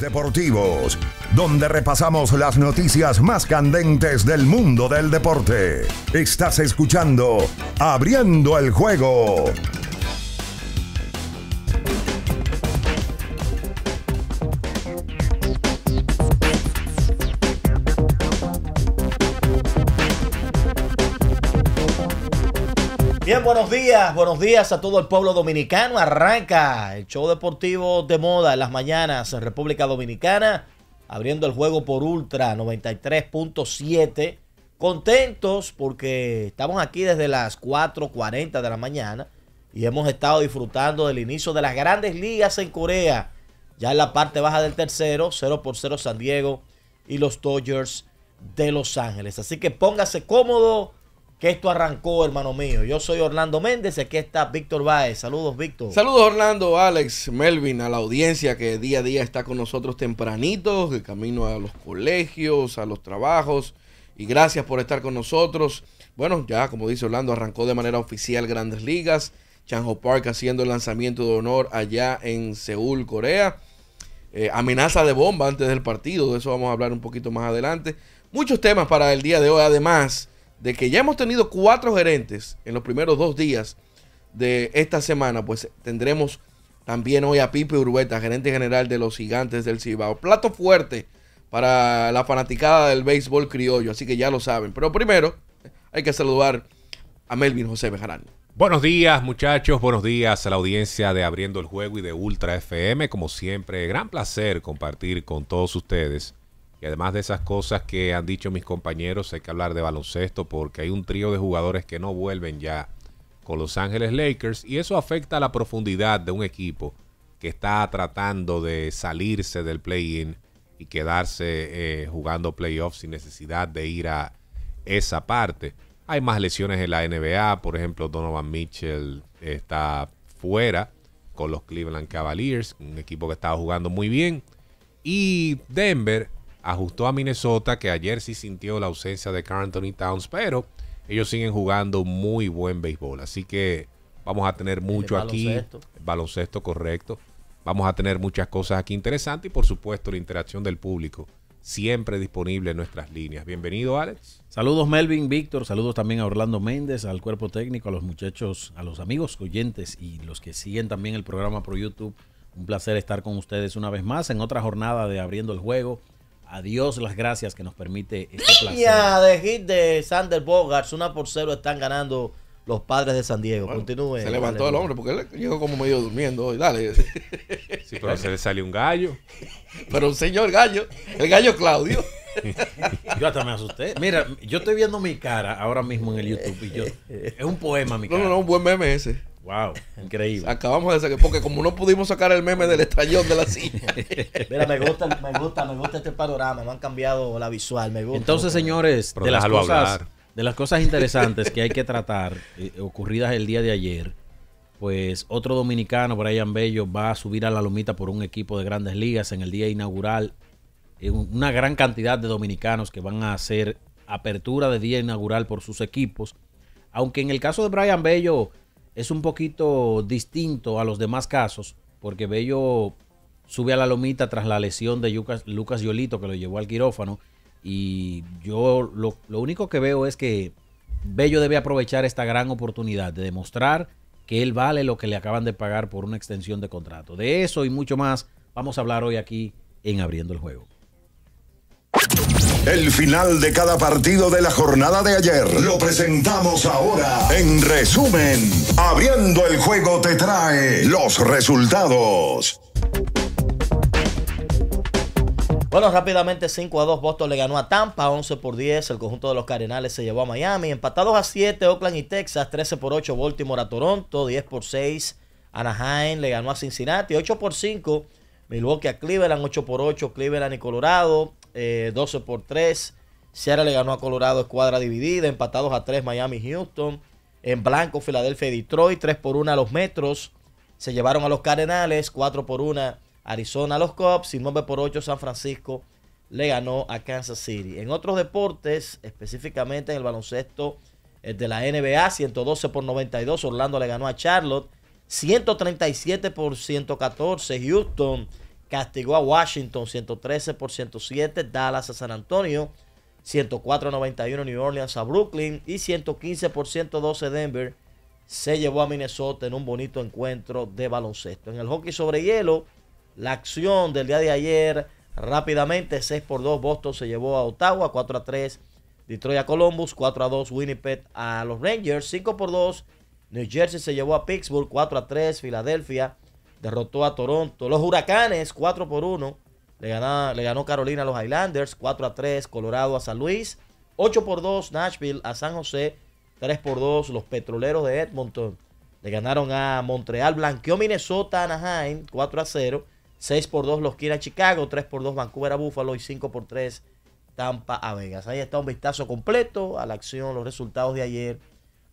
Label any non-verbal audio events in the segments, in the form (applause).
Deportivos, donde repasamos las noticias más candentes del mundo del deporte. Estás escuchando Abriendo el juego Bien, buenos días, buenos días a todo el pueblo dominicano. Arranca el show deportivo de moda en las mañanas en República Dominicana, abriendo el juego por Ultra 93.7. Contentos porque estamos aquí desde las 4.40 de la mañana y hemos estado disfrutando del inicio de las grandes ligas en Corea. Ya en la parte baja del tercero, 0 por 0 San Diego y los Dodgers de Los Ángeles. Así que póngase cómodo que esto arrancó, hermano mío. Yo soy Orlando Méndez, aquí está Víctor Báez. Saludos, Víctor. Saludos, Orlando, Alex, Melvin, a la audiencia que día a día está con nosotros tempranitos, de camino a los colegios, a los trabajos. Y gracias por estar con nosotros. Bueno, ya como dice Orlando, arrancó de manera oficial Grandes Ligas. Chanjo Park haciendo el lanzamiento de honor allá en Seúl, Corea. Eh, amenaza de bomba antes del partido, de eso vamos a hablar un poquito más adelante. Muchos temas para el día de hoy, además de que ya hemos tenido cuatro gerentes en los primeros dos días de esta semana, pues tendremos también hoy a Pipe Urbeta, gerente general de los Gigantes del Cibao. Plato fuerte para la fanaticada del béisbol criollo, así que ya lo saben. Pero primero hay que saludar a Melvin José Bejarano. Buenos días muchachos, buenos días a la audiencia de Abriendo el Juego y de Ultra FM. Como siempre, gran placer compartir con todos ustedes además de esas cosas que han dicho mis compañeros, hay que hablar de baloncesto porque hay un trío de jugadores que no vuelven ya con Los Ángeles Lakers y eso afecta la profundidad de un equipo que está tratando de salirse del play-in y quedarse eh, jugando playoffs sin necesidad de ir a esa parte. Hay más lesiones en la NBA, por ejemplo, Donovan Mitchell está fuera con los Cleveland Cavaliers, un equipo que estaba jugando muy bien. Y Denver ajustó a Minnesota, que ayer sí sintió la ausencia de Carlton y Towns, pero ellos siguen jugando muy buen béisbol. Así que vamos a tener mucho aquí. Baloncesto. baloncesto, correcto. Vamos a tener muchas cosas aquí interesantes y por supuesto la interacción del público. Siempre disponible en nuestras líneas. Bienvenido, Alex. Saludos, Melvin, Víctor. Saludos también a Orlando Méndez, al cuerpo técnico, a los muchachos, a los amigos oyentes y los que siguen también el programa por YouTube. Un placer estar con ustedes una vez más en otra jornada de Abriendo el Juego a Dios las gracias que nos permite este placer. de hit de Sander Bogarts, una por cero están ganando los padres de San Diego. Continúe. Se levantó el hombre porque él llegó como medio durmiendo hoy. Dale. pero se le salió un gallo. (laughs) Pero un señor gallo, el gallo Claudio. (laughs) Yo hasta me asusté. Mira, yo estoy viendo mi cara ahora mismo en el YouTube y yo. Es un poema, mi cara. No, no, no, un buen meme ese. Wow, increíble. Acabamos de sacar, porque como no pudimos sacar el meme del estallón de la silla. (laughs) Mira, me gusta, me gusta, me gusta este panorama, me han cambiado la visual, me gusta. Entonces, señores, de las, cosas, interesantes que hay que tratar, eh, ocurridas el día de ayer, pues otro dominicano, Brian Bello, va a subir a la lomita por un equipo de grandes ligas en el día inaugural. Eh, una gran cantidad de dominicanos que van a hacer apertura de día inaugural por sus equipos. Aunque en el caso de Brian Bello, es un poquito distinto a los demás casos, porque Bello sube a la lomita tras la lesión de Lucas, Lucas Yolito, que lo llevó al quirófano. Y yo lo único que veo es que Bello debe aprovechar esta gran oportunidad de demostrar que él vale lo que le acaban de pagar por una extensión de contrato. De eso y mucho más vamos a hablar hoy aquí en Abriendo el Juego. El final de cada partido de la jornada de ayer lo presentamos ahora. En resumen, abriendo el juego te trae los resultados. Bueno, rápidamente 5 a 2 Boston le ganó a Tampa, 11 por 10 el conjunto de los Cardenales se llevó a Miami, empatados a 7 Oakland y Texas, 13 por 8 Baltimore a Toronto, 10 por 6 Anaheim le ganó a Cincinnati, 8 por 5 Milwaukee a Cleveland, 8 por 8 Cleveland y Colorado, 12 eh, por 3. Seattle le ganó a Colorado escuadra dividida, empatados a 3 Miami Houston. En blanco Filadelfia y Detroit, 3 por 1 a los Metros. Se llevaron a los Cardenales, 4 por 1 Arizona a los Cubs y 9 por 8 San Francisco le ganó a Kansas City. En otros deportes, específicamente en el baloncesto eh, de la NBA, 112 por 92, Orlando le ganó a Charlotte, 137 por 114, Houston castigó a Washington 113 por 107, Dallas a San Antonio, 104-91 New Orleans a Brooklyn y 115 por 112 Denver se llevó a Minnesota en un bonito encuentro de baloncesto. En el hockey sobre hielo, la acción del día de ayer rápidamente 6 por 2 Boston se llevó a Ottawa, 4 a 3 Detroit a Columbus, 4 a 2 Winnipeg a los Rangers, 5 por 2 New Jersey se llevó a Pittsburgh, 4 a 3 Filadelfia derrotó a Toronto. Los Huracanes, 4 por 1. Le, ganó, Carolina a los Highlanders, 4 a 3, Colorado a San Luis, 8 por 2, Nashville a San José, 3 por 2, los Petroleros de Edmonton. Le ganaron a Montreal, blanqueó Minnesota, a Anaheim, 4 a 0, 6 por 2, los Kira Chicago, 3 por 2, Vancouver a Buffalo y 5 por 3, Tampa a Vegas. Ahí está un vistazo completo a la acción, los resultados de ayer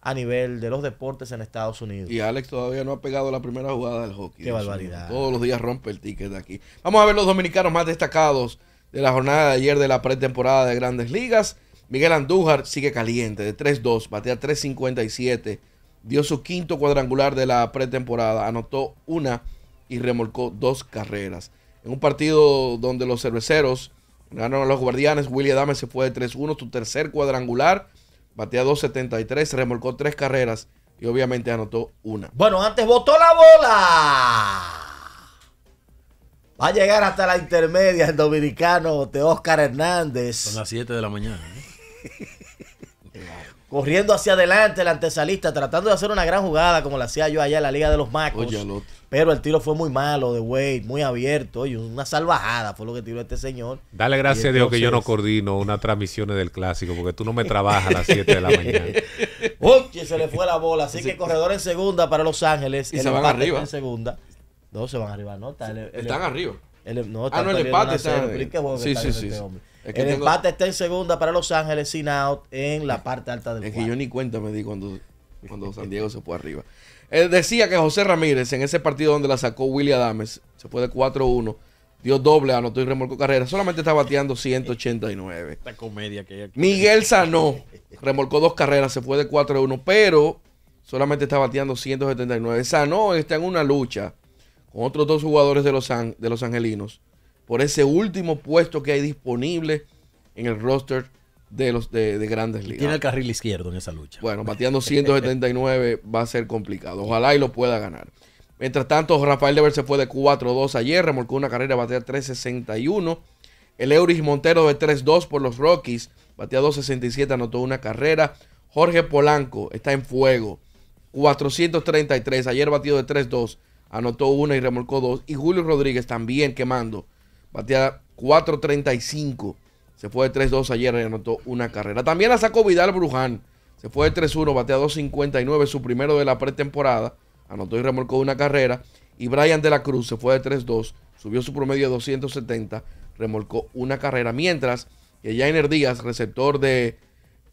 a nivel de los deportes en Estados Unidos. Y Alex todavía no ha pegado la primera jugada del hockey. Qué barbaridad. Todos los días rompe el ticket de aquí. Vamos a ver los dominicanos más destacados de la jornada de ayer de la pretemporada de Grandes Ligas. Miguel Andújar sigue caliente, de 3-2, batea 3-57 Dio su quinto cuadrangular de la pretemporada, anotó una y remolcó dos carreras. En un partido donde los cerveceros ganaron a los guardianes, William Dame se fue de 3-1, su tercer cuadrangular Batea 273, remolcó tres carreras y obviamente anotó una. Bueno, antes botó la bola. Va a llegar hasta la intermedia el dominicano de Oscar Hernández. Son las 7 de la mañana. ¿eh? (laughs) corriendo hacia adelante el antesalista, tratando de hacer una gran jugada como la hacía yo allá en la Liga de los Macos. pero el tiro fue muy malo de Wade, muy abierto. Oye, una salvajada fue lo que tiró este señor. Dale gracias a Dios que yo no coordino una transmisiones del clásico, porque tú no me trabajas a las 7 de la (laughs) mañana. Oye, se le fue la bola. Así que corredor en segunda para Los Ángeles. Y se van arriba. En segunda. No, se van arriba, no. están em- arriba. Em- no, está ah, no, el empate está. sí, sí, este sí el empate está en segunda para Los Ángeles, sin out en la parte alta del Es que yo ni cuenta me di cuando, cuando San Diego se fue arriba. Él eh, decía que José Ramírez, en ese partido donde la sacó Willy Adames, se fue de 4-1, dio doble, anotó y remolcó carrera. Solamente está bateando 189. Esta comedia que hay aquí. Miguel Sanó remolcó dos carreras, se fue de 4-1, pero solamente está bateando 179. Sanó está en una lucha con otros dos jugadores de los, de los angelinos por ese último puesto que hay disponible en el roster de los de, grandes ligas. Tiene el carril izquierdo en esa lucha. Bueno, bateando 179 va a ser complicado. Ojalá y lo pueda ganar. Mientras tanto, Rafael Devers se fue de 4-2 ayer, remolcó una carrera, batea 361. El Euris Montero de 3-2 por los Rockies, batea 267, anotó una carrera. Jorge Polanco está en fuego, 433, ayer batido de 3-2, anotó una y remolcó dos. Y Julio Rodríguez también quemando, Batea 4.35. Se fue de 3-2 ayer y anotó una carrera. También la sacó Vidal Bruján. Se fue de 3-1, batea 2.59, su primero de la pretemporada. Anotó y remolcó una carrera. Y Brian de la Cruz se fue de 3-2, subió su promedio de 270, remolcó una carrera. Mientras que Jainer Díaz, receptor de,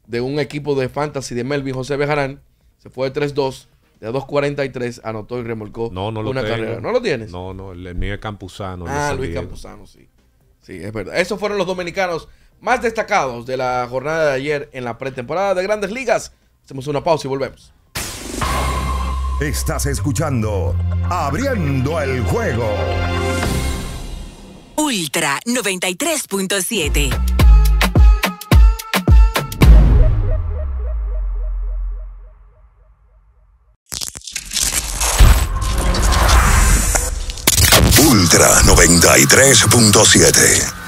de un equipo de fantasy de Melvin José Bejarán, se fue de 3-2, de 2.43 anotó y remolcó una carrera. ¿No lo tienes? No, no, el, mío Campuzano. Ah, Luis Campuzano, sí. Sí, es verdad. Esos fueron los dominicanos más destacados de la jornada de ayer en la pretemporada de Grandes Ligas. Hacemos una pausa y volvemos. Estás escuchando Abriendo el juego. Ultra 93.7 93.7.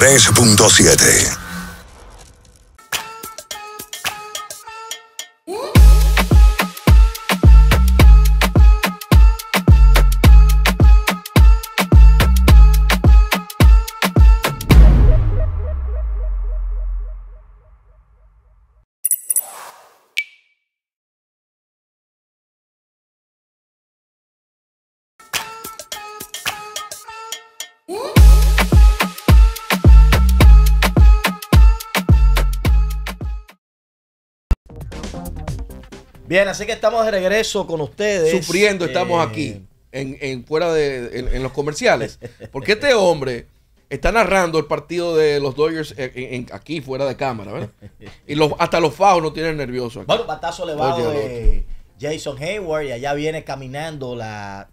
93.7. Bien, así que estamos de regreso con ustedes. Sufriendo, estamos eh, aquí, en, fuera de, en, los comerciales. Porque este hombre está narrando el partido de los Dodgers eh, aquí fuera de cámara, ¿verdad? Y los, hasta los fajos no tienen nerviosos. Bueno, patazo elevado de eh, Jason Hayward y allá viene caminando la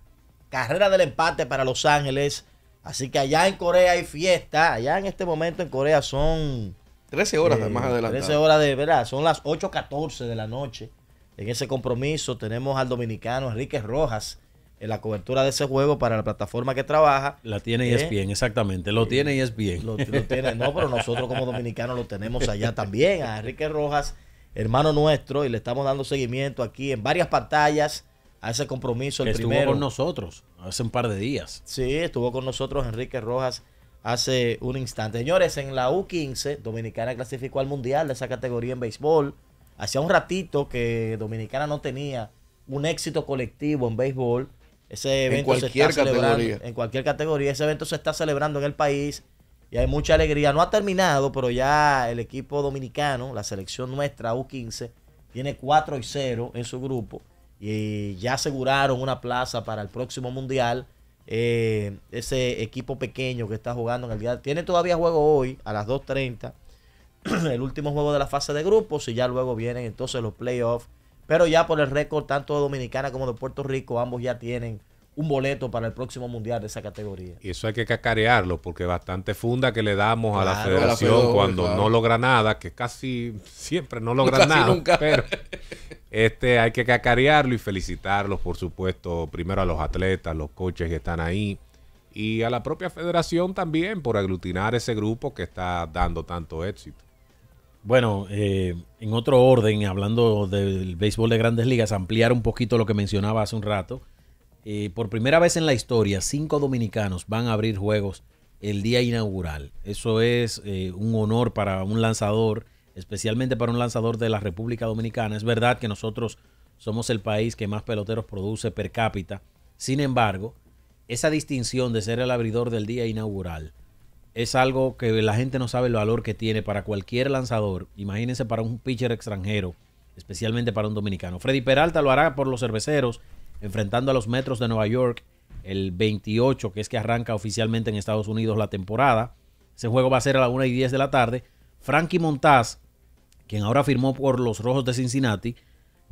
carrera del empate para Los Ángeles. Así que allá en Corea hay fiesta. Allá en este momento en Corea son... 13 horas más adelante. 13 horas de, ¿verdad? Son las 8.14 de la noche en ese compromiso. Tenemos al dominicano Enrique Rojas en la cobertura de ese juego para la plataforma que trabaja. La tiene y es eh, bien, exactamente. Lo eh, tiene y es bien. Lo, tiene, no, pero nosotros como dominicanos lo tenemos allá también. A Enrique Rojas, hermano nuestro, y le estamos dando seguimiento aquí en varias pantallas a ese compromiso. estuvo con nosotros hace un par de días. Sí, estuvo con nosotros Enrique Rojas hace un instante. Señores, en la U15, Dominicana clasificó al Mundial de esa categoría en béisbol. Hacía un ratito que Dominicana no tenía un éxito colectivo en béisbol. Ese evento en cualquier se está categoría. celebrando en cualquier categoría. Ese evento se está celebrando en el país y hay mucha alegría. No ha terminado, pero ya el equipo dominicano, la selección nuestra U15, tiene 4 y 0 en su grupo y ya aseguraron una plaza para el próximo mundial. Eh, ese equipo pequeño que está jugando en el día. Tiene todavía juego hoy a las 2.30 (clears throat) el último juego de la fase de grupos y ya luego vienen entonces los playoffs. Pero ya por el récord tanto de Dominicana como de Puerto Rico, ambos ya tienen un boleto para el próximo mundial de esa categoría. Y eso hay que cacarearlo, porque bastante funda que le damos a la federación cuando no logra nada, que casi siempre no logra nada. Nunca. Pero este hay que cacarearlo y felicitarlos, por supuesto, primero a los atletas, los coches que están ahí, y a la propia federación también por aglutinar ese grupo que está dando tanto éxito. Bueno, eh, en otro orden, hablando del béisbol de grandes ligas, ampliar un poquito lo que mencionaba hace un rato. Eh, por primera vez en la historia, cinco dominicanos van a abrir juegos el día inaugural. Eso es eh, un honor para un lanzador, especialmente para un lanzador de la República Dominicana. Es verdad que nosotros somos el país que más peloteros produce per cápita. Sin embargo, esa distinción de ser el abridor del día inaugural es algo que la gente no sabe el valor que tiene para cualquier lanzador. Imagínense para un pitcher extranjero, especialmente para un dominicano. Freddy Peralta lo hará por los cerveceros, enfrentando a los Metros de Nueva York el 28, que es que arranca oficialmente en Estados Unidos la temporada. Ese juego va a ser a las 1 y 10 de la tarde. Frankie Montaz, quien ahora firmó por los Rojos de Cincinnati,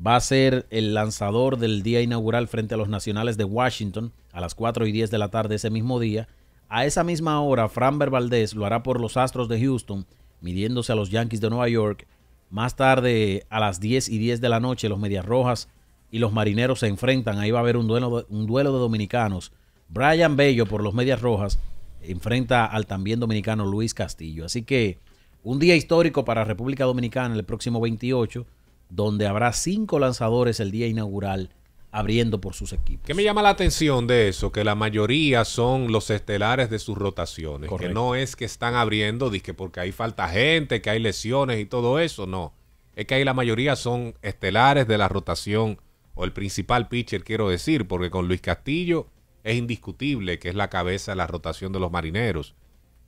va a ser el lanzador del día inaugural frente a los Nacionales de Washington a las 4 y 10 de la tarde ese mismo día. A esa misma hora, Fran Valdez lo hará por los Astros de Houston, midiéndose a los Yankees de Nueva York. Más tarde, a las 10 y 10 de la noche, los Medias Rojas y los Marineros se enfrentan. Ahí va a haber un duelo de, un duelo de dominicanos. Brian Bello por los Medias Rojas enfrenta al también dominicano Luis Castillo. Así que un día histórico para República Dominicana el próximo 28, donde habrá cinco lanzadores el día inaugural abriendo por sus equipos. ¿Qué me llama la atención de eso? Que la mayoría son los estelares de sus rotaciones. porque Que no es que están abriendo, dije, porque hay falta gente, que hay lesiones y todo eso, no. Es que ahí la mayoría son estelares de la rotación, o el principal pitcher, quiero decir, porque con Luis Castillo es indiscutible que es la cabeza de la rotación de los marineros.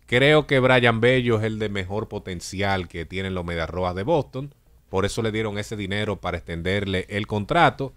Creo que Brian Bello es el de mejor potencial que tienen los Medarroas de Boston. Por eso le dieron ese dinero para extenderle el contrato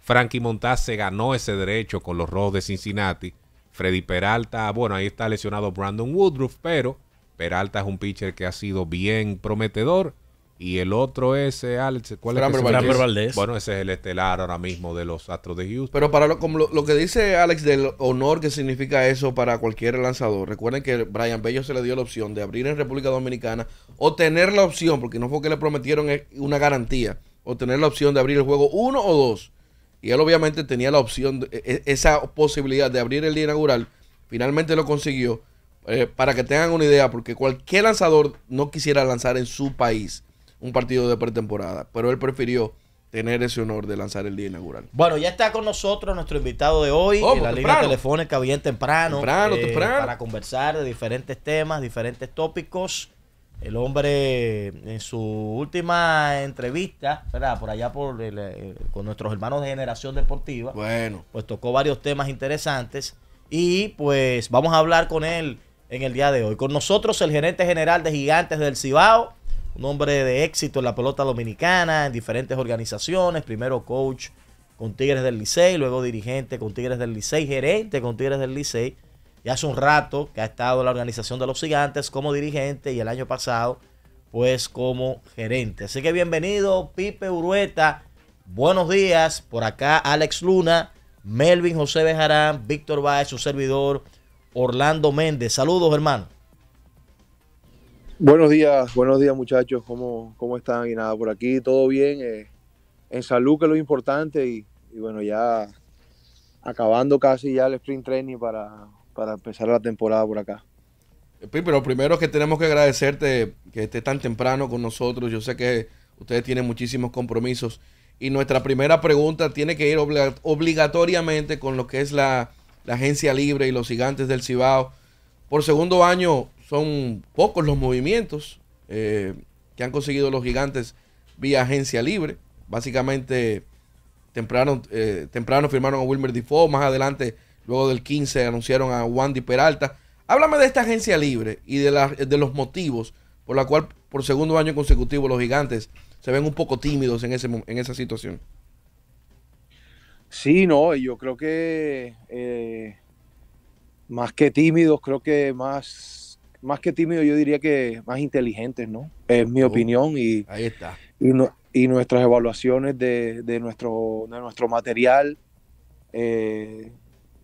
Frankie Montaz se ganó ese derecho con los Rojos de Cincinnati. Freddy Peralta, bueno, ahí está lesionado Brandon Woodruff, pero Peralta es un pitcher que ha sido bien prometedor. Y el otro es eh, Alex, ¿cuál es? el Bueno, ese es el estelar ahora mismo de los Astros de Houston. Pero para lo, como lo, que dice Alex del honor que significa eso para cualquier lanzador, recuerden que Brian Bello se le dio la opción de abrir en República Dominicana o tener la opción, porque no fue que le prometieron eh, una garantía, o tener la opción de abrir el juego uno o dos. Y él obviamente tenía la opción, e, e, esa posibilidad de abrir el día inaugural. Finalmente lo consiguió. Eh, para que tengan una idea, porque cualquier lanzador no quisiera lanzar en su país un partido de pretemporada, pero él prefirió tener ese honor de lanzar el día inaugural. Bueno, ya está con nosotros nuestro invitado de hoy oh, en la línea telefónica bien eh, temprano, para conversar de diferentes temas, diferentes tópicos. El hombre en su última entrevista, ¿verdad? por allá por eh, con nuestros hermanos de Generación Deportiva, bueno. pues tocó varios temas interesantes y pues vamos a hablar con él en el día de hoy. Con nosotros el gerente general de Gigantes del Cibao, un hombre de éxito en la pelota dominicana, en diferentes organizaciones, primero coach con Tigres del Licey, luego dirigente con Tigres del Licey, gerente con Tigres del Licey ya hace un rato que ha estado la organización de los gigantes como dirigente y el año pasado pues como gerente. Así que bienvenido Pipe Urueta. Buenos días. Por acá Alex Luna, Melvin José Bejarán, Víctor Báez, su servidor, Orlando Méndez. Saludos hermano. Buenos días, buenos días muchachos. ¿Cómo, cómo están? Y nada, por aquí todo bien. Eh, en salud que es lo importante y, y bueno, ya acabando casi ya el sprint training para para empezar la temporada por acá. Pero primero que tenemos que agradecerte que estés tan temprano con nosotros. Yo sé que ustedes tienen muchísimos compromisos. Y nuestra primera pregunta tiene que ir obligatoriamente con lo que es la, agencia libre y los gigantes del Cibao. Por segundo año son pocos los movimientos eh, que han conseguido los gigantes vía agencia libre. Básicamente temprano, eh, temprano firmaron a Wilmer Difo. más adelante Luego del 15 anunciaron a Wandy Peralta. Háblame de esta agencia libre y de, los motivos por la cual por segundo año consecutivo los gigantes se ven un poco tímidos en, esa situación. Sí, no, yo creo que eh, más que tímidos, creo que más, más que tímidos, yo diría que más inteligentes, ¿no? Es mi oh, opinión y, está. y, nuestras evaluaciones de, nuestro, de nuestro material. Eh,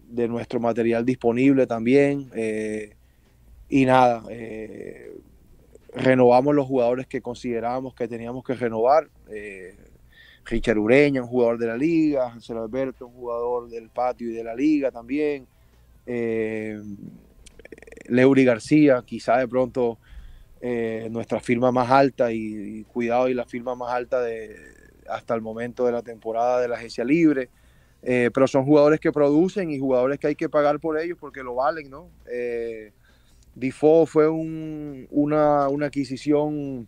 de nuestro material disponible también. Eh, y nada, eh, renovamos los jugadores que considerábamos que teníamos que renovar. Eh, Richard Ureña, un jugador de la liga, Ángel Alberto, un jugador del patio y de la liga también. Leury García, quizá de pronto nuestra firma más alta y, cuidado y la firma más alta de hasta el momento de la temporada de la agencia libre. Eh, pero son jugadores que producen y jugadores que hay que pagar por ellos porque lo valen, ¿no? Eh, fue una, adquisición,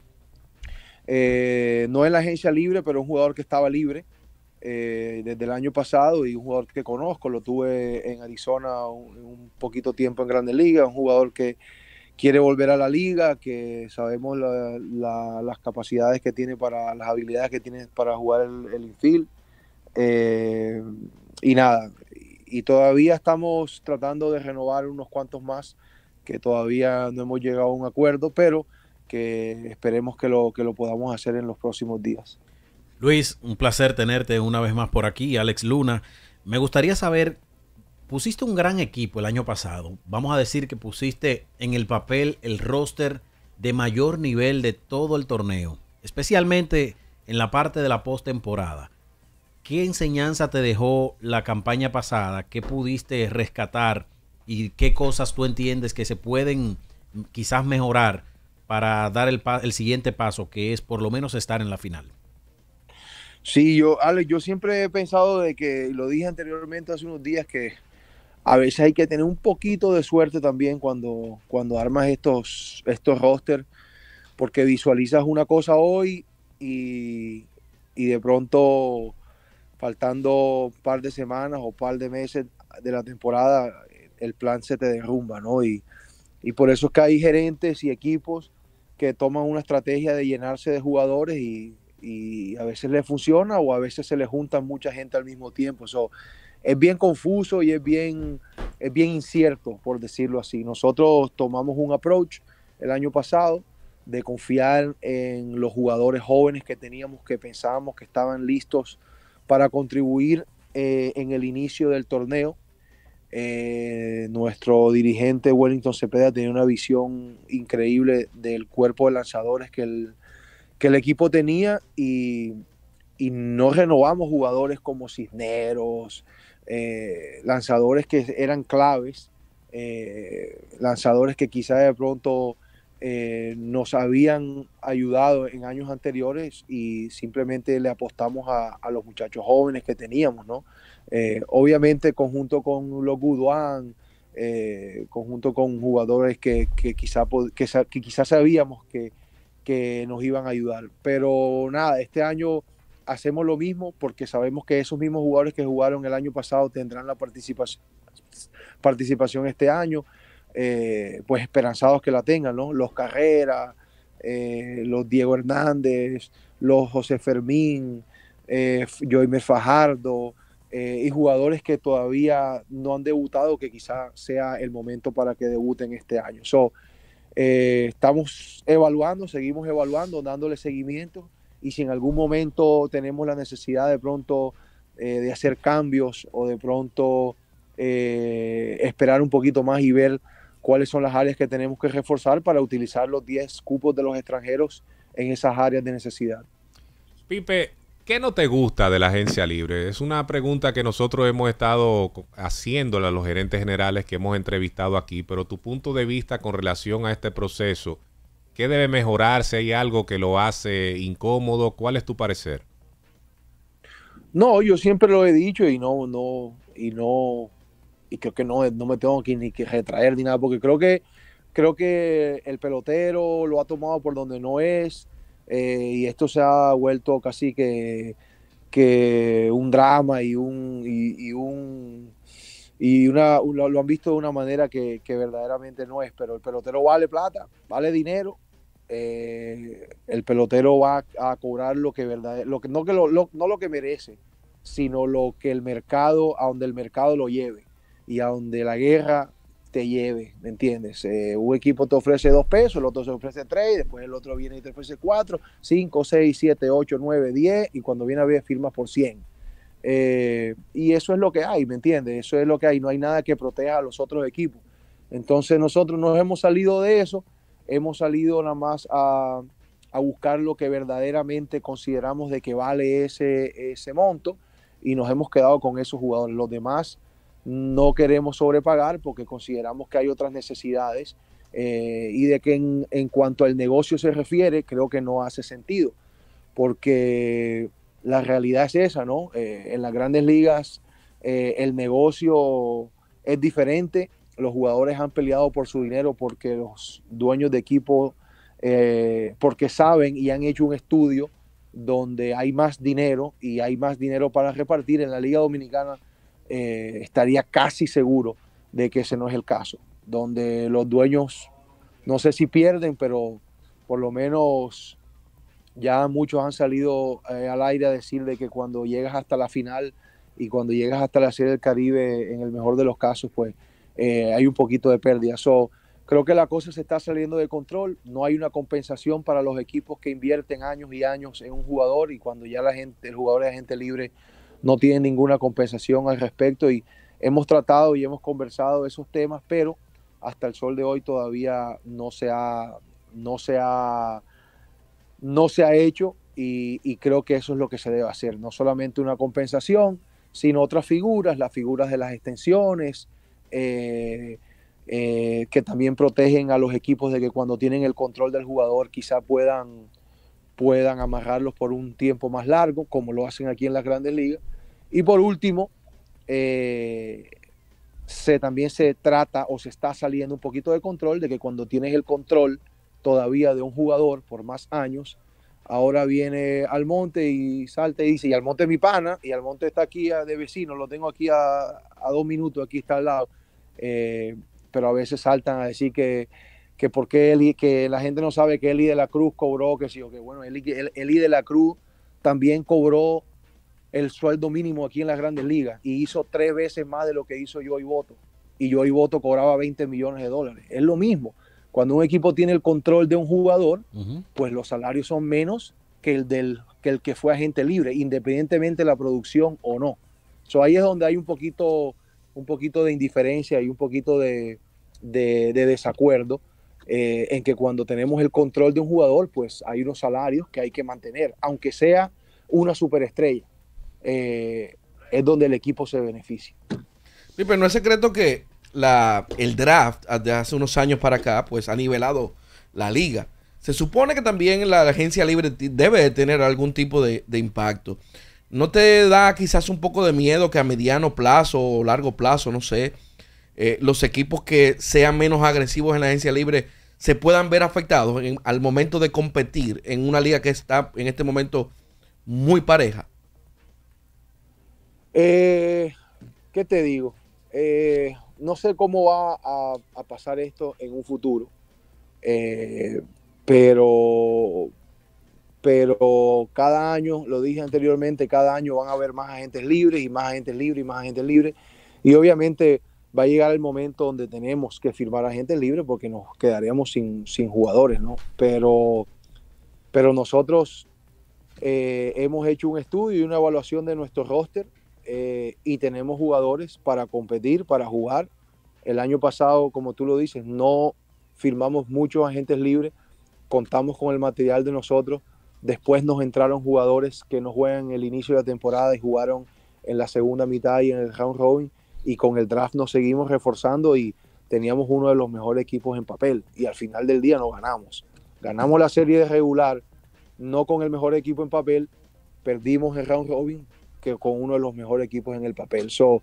eh, no en la agencia libre, pero un jugador que estaba libre desde el año pasado y un jugador que conozco, lo tuve en Arizona un, poquito tiempo en Grandes Ligas, un jugador que quiere volver a la liga, que sabemos las capacidades que tiene para, las habilidades que tiene para jugar el infield. Eh, y nada, y todavía estamos tratando de renovar unos cuantos más que todavía no hemos llegado a un acuerdo, pero que esperemos que lo, que lo podamos hacer en los próximos días. Luis, un placer tenerte una vez más por aquí, Alex Luna. Me gustaría saber, pusiste un gran equipo el año pasado, vamos a decir que pusiste en el papel el roster de mayor nivel de todo el torneo, especialmente en la parte de la postemporada. ¿qué enseñanza te dejó la campaña pasada? ¿Qué pudiste rescatar? ¿Y qué cosas tú entiendes que se pueden mm, quizás mejorar para dar el, siguiente paso, que es por lo menos estar en la final? Sí, yo, Alex, yo siempre he pensado de que, lo dije anteriormente hace unos días, que a veces hay que tener un poquito de suerte también cuando, cuando armas estos, estos rosters, porque visualizas una cosa hoy y, y de pronto faltando un par de semanas o un par de meses de la temporada, el plan se te derrumba, ¿no? Y, y por eso es que hay gerentes y equipos que toman una estrategia de llenarse de jugadores y, a veces les funciona o a veces se les juntan mucha gente al mismo tiempo. eso es bien confuso y es bien, es bien incierto, por decirlo así. Nosotros tomamos un approach el año pasado de confiar en los jugadores jóvenes que teníamos, que pensábamos que estaban listos para contribuir eh, en el inicio del torneo. Eh, nuestro dirigente Wellington Cepeda tenía una visión increíble del cuerpo de lanzadores que el, equipo tenía y, y no renovamos jugadores como Cisneros, eh, lanzadores que eran claves, lanzadores que quizás de pronto eh, nos habían ayudado en años anteriores y simplemente le apostamos a, los muchachos jóvenes que teníamos, ¿no? Eh, obviamente conjunto con los Guduán, eh, conjunto con jugadores que, quizá, sabíamos que, que nos iban a ayudar. Pero nada, este año hacemos lo mismo porque sabemos que esos mismos jugadores que jugaron el año pasado tendrán la participación, participación este año. Eh, pues esperanzados que la tengan, ¿no? Los Carrera, eh, los Diego Hernández, los José Fermín, eh, Fajardo, eh, y jugadores que todavía no han debutado, que quizás sea el momento para que debuten este año. estamos evaluando, seguimos evaluando, dándole seguimiento y si en algún momento tenemos la necesidad de pronto de hacer cambios o de pronto esperar un poquito más y ver cuáles son las áreas que tenemos que reforzar para utilizar los 10 cupos de los extranjeros en esas áreas de necesidad. Pipe, ¿qué no te gusta de la agencia libre? Es una pregunta que nosotros hemos estado haciéndola a los gerentes generales que hemos entrevistado aquí, pero tu punto de vista con relación a este proceso, ¿qué debe mejorarse? ¿Hay algo que lo hace incómodo? ¿Cuál es tu parecer? No, yo siempre lo he dicho y no, no, y no y creo que no, no me tengo que, ni que retraer ni nada, porque creo que, creo que el pelotero lo ha tomado por donde no es eh, y esto se ha vuelto casi que, que un drama y un... Y, una, lo, han visto de una manera que, verdaderamente no es, pero el pelotero vale plata, vale dinero. Eh, el pelotero va a, cobrar lo que verdad, no, no lo que merece, sino lo que el mercado, a donde el mercado lo lleve y a donde la guerra te lleve, ¿me entiendes? Eh, un equipo te ofrece dos pesos, el otro se ofrece tres, después el otro viene y te ofrece cuatro, cinco, seis, siete, ocho, nueve, diez, y cuando viene a ver firmas por cien. Eh, y eso es lo que hay, ¿me entiendes? Eso es lo que hay, no hay nada que proteja a los otros equipos. Entonces nosotros nos hemos salido de eso, hemos salido nada más a, buscar lo que verdaderamente consideramos de que vale ese, ese monto y nos hemos quedado con esos jugadores. Los demás no queremos sobrepagar porque consideramos que hay otras necesidades eh, y de que en, cuanto al negocio se refiere, creo que no hace sentido, porque la realidad es esa, ¿no? Eh, en las grandes ligas eh, el negocio es diferente, los jugadores han peleado por su dinero porque los dueños de equipo, porque saben y han hecho un estudio donde hay más dinero y hay más dinero para repartir en la Liga Dominicana eh, estaría casi seguro de que ese no es el caso, donde los dueños, no sé si pierden, pero por lo menos ya muchos han salido eh, al aire a decir de que cuando llegas hasta la final y cuando llegas hasta la Serie del Caribe, en el mejor de los casos, pues eh, hay un poquito de pérdida. So, creo que la cosa se está saliendo de control, no hay una compensación para los equipos que invierten años y años en un jugador y cuando ya la gente, el jugador es gente libre, no tienen ninguna compensación al respecto y hemos tratado y hemos conversado esos temas, pero hasta el sol de hoy todavía no se ha, no se ha, no se ha hecho y, creo que eso es lo que se debe hacer, no solamente una compensación, sino otras figuras, las figuras de las extensiones, eh, eh, que también protegen a los equipos de que cuando tienen el control del jugador quizá puedan puedan amarrarlos por un tiempo más largo, como lo hacen aquí en las grandes ligas. Y por último, eh, se, también se trata o se está saliendo un poquito de control de que cuando tienes el control todavía de un jugador por más años, ahora viene monte y salta y dice, y Almonte es mi pana, y al monte está aquí ah, de vecino, lo tengo aquí a, dos minutos, aquí está al lado. Eh, pero a veces saltan a decir que que porque Eli, que la gente no sabe que Eli de la Cruz cobró, que sí, o que bueno, Eli, Eli de la Cruz también cobró el sueldo mínimo aquí en las grandes ligas y hizo tres veces más de lo que hizo yo y Voto. Y yo y Voto cobraba 20 millones de dólares. Es lo mismo. Cuando un equipo tiene el control de un jugador, pues los salarios son menos que el, del, que el que fue agente libre, independientemente de la producción o no. So, ahí es donde hay un poquito, un poquito de indiferencia y un poquito de desacuerdo eh, en que cuando tenemos el control de un jugador, pues hay unos salarios que hay que mantener, aunque sea una superestrella, eh, es donde el equipo se beneficia. no es secreto que la, el draft de hace unos años para acá, pues ha nivelado la liga. Se supone que también la agencia libre debe tener algún tipo de, impacto. ¿No te da quizás un poco de miedo que a mediano plazo o largo plazo, no sé, eh, los equipos que sean menos agresivos en la agencia libre se puedan ver afectados al momento de competir en una liga que está en este momento muy pareja? Eh, ¿Qué te digo? Eh, no sé cómo va a, pasar esto en un futuro, eh, pero, pero cada año, lo dije anteriormente, cada año van a haber más agentes libres y más agentes libres y más agentes libres. Y obviamente va a llegar el momento donde tenemos que firmar agentes libres porque nos quedaríamos sin, sin jugadores, ¿no? Pero, pero nosotros eh, hemos hecho un estudio y una evaluación de nuestro roster eh, y tenemos jugadores para competir, para jugar. El año pasado, como tú lo dices, no firmamos muchos agentes libres, contamos con el material de nosotros. Después nos entraron jugadores que no juegan el inicio de la temporada y jugaron en la segunda mitad y en el round robin y con el draft nos seguimos reforzando y teníamos uno de los mejores equipos en papel y al final del día nos ganamos. Ganamos la serie regular, no con el mejor equipo en papel, perdimos el round robin que con uno de los mejores equipos en el papel. So,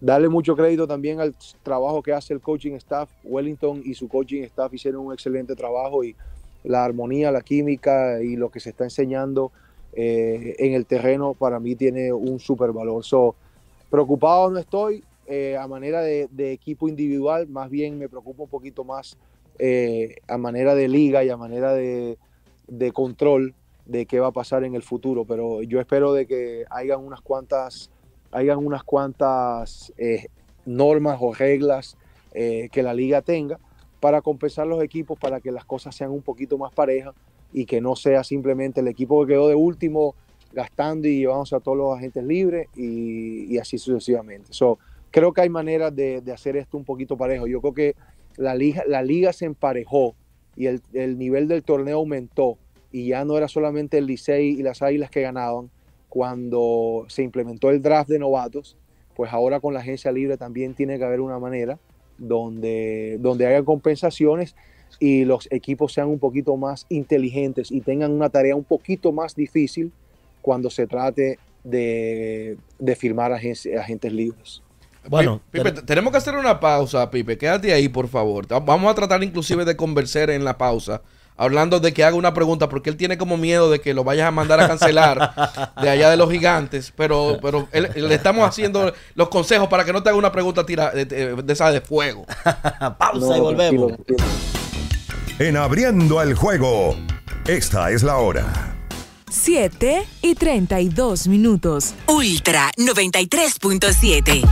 darle mucho crédito también al trabajo que hace el coaching staff. Wellington y su coaching staff hicieron un excelente trabajo y la armonía, la química y lo que se está enseñando eh, en el terreno para mí tiene un súper valor. So, preocupado no estoy, eh, a manera de, equipo individual, más bien me preocupa un poquito más eh, a manera de liga y a manera de, control de qué va a pasar en el futuro. Pero yo espero de que hayan unas cuantas, unas cuantas eh, normas o reglas que la liga tenga para compensar los equipos, para que las cosas sean un poquito más parejas y que no sea simplemente el equipo que quedó de último gastando y llevándose a todos los agentes libres y, así sucesivamente creo que hay maneras de, hacer esto un poquito parejo. Yo creo que la liga, se emparejó y el, nivel del torneo aumentó y ya no era solamente el Licey y las Águilas que ganaban. Cuando se implementó el draft de novatos, pues ahora con la agencia libre también tiene que haber una manera donde, donde haya compensaciones y los equipos sean un poquito más inteligentes y tengan una tarea un poquito más difícil cuando se trate de, firmar agentes libres. Bueno, Pipe, tenemos que hacer una pausa, Pipe. Quédate ahí, por favor. Vamos a tratar inclusive de conversar en la pausa. Hablando de que haga una pregunta, porque él tiene como miedo de que lo vayas a mandar a cancelar (laughs) de allá de los gigantes, pero, pero le estamos haciendo los consejos para que no te haga una pregunta tira, de, esa de fuego. (laughs) pausa y volvemos. En abriendo el juego, esta es la hora. 7 y 32 minutos. Ultra 93.7.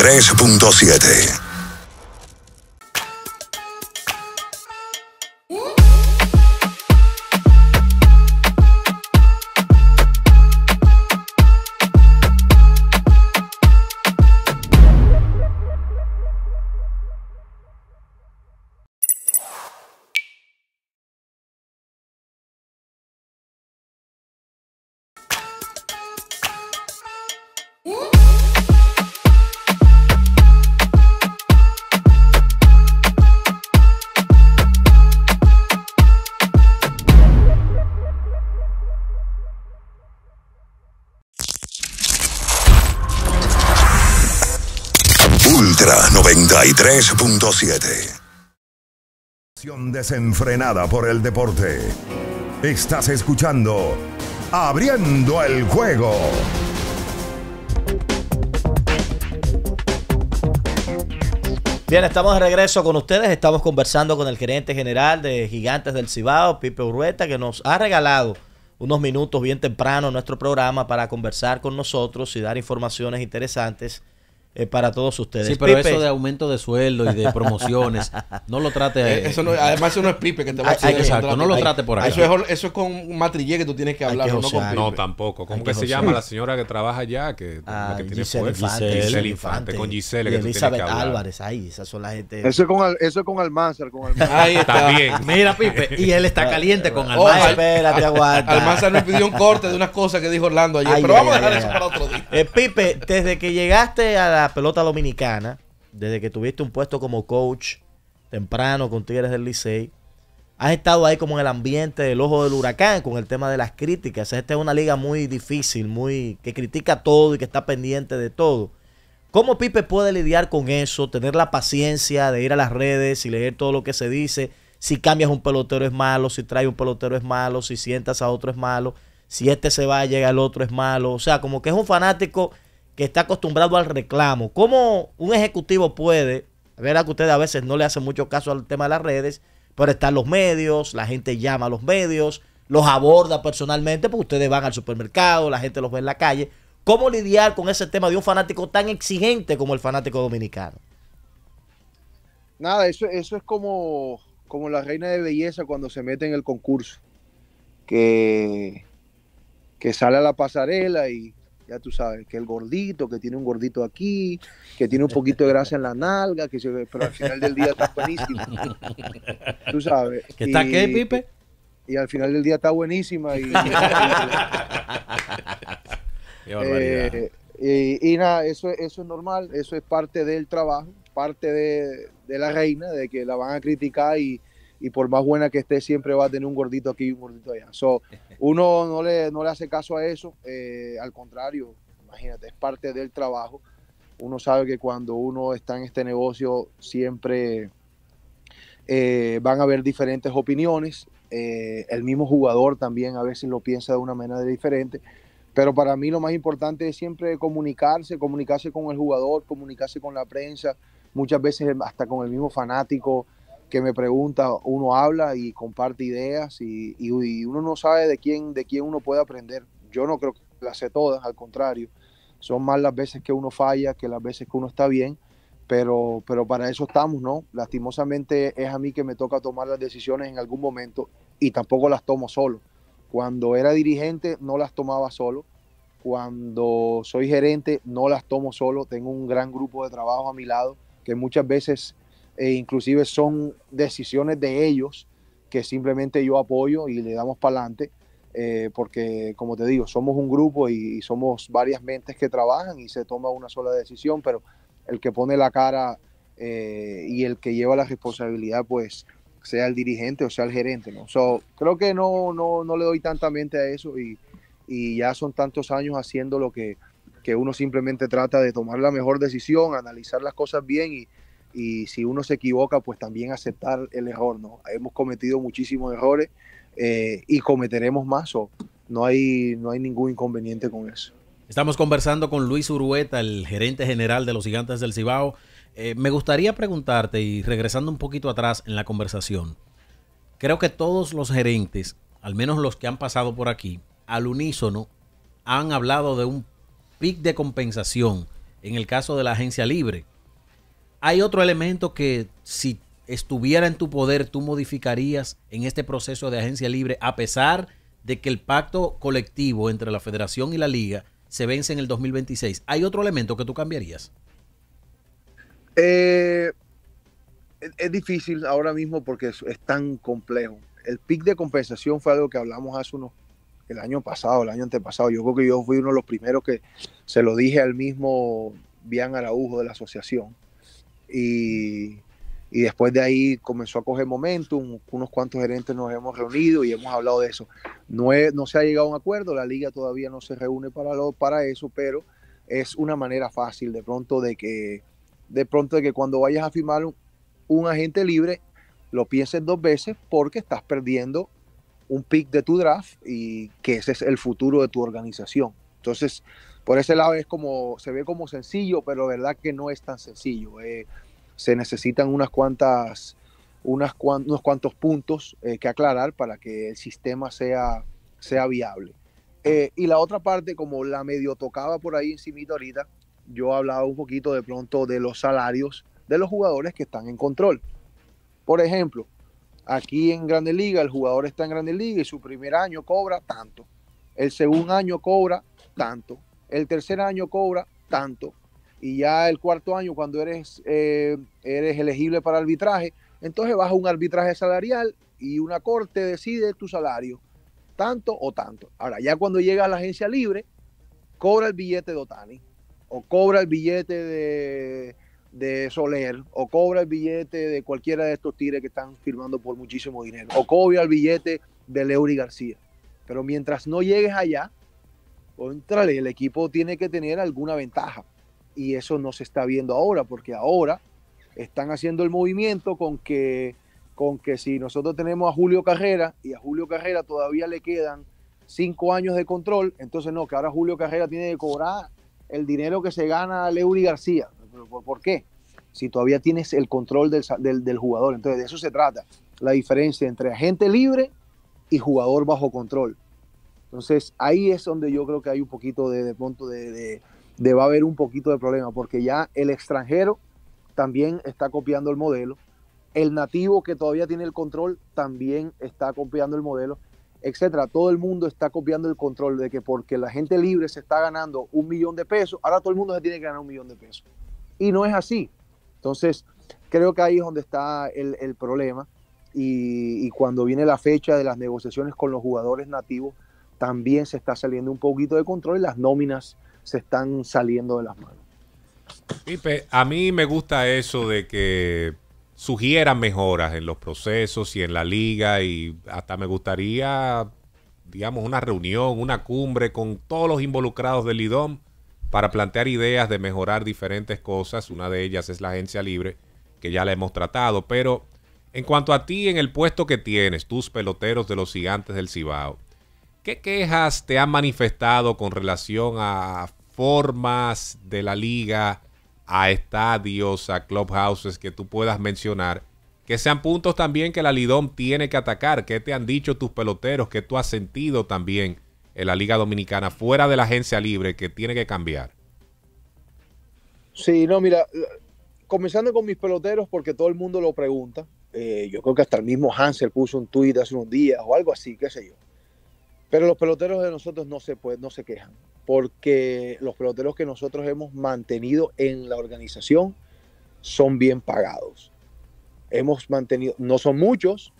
3.7 3.7 Desenfrenada por el deporte. Estás escuchando Abriendo el juego. Bien, estamos de regreso con ustedes. Estamos conversando con el gerente general de Gigantes del Cibao, Pipe Urrueta, que nos ha regalado unos minutos bien temprano en nuestro programa para conversar con nosotros y dar informaciones interesantes eh, para todos ustedes. Sí, pero eso de aumento de sueldo y de promociones, no lo trate. Eh, eso no, además, eso no es Pipe que te va a decir. Ah, exacto, no, lo trate por ahí. Eso es, eso es con un matrillé que tú tienes que hablar, no con No, tampoco. ¿Cómo que, se llama la señora que trabaja allá? Que, ah, tiene Giselle, Infante, Giselle, Giselle Infante, Con Giselle, que Elizabeth Álvarez, ahí, esas son las gente. Eso es con, eso es con Almanzar. Con Ahí está. bien Mira, Pipe, y él está caliente con Almanzar. Oh, espérate, aguanta. Almanzar nos pidió un corte de unas cosas que dijo Orlando ayer, pero vamos a dejar eso para otro día. Eh, Pipe, desde que llegaste a la pelota dominicana, desde que tuviste un puesto como coach temprano con Tigres del Licey, has estado ahí como en el ambiente del ojo del huracán con el tema de las críticas. Esta es una liga muy difícil, muy que critica todo y que está pendiente de todo. ¿Cómo Pipe puede lidiar con eso? Tener la paciencia de ir a las redes y leer todo lo que se dice. Si cambias un pelotero es malo, si traes un pelotero es malo, si sientas a otro es malo, si este se va, llega el otro es malo. O sea, como que es un fanático que está acostumbrado al reclamo. ¿Cómo un ejecutivo puede, verá que ustedes a veces no le hacen mucho caso al tema de las redes, pero están los medios, la gente llama a los medios, los aborda personalmente, porque ustedes van al supermercado, la gente los ve en la calle. ¿Cómo lidiar con ese tema de un fanático tan exigente como el fanático dominicano? Nada, eso, eso es como, como la reina de belleza cuando se mete en el concurso, que, que sale a la pasarela y, ya tú sabes, que el gordito, que tiene un gordito aquí, que tiene un poquito de grasa en la nalga, que pero al final del día está buenísima. Tú sabes. ¿Que está y, qué, Pipe? Y al final del día está buenísima. Eh, y, nada, eso, eso es normal, eso es parte del trabajo, parte de, de la reina, de que la van a criticar y y por más buena que esté, siempre va a tener un gordito aquí y un gordito allá. So, (laughs) uno no le, no le hace caso a eso, eh, al contrario, imagínate, es parte del trabajo. Uno sabe que cuando uno está en este negocio siempre eh, van a haber diferentes opiniones. Eh, el mismo jugador también a veces lo piensa de una manera diferente. Pero para mí lo más importante es siempre comunicarse, comunicarse con el jugador, comunicarse con la prensa, muchas veces hasta con el mismo fanático que me pregunta, uno habla y comparte ideas y, uno no sabe de quién, de quién uno puede aprender. Yo no creo que las sé todas, al contrario. Son más las veces que uno falla que las veces que uno está bien, pero, pero para eso estamos, ¿no? Lastimosamente es a mí que me toca tomar las decisiones en algún momento y tampoco las tomo solo. Cuando era dirigente no las tomaba solo, cuando soy gerente no las tomo solo, tengo un gran grupo de trabajo a mi lado que muchas veces e inclusive son decisiones de ellos que simplemente yo apoyo y le damos para adelante, eh, porque como te digo, somos un grupo y, somos varias mentes que trabajan y se toma una sola decisión, pero el que pone la cara eh, y el que lleva la responsabilidad, pues sea el dirigente o sea el gerente, ¿no? So, creo que no, no, le doy tanta mente a eso y, ya son tantos años haciendo lo que, que uno simplemente trata de tomar la mejor decisión, analizar las cosas bien y, y si uno se equivoca, pues también aceptar el error, ¿no? Hemos cometido muchísimos errores eh, y cometeremos más, o no hay, no hay ningún inconveniente con eso. Estamos conversando con Luis Urueta, el gerente general de los Gigantes del Cibao. Eh, me gustaría preguntarte, y regresando un poquito atrás en la conversación, creo que todos los gerentes, al menos los que han pasado por aquí, al unísono, han hablado de un pic de compensación en el caso de la agencia libre hay otro elemento que si estuviera en tu poder, tú modificarías en este proceso de agencia libre, a pesar de que el pacto colectivo entre la federación y la liga se vence en el 2026. ¿Hay otro elemento que tú cambiarías? Eh, es, difícil ahora mismo porque es, tan complejo. El pic de compensación fue algo que hablamos hace unos el año pasado, el año antepasado. Yo creo que yo fui uno de los primeros que se lo dije al mismo Bian Araujo de la asociación y, después de ahí comenzó a coger momentum, unos cuantos gerentes nos hemos reunido y hemos hablado de eso. No, no se ha llegado a un acuerdo, la liga todavía no se reúne para, para eso, pero es una manera fácil de pronto de que, de pronto que cuando vayas a firmar un, un agente libre, lo pienses dos veces porque estás perdiendo un pick de tu draft y que ese es el futuro de tu organización. Entonces, por ese lado es como, se ve como sencillo, pero verdad que no es tan sencillo. Eh. se necesitan unas cuantas, unos cuantos puntos eh, que aclarar para que el sistema sea, sea viable. Eh, y la otra parte, como la medio tocaba por ahí encima ahorita, yo hablaba un poquito de pronto de los salarios de los jugadores que están en control. Por ejemplo, aquí en Grande Liga, el jugador está en Grande Liga y su primer año cobra tanto, el segundo año cobra tanto, el tercer año cobra tanto. Y ya el cuarto año, cuando eres, eh, eres elegible para arbitraje, entonces vas a un arbitraje salarial y una corte decide tu salario, tanto o tanto. Ahora, ya cuando llegas a la agencia libre, cobra el billete de Otani, o cobra el billete de, de Soler, o cobra el billete de cualquiera de estos tigres que están firmando por muchísimo dinero, o cobra el billete de Leury García. Pero mientras no llegues allá, contrale, el equipo tiene que tener alguna ventaja. Y eso no se está viendo ahora, porque ahora están haciendo el movimiento con que, con que si nosotros tenemos a Julio Carrera y a Julio Carrera todavía le quedan cinco años de control, entonces no, que ahora Julio Carrera tiene que cobrar el dinero que se gana Leury García. ¿Por qué? Si todavía tienes el control del, del jugador. Entonces de eso se trata, la diferencia entre agente libre y jugador bajo control. Entonces ahí es donde yo creo que hay un poquito de, punto de, va a haber un poquito de problema, porque ya el extranjero también está copiando el modelo, el nativo que todavía tiene el control también está copiando el modelo, etcétera. Todo el mundo está copiando el control de que porque la gente libre se está ganando un millón de pesos, ahora todo el mundo se tiene que ganar un millón de pesos. Y no es así. Entonces, creo que ahí es donde está el, problema. y cuando viene la fecha de las negociaciones con los jugadores nativos, también se está saliendo un poquito de control y las nóminas se están saliendo de las manos. Pipe, a mí me gusta eso de que sugieran mejoras en los procesos y en la liga y hasta me gustaría, digamos, una reunión, una cumbre con todos los involucrados del IDOM para plantear ideas de mejorar diferentes cosas. Una de ellas es la agencia libre, que ya la hemos tratado, pero en cuanto a ti, en el puesto que tienes, tus peloteros de los gigantes del Cibao, ¿Qué quejas te han manifestado con relación a formas de la liga, a estadios, a clubhouses que tú puedas mencionar? Que sean puntos también que la Lidom tiene que atacar. ¿Qué te han dicho tus peloteros? ¿Qué tú has sentido también en la Liga Dominicana fuera de la agencia libre que tiene que cambiar? Sí, no, mira, comenzando con mis peloteros, porque todo el mundo lo pregunta. Eh, yo creo que hasta el mismo Hansel puso un tuit hace unos días o algo así, qué sé yo pero los peloteros de nosotros no se, no se quejan, porque los peloteros que nosotros hemos mantenido en la organización son bien pagados. Hemos mantenido, no son muchos,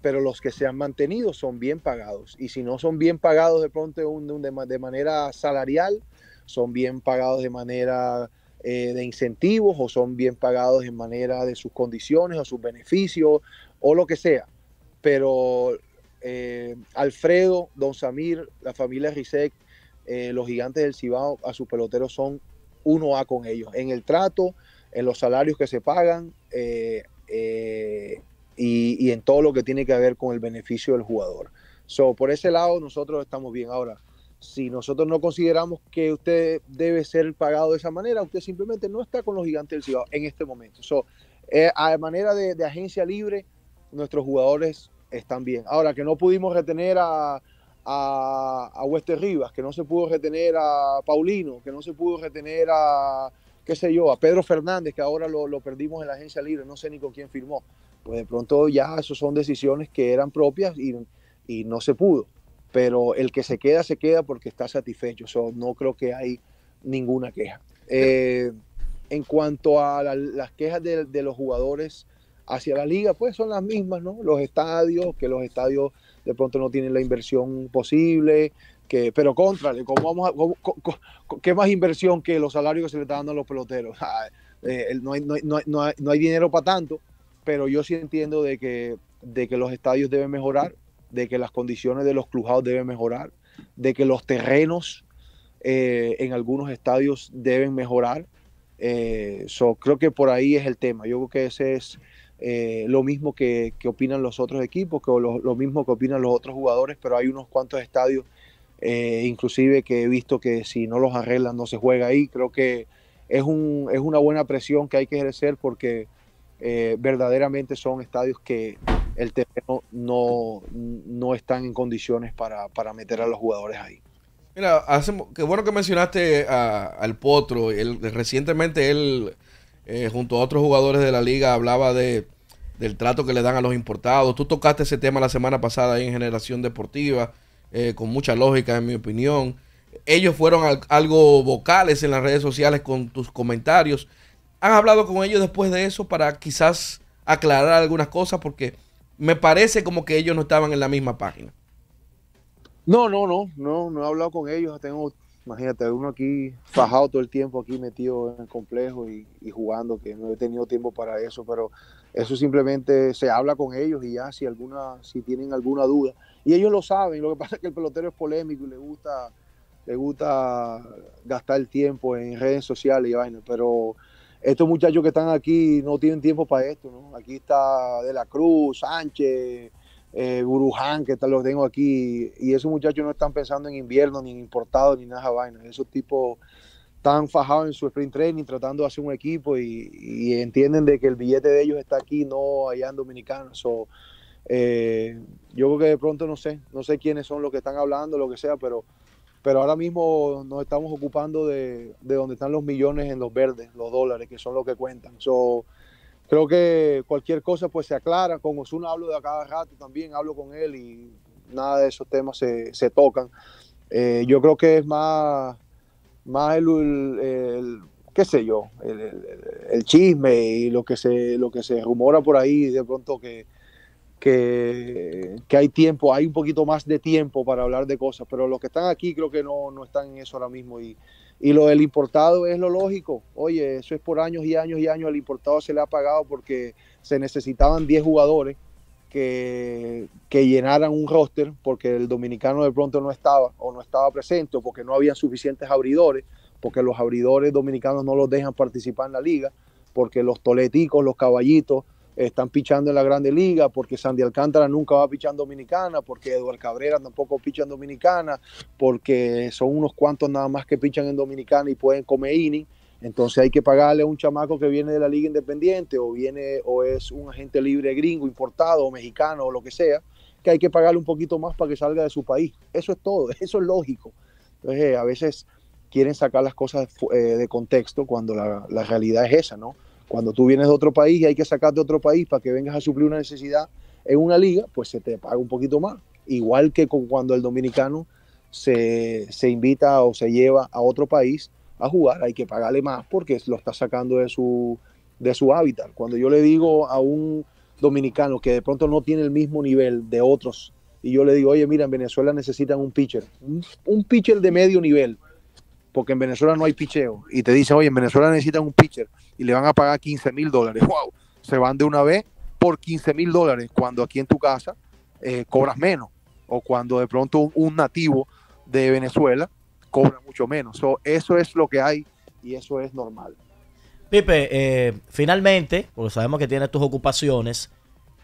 pero los que se han mantenido son bien pagados. Y si no son bien pagados de pronto de, manera salarial, son bien pagados de manera eh, de incentivos o son bien pagados en manera de sus condiciones o sus beneficios o lo que sea. Pero eh, Alfredo, Don Samir, la familia Rizek, eh, los gigantes del Cibao, a sus peloteros son uno a con ellos, en el trato, en los salarios que se pagan eh, y, en todo lo que tiene que ver con el beneficio del jugador. So, por ese lado nosotros estamos bien. Ahora, si nosotros no consideramos que usted debe ser pagado de esa manera, usted simplemente no está con los gigantes del Cibao en este momento. So, a manera de agencia libre, nuestros jugadores están bien. Ahora, que no pudimos retener a, a, Rivas, que no se pudo retener a Paulino, que no se pudo retener a, qué sé yo, a Pedro Fernández, que ahora lo, perdimos en la agencia libre, no sé ni con quién firmó. Pues de pronto ya eso son decisiones que eran propias y, no se pudo. Pero el que se queda, se queda porque está satisfecho. So, no creo que hay ninguna queja. Eh, en cuanto a las quejas de, de los jugadores hacia la liga, pues son las mismas, ¿no? Los estadios, que los estadios de pronto no tienen la inversión posible, que, pero contra ¿cómo vamos ¿qué más inversión que los salarios que se le están dando a los peloteros? no, hay, dinero para tanto, pero yo sí entiendo de que, de que los estadios deben mejorar, de que las condiciones de los crujados deben mejorar, de que los terrenos eh, en algunos estadios deben mejorar. Eh, creo que por ahí es el tema. Yo creo que ese es eh, lo mismo que, opinan los otros equipos, que lo, mismo que opinan los otros jugadores, pero hay unos cuantos estadios, eh, inclusive que he visto que si no los arreglan no se juega ahí. Creo que es, un, es una buena presión que hay que ejercer porque eh, verdaderamente son estadios que el terreno no, no están en condiciones para, meter a los jugadores ahí. Mira, hace, qué bueno que mencionaste al Potro. Él, recientemente él eh, junto a otros jugadores de la liga, hablaba de, del trato que le dan a los importados. Tú tocaste ese tema la semana pasada ahí en Generación Deportiva, eh, con mucha lógica, en mi opinión. Ellos fueron algo vocales en las redes sociales con tus comentarios. ¿Han hablado con ellos después de eso para quizás aclarar algunas cosas? Porque me parece como que ellos no estaban en la misma página. No, no, no, no, no he hablado con ellos. Tengo Imagínate, uno aquí fajado todo el tiempo, aquí metido en el complejo y, jugando, que no he tenido tiempo para eso, pero eso simplemente se habla con ellos y ya si, alguna, si tienen alguna duda. Y ellos lo saben, lo que (laughs) pasa es que el pelotero es polémico y le gusta, le gusta gastar el tiempo en redes sociales y vainas, pero estos muchachos que están aquí no tienen tiempo para esto, ¿no? Aquí está De la Cruz, Sánchez, eh, Buruján, que tal, los tengo aquí, y esos muchachos no están pensando en invierno, ni en importado, ni nada vaina. Esos tipos están fajados en su sprint training, tratando de hacer un equipo y, entienden de que el billete de ellos está aquí, no allá en Dominicana. Eh, yo creo que de pronto no sé, no sé quiénes son los que están hablando, lo que sea, pero, pero ahora mismo nos estamos ocupando de, de donde están los millones en los verdes, los dólares, que son los que cuentan. So, creo que cualquier cosa pues se aclara. Con Osuna hablo de a cada rato también, hablo con él y nada de esos temas se, tocan. Eh, yo creo que es más, más el, qué sé yo, el, chisme y lo que, se, lo que se rumora por ahí de pronto que, que, hay tiempo, hay un poquito más de tiempo para hablar de cosas, pero los que están aquí creo que no, no están en eso ahora mismo y, y lo del importado es lo lógico. Oye, eso es por años y años y años. El importado se le ha pagado porque se necesitaban 10 jugadores que, que, llenaran un roster porque el dominicano de pronto no estaba o no estaba presente o porque no había suficientes abridores, porque los abridores dominicanos no los dejan participar en la liga, porque los toleticos, los caballitos, están pichando en la Grande Liga, porque Sandy Alcántara nunca va a pichar en Dominicana, porque Eduardo Cabrera tampoco picha en Dominicana, porque son unos cuantos nada más que pichan en Dominicana y pueden comer inning. Entonces hay que pagarle a un chamaco que viene de la liga independiente o viene o es un agente libre gringo, importado o mexicano o lo que sea, que hay que pagarle un poquito más para que salga de su país. Eso es todo, (laughs) eso es lógico. Entonces eh, a veces quieren sacar las cosas eh, de contexto cuando la realidad es esa, ¿no? Cuando tú vienes de otro país y hay que sacar de otro país para que vengas a suplir una necesidad en una liga, pues se te paga un poquito más. Igual que cuando el dominicano se, invita o se lleva a otro país a jugar, hay que pagarle más porque lo está sacando de su, de su hábitat. Cuando yo le digo a un dominicano que de pronto no tiene el mismo nivel de otros y yo le digo, oye, mira, en Venezuela necesitan un pitcher, un pitcher de medio nivel porque en Venezuela no hay picheo, y te dicen, oye, en Venezuela necesitan un pitcher y le van a pagar 15 mil dólares, wow, se van de una vez por 15 mil dólares, cuando aquí en tu casa eh, cobras menos, o cuando de pronto un, nativo de Venezuela cobra mucho menos. eso es lo que hay y eso es normal. Pipe, eh, finalmente, porque sabemos que tienes tus ocupaciones,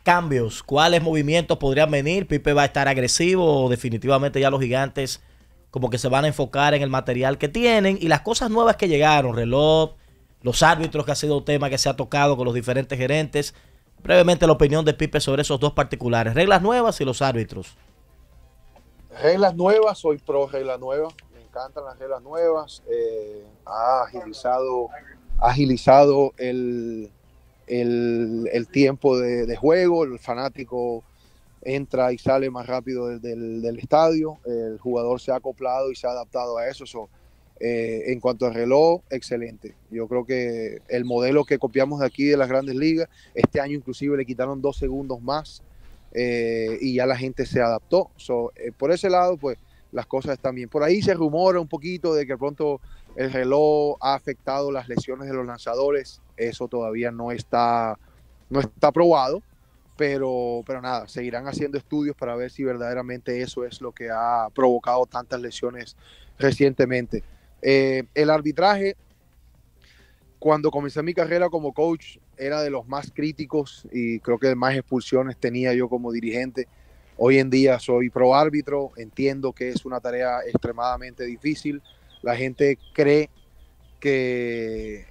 cambios, ¿cuáles movimientos podrían venir? Pipe va a estar agresivo, ¿O definitivamente ya los gigantes como que se van a enfocar en el material que tienen y las cosas nuevas que llegaron, reloj, los árbitros que ha sido un tema que se ha tocado con los diferentes gerentes. Brevemente la opinión de Pipe sobre esos dos particulares, reglas nuevas y los árbitros. Reglas nuevas, soy pro reglas nuevas, me encantan las reglas nuevas, eh, ha agilizado, agilizado el, tiempo de, juego, el fanático entra y sale más rápido del, estadio, el jugador se ha acoplado y se ha adaptado a eso. Eh, en cuanto al reloj, excelente. Yo creo que el modelo que copiamos de aquí de las grandes ligas, este año inclusive le quitaron dos segundos más eh, y ya la gente se adaptó. Eh, por ese lado, pues las cosas están bien. Por ahí se rumora un poquito de que pronto el reloj ha afectado las lesiones de los lanzadores. Eso todavía no está, no está probado pero, pero nada, seguirán haciendo estudios para ver si verdaderamente eso es lo que ha provocado tantas lesiones recientemente. Eh, el arbitraje, cuando comencé mi carrera como coach, era de los más críticos y creo que más expulsiones tenía yo como dirigente. Hoy en día soy pro árbitro, entiendo que es una tarea extremadamente difícil. La gente cree que,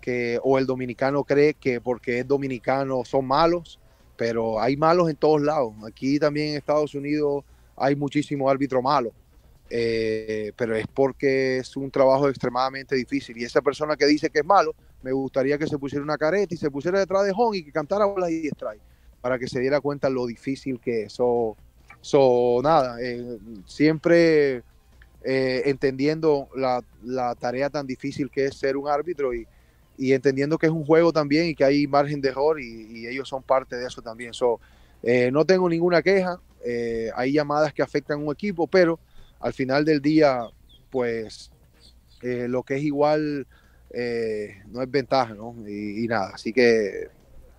que o el dominicano cree que porque es dominicano son malos pero hay malos en todos lados. Aquí también en Estados Unidos hay muchísimo árbitro malo, eh, pero es porque es un trabajo extremadamente difícil. Y esa persona que dice que es malo, me gustaría que se pusiera una careta y se pusiera detrás de Hong y que cantara bola y strike, para que se diera cuenta lo difícil que es. So, nada, eh, siempre eh, entendiendo la, la tarea tan difícil que es ser un árbitro y y entendiendo que es un juego también y que hay margen de error y, ellos son parte de eso también. So, eh, no tengo ninguna queja, eh, hay llamadas que afectan a un equipo, pero al final del día, pues eh, lo que es igual no es ventaja, ¿no? Y, nada, así que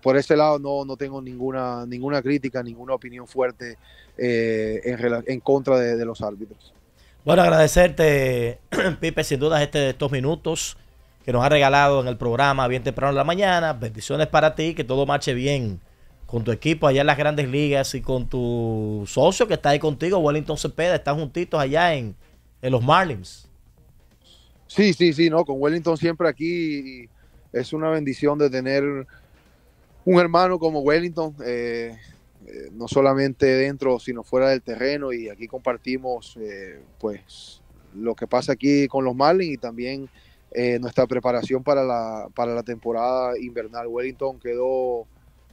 por ese lado no, tengo ninguna, ninguna crítica, ninguna opinión fuerte en, contra de, los árbitros. Bueno, agradecerte, (clears throat) Pipe, sin duda este, estos minutos que nos ha regalado en el programa bien temprano en la mañana. Bendiciones para ti, que todo marche bien con tu equipo allá en las grandes ligas y con tu socio que está ahí contigo, Wellington Cepeda, están juntitos allá en, los Marlins. Sí, sí, sí, no, con Wellington siempre aquí es una bendición de tener un hermano como Wellington, eh, eh, no solamente dentro, sino fuera del terreno y aquí compartimos eh, pues lo que pasa aquí con los Marlins y también eh, nuestra preparación para la, para la temporada invernal. Wellington quedó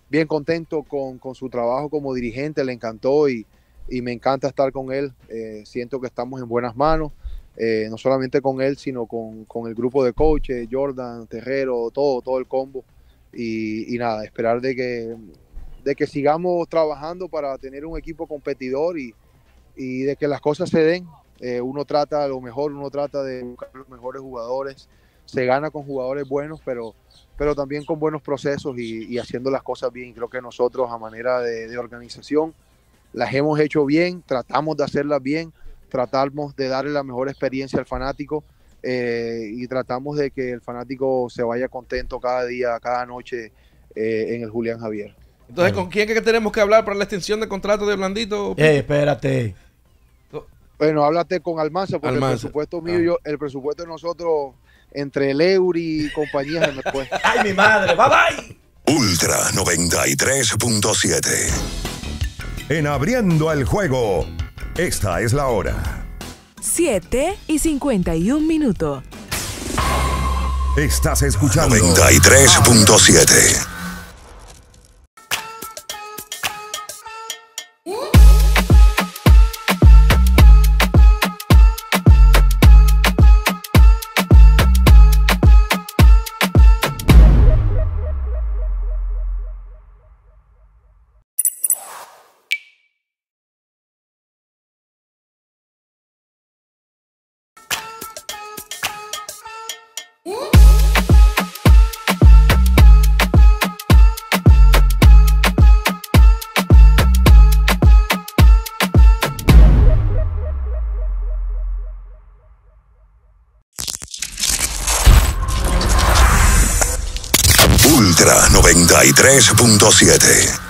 bien contento con, su trabajo como dirigente, le encantó y, y me encanta estar con él. Eh, siento que estamos en buenas manos, eh, no solamente con él, sino con, el grupo de coaches, Jordan, Terrero, todo, todo el combo. Y, y, nada, esperar de que, de que sigamos trabajando para tener un equipo competidor y, y de que las cosas se den eh, uno trata a lo mejor, uno trata de buscar los mejores jugadores. Se gana con jugadores buenos, pero, pero también con buenos procesos y, haciendo las cosas bien. Creo que nosotros a manera de, organización las hemos hecho bien, tratamos de hacerlas bien, tratamos de darle la mejor experiencia al fanático. Eh, y tratamos de que el fanático se vaya contento cada día, cada noche eh, en el Julián Javier. Entonces, ¿con quién que tenemos que hablar para la extensión de contrato de Blandito? espérate. Bueno, háblate con Almanza, porque el presupuesto mío, ah. el presupuesto de nosotros, entre el Euri y compañía, me cuesta. (laughs) ¡Ay, mi madre! ¡Bye, bye! Ultra 93.7 En Abriendo el Juego, esta es la hora. 7 y 51 minutos. Estás escuchando 93.7 punto7.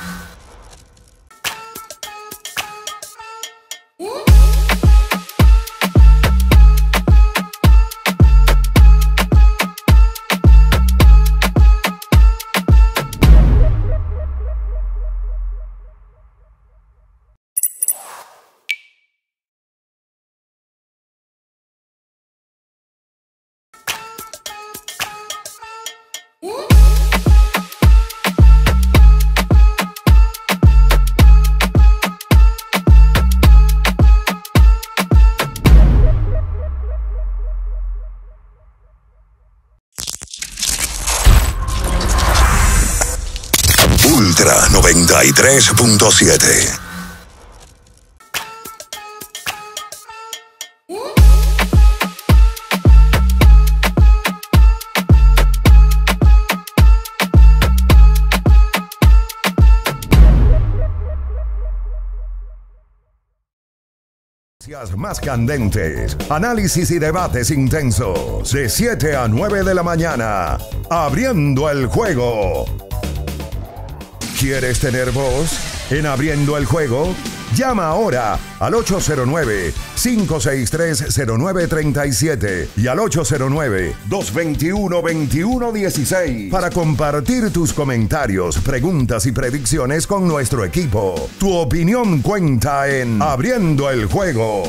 siete más candentes, análisis y debates intensos, de 7 a 9 de la mañana, abriendo el juego. ¿Quieres tener voz? En abriendo el juego, llama ahora al 809 563 0937 y al 809-221-2116 para compartir tus comentarios, preguntas y predicciones con nuestro equipo. Tu opinión cuenta en abriendo el juego.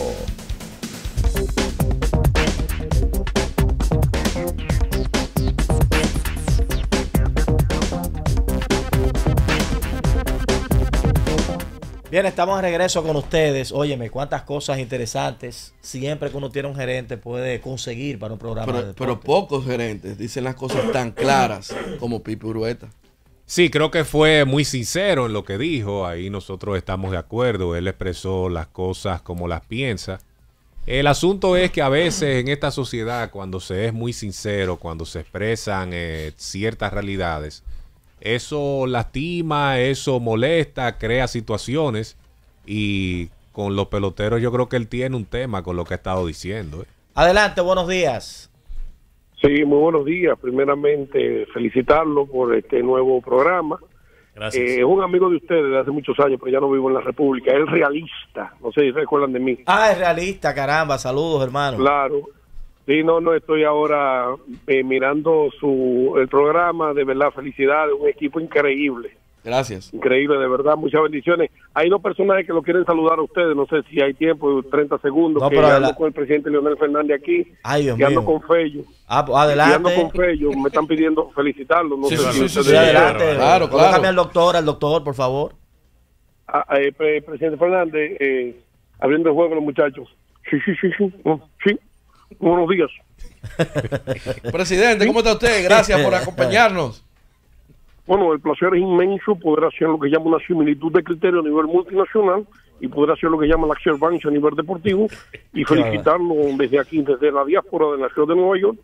Bien, estamos de regreso con ustedes. Óyeme, cuántas cosas interesantes siempre que uno tiene un gerente puede conseguir para un programa pero, pocos gerentes dicen las cosas tan claras como Pipe Urueta. Sí, creo que fue muy sincero en lo que dijo. Ahí nosotros estamos de acuerdo. Él expresó las cosas como las piensa. El asunto es que a veces en esta sociedad, cuando se es muy sincero, cuando se expresan eh, ciertas realidades, eso lastima, eso molesta, crea situaciones y con los peloteros yo creo que él tiene un tema con lo que ha estado diciendo. ¿eh? Adelante, buenos días. Sí, muy buenos días. Primeramente, felicitarlo por este nuevo programa. Gracias. Eh, es un amigo de ustedes de hace muchos años, pero ya no vivo en la República. Es realista, no sé si recuerdan de mí. Ah, es realista, caramba, saludos, hermano. Claro, Sí, no, no, estoy ahora eh, mirando su, el programa, de verdad, felicidades, un equipo increíble. Gracias. Increíble, de verdad, muchas bendiciones. Hay dos personajes que lo quieren saludar a ustedes, no sé si hay tiempo, 30 segundos, no, que con el presidente Leonel Fernández aquí, Ay, ando con Fello. Ah, pues, adelante. ando con Fello, me están pidiendo felicitarlo. sí, sí, sí, adelante. Claro, claro. al doctor, al doctor, por favor. Ah, eh, presidente Fernández, eh, abriendo el juego los muchachos. Sí, sí, sí, sí. Oh. sí. Buenos días. (laughs) Presidente, ¿cómo está usted? Gracias por acompañarnos. Bueno, el placer es inmenso poder hacer lo que llama una similitud de criterio a nivel multinacional y poder hacer lo que llama la observancia a nivel deportivo y felicitarlo desde aquí, desde la diáspora de la ciudad de Nueva York,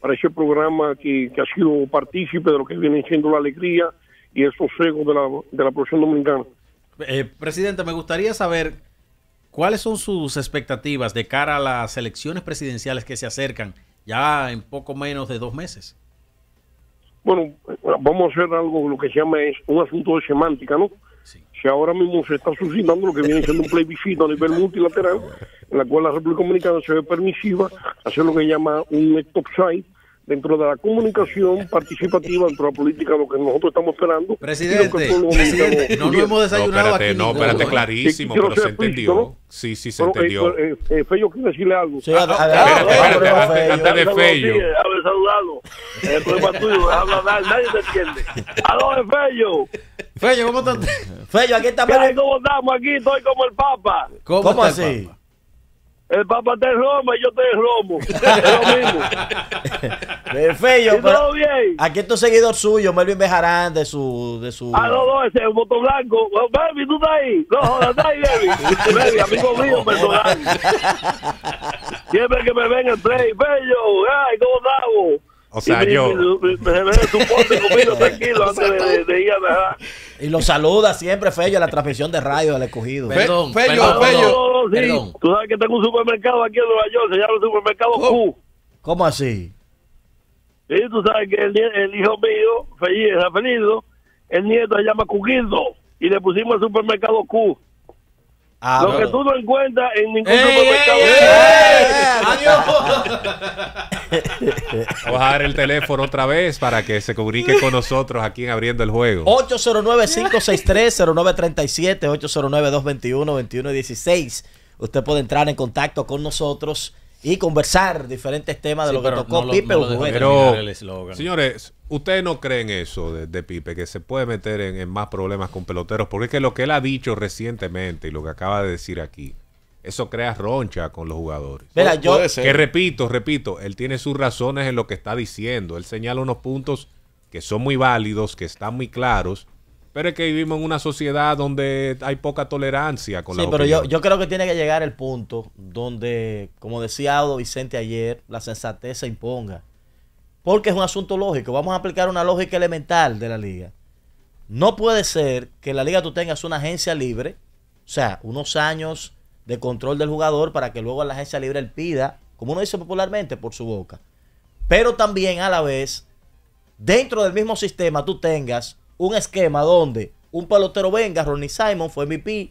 para ese programa que, ha sido partícipe de lo que viene siendo la alegría y el sosego de la, de la profesión dominicana. Eh, presidente, me gustaría saber ¿Cuáles son sus expectativas de cara a las elecciones presidenciales que se acercan ya en poco menos de dos meses? Bueno, eh, vamos a hacer algo, lo que se llama un asunto de semántica, ¿no? Sí. Si ahora mismo se está suscitando lo que viene siendo un plebiscito a nivel multilateral, en la cual la República Dominicana se ve permisiva hacer lo que llama un top dentro de la comunicación participativa, dentro de la política, lo que nosotros estamos esperando. Presidente, no hemos desayunado espérate, No, espérate, clarísimo, pero se entendió. sí, sí, se eh, entendió. Eh, eh, Fello quiere decirle algo. espérate, espérate, antes, de Fello. nadie, te entiende. Fello! Fello, ¿cómo estás? (laughs) Fello, aquí está. ¿Cómo estamos aquí? Estoy como el Papa. ¿Cómo, así? El papá está en Roma y yo estoy en Romo. (laughs) Es lo mismo. Perfecto. Aquí estos seguidores suyos, Melvin Bejarán, de su, de su. Ah, no, no, ese es un voto blanco. Melvin baby, tú estás ahí. No, no, está ahí, baby. baby, amigo mío, personal. (laughs) Siempre que me ven en play, bello, ay, ¿cómo estamos? O sea, y yo. Y lo saluda siempre, Fello, en la transmisión de radio del escogido. Perdón, Fello, Tú sabes que tengo un supermercado aquí en Nueva York, se llama el Supermercado Q. ¿Cómo así? Y tú sabes que el, hijo mío, Feliz, el nieto se llama Cuquildo, y le pusimos el supermercado Q. Ah, lo que tú no encuentras en ningún supermercado. Vamos a dar el teléfono otra vez para que se comunique con nosotros aquí en Abriendo el Juego. 809-563-0937, 809-221-2116. Usted puede entrar en contacto con nosotros y conversar diferentes temas de lo que tocó Pipe. pero, señores, ¿Ustedes no creen eso de, Pipe, que se puede meter en, más problemas con peloteros? Porque es que lo que él ha dicho recientemente y lo que acaba de decir aquí, eso crea roncha con los jugadores. Mira, yo, que repito, repito, él tiene sus razones en lo que está diciendo. Él señala unos puntos que son muy válidos, que están muy claros, pero es que vivimos en una sociedad donde hay poca tolerancia con la sí, pero yo, yo, creo que tiene que llegar el punto donde, como decía Aldo Vicente ayer, la sensatez se imponga porque es un asunto lógico. Vamos a aplicar una lógica elemental de la liga. No puede ser que la liga tú tengas una agencia libre, o sea, unos años de control del jugador para que luego la agencia libre él pida, como uno dice popularmente, por su boca. Pero también a la vez, dentro del mismo sistema tú tengas un esquema donde un pelotero venga, Ronnie Simon fue MVP,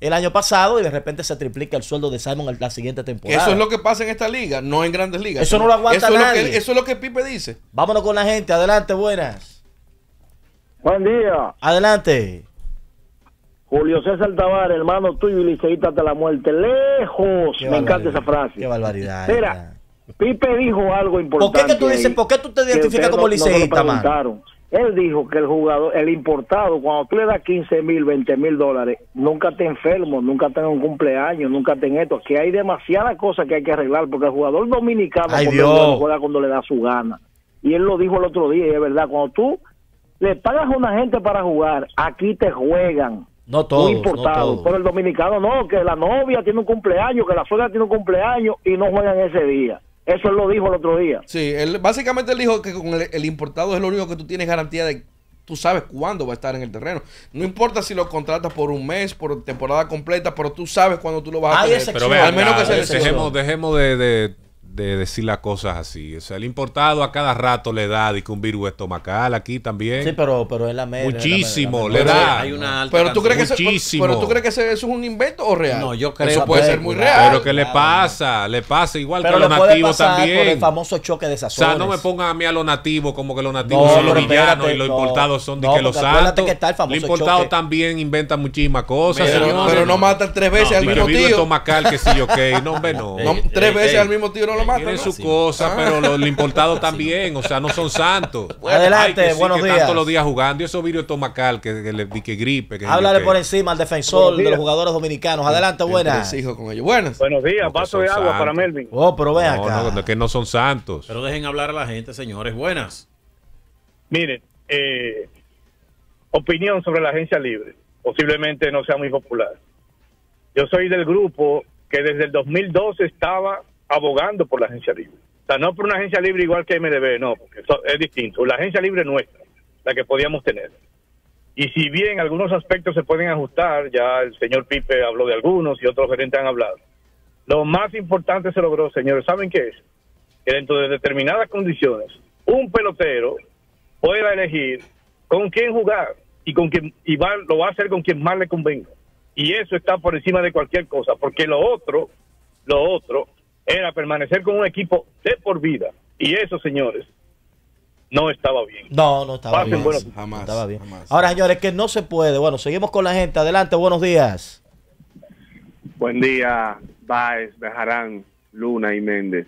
el año pasado y de repente se triplica el sueldo de Simon la siguiente temporada. Eso es lo que pasa en esta liga, no en grandes ligas. Eso no lo aguanta Es lo que, eso es lo que Pipe dice. Vámonos con la gente. Adelante, buenas. Buen día. Adelante. Julio César Tavares, hermano tuyo y liceísta hasta la muerte. Lejos. Me encanta esa frase. Qué barbaridad. Espera, Pipe dijo algo importante. ¿Por qué, tú, te identificas como liceísta, no él dijo que el jugador, el importado, cuando tú le das 15 mil, 20 mil dólares, nunca te enfermo, nunca tengas un cumpleaños, nunca te esto. Que hay demasiadas cosas que hay que arreglar, porque el jugador dominicano cuando juega cuando le da su gana. Y él lo dijo el otro día, y es verdad, cuando tú le pagas a una gente para jugar, aquí te juegan. No todo importado. el dominicano no, que la novia tiene un cumpleaños, que la suegra tiene un cumpleaños y no juegan ese día. Eso él lo dijo el otro día. Sí, él, básicamente él dijo que con el, importado es lo único que tú tienes garantía de tú sabes cuándo va a estar en el terreno. No importa si lo contratas por un mes, por temporada completa, pero tú sabes cuándo tú lo vas a tener. Pero al menos que dejemos, dejemos de, de, de decir las cosas así. O sea, el importado a cada rato le da un virus estomacal aquí también. Sí, pero, pero es la media. Muchísimo, le da. Hay una pero, ¿tú crees que Eso, pero crees que eso es un invento o real. No, yo creo Eso puede ser muy real. Pero que le pasa, le pasa igual que a los nativos también. Por el famoso choque de O sea, no me pongan a mí a los nativos como que los nativos son los villanos y los importados son de que los santos. Que el los importados también inventan muchísimas cosas. Pero, no matan tres veces al mismo tío. estomacal que sí, ok. No, hombre, no. Tres veces al mismo tío no tienen su ah, cosa, ah. pero lo importado (laughs) también, o sea, no son santos. Adelante, buenos días. Todos los días jugando y eso virus tomacal, que, que, di que gripe. Que Háblale por encima al defensor de los jugadores dominicanos. Adelante, buenas. con Buenos días, vaso de agua para Melvin. Oh, pero vean no, acá. que no son santos. Pero dejen hablar a la gente, señores. Buenas. Miren, eh, opinión sobre la agencia libre. Posiblemente no sea muy popular. Yo soy del grupo que desde el 2012 estaba abogando por la agencia libre. O sea, no por una agencia libre igual que MDB, no, porque es distinto. La agencia libre nuestra, la que podíamos tener. Y si bien algunos aspectos se pueden ajustar, ya el señor Pipe habló de algunos y otros gerentes han hablado, lo más importante se logró, señores, ¿saben qué es? Que dentro de determinadas condiciones, un pelotero pueda elegir con quién jugar y con quién y va, lo va a hacer con quien más le convenga. Y eso está por encima de cualquier cosa, porque lo otro, lo otro era permanecer con un equipo de por vida. Y eso, señores, no estaba bien. No, no estaba bien. Jamás, Ahora, señores, que no se puede. Bueno, seguimos con la gente. Adelante, buenos días. Buen día, Baez, Bejarán, Luna y Méndez.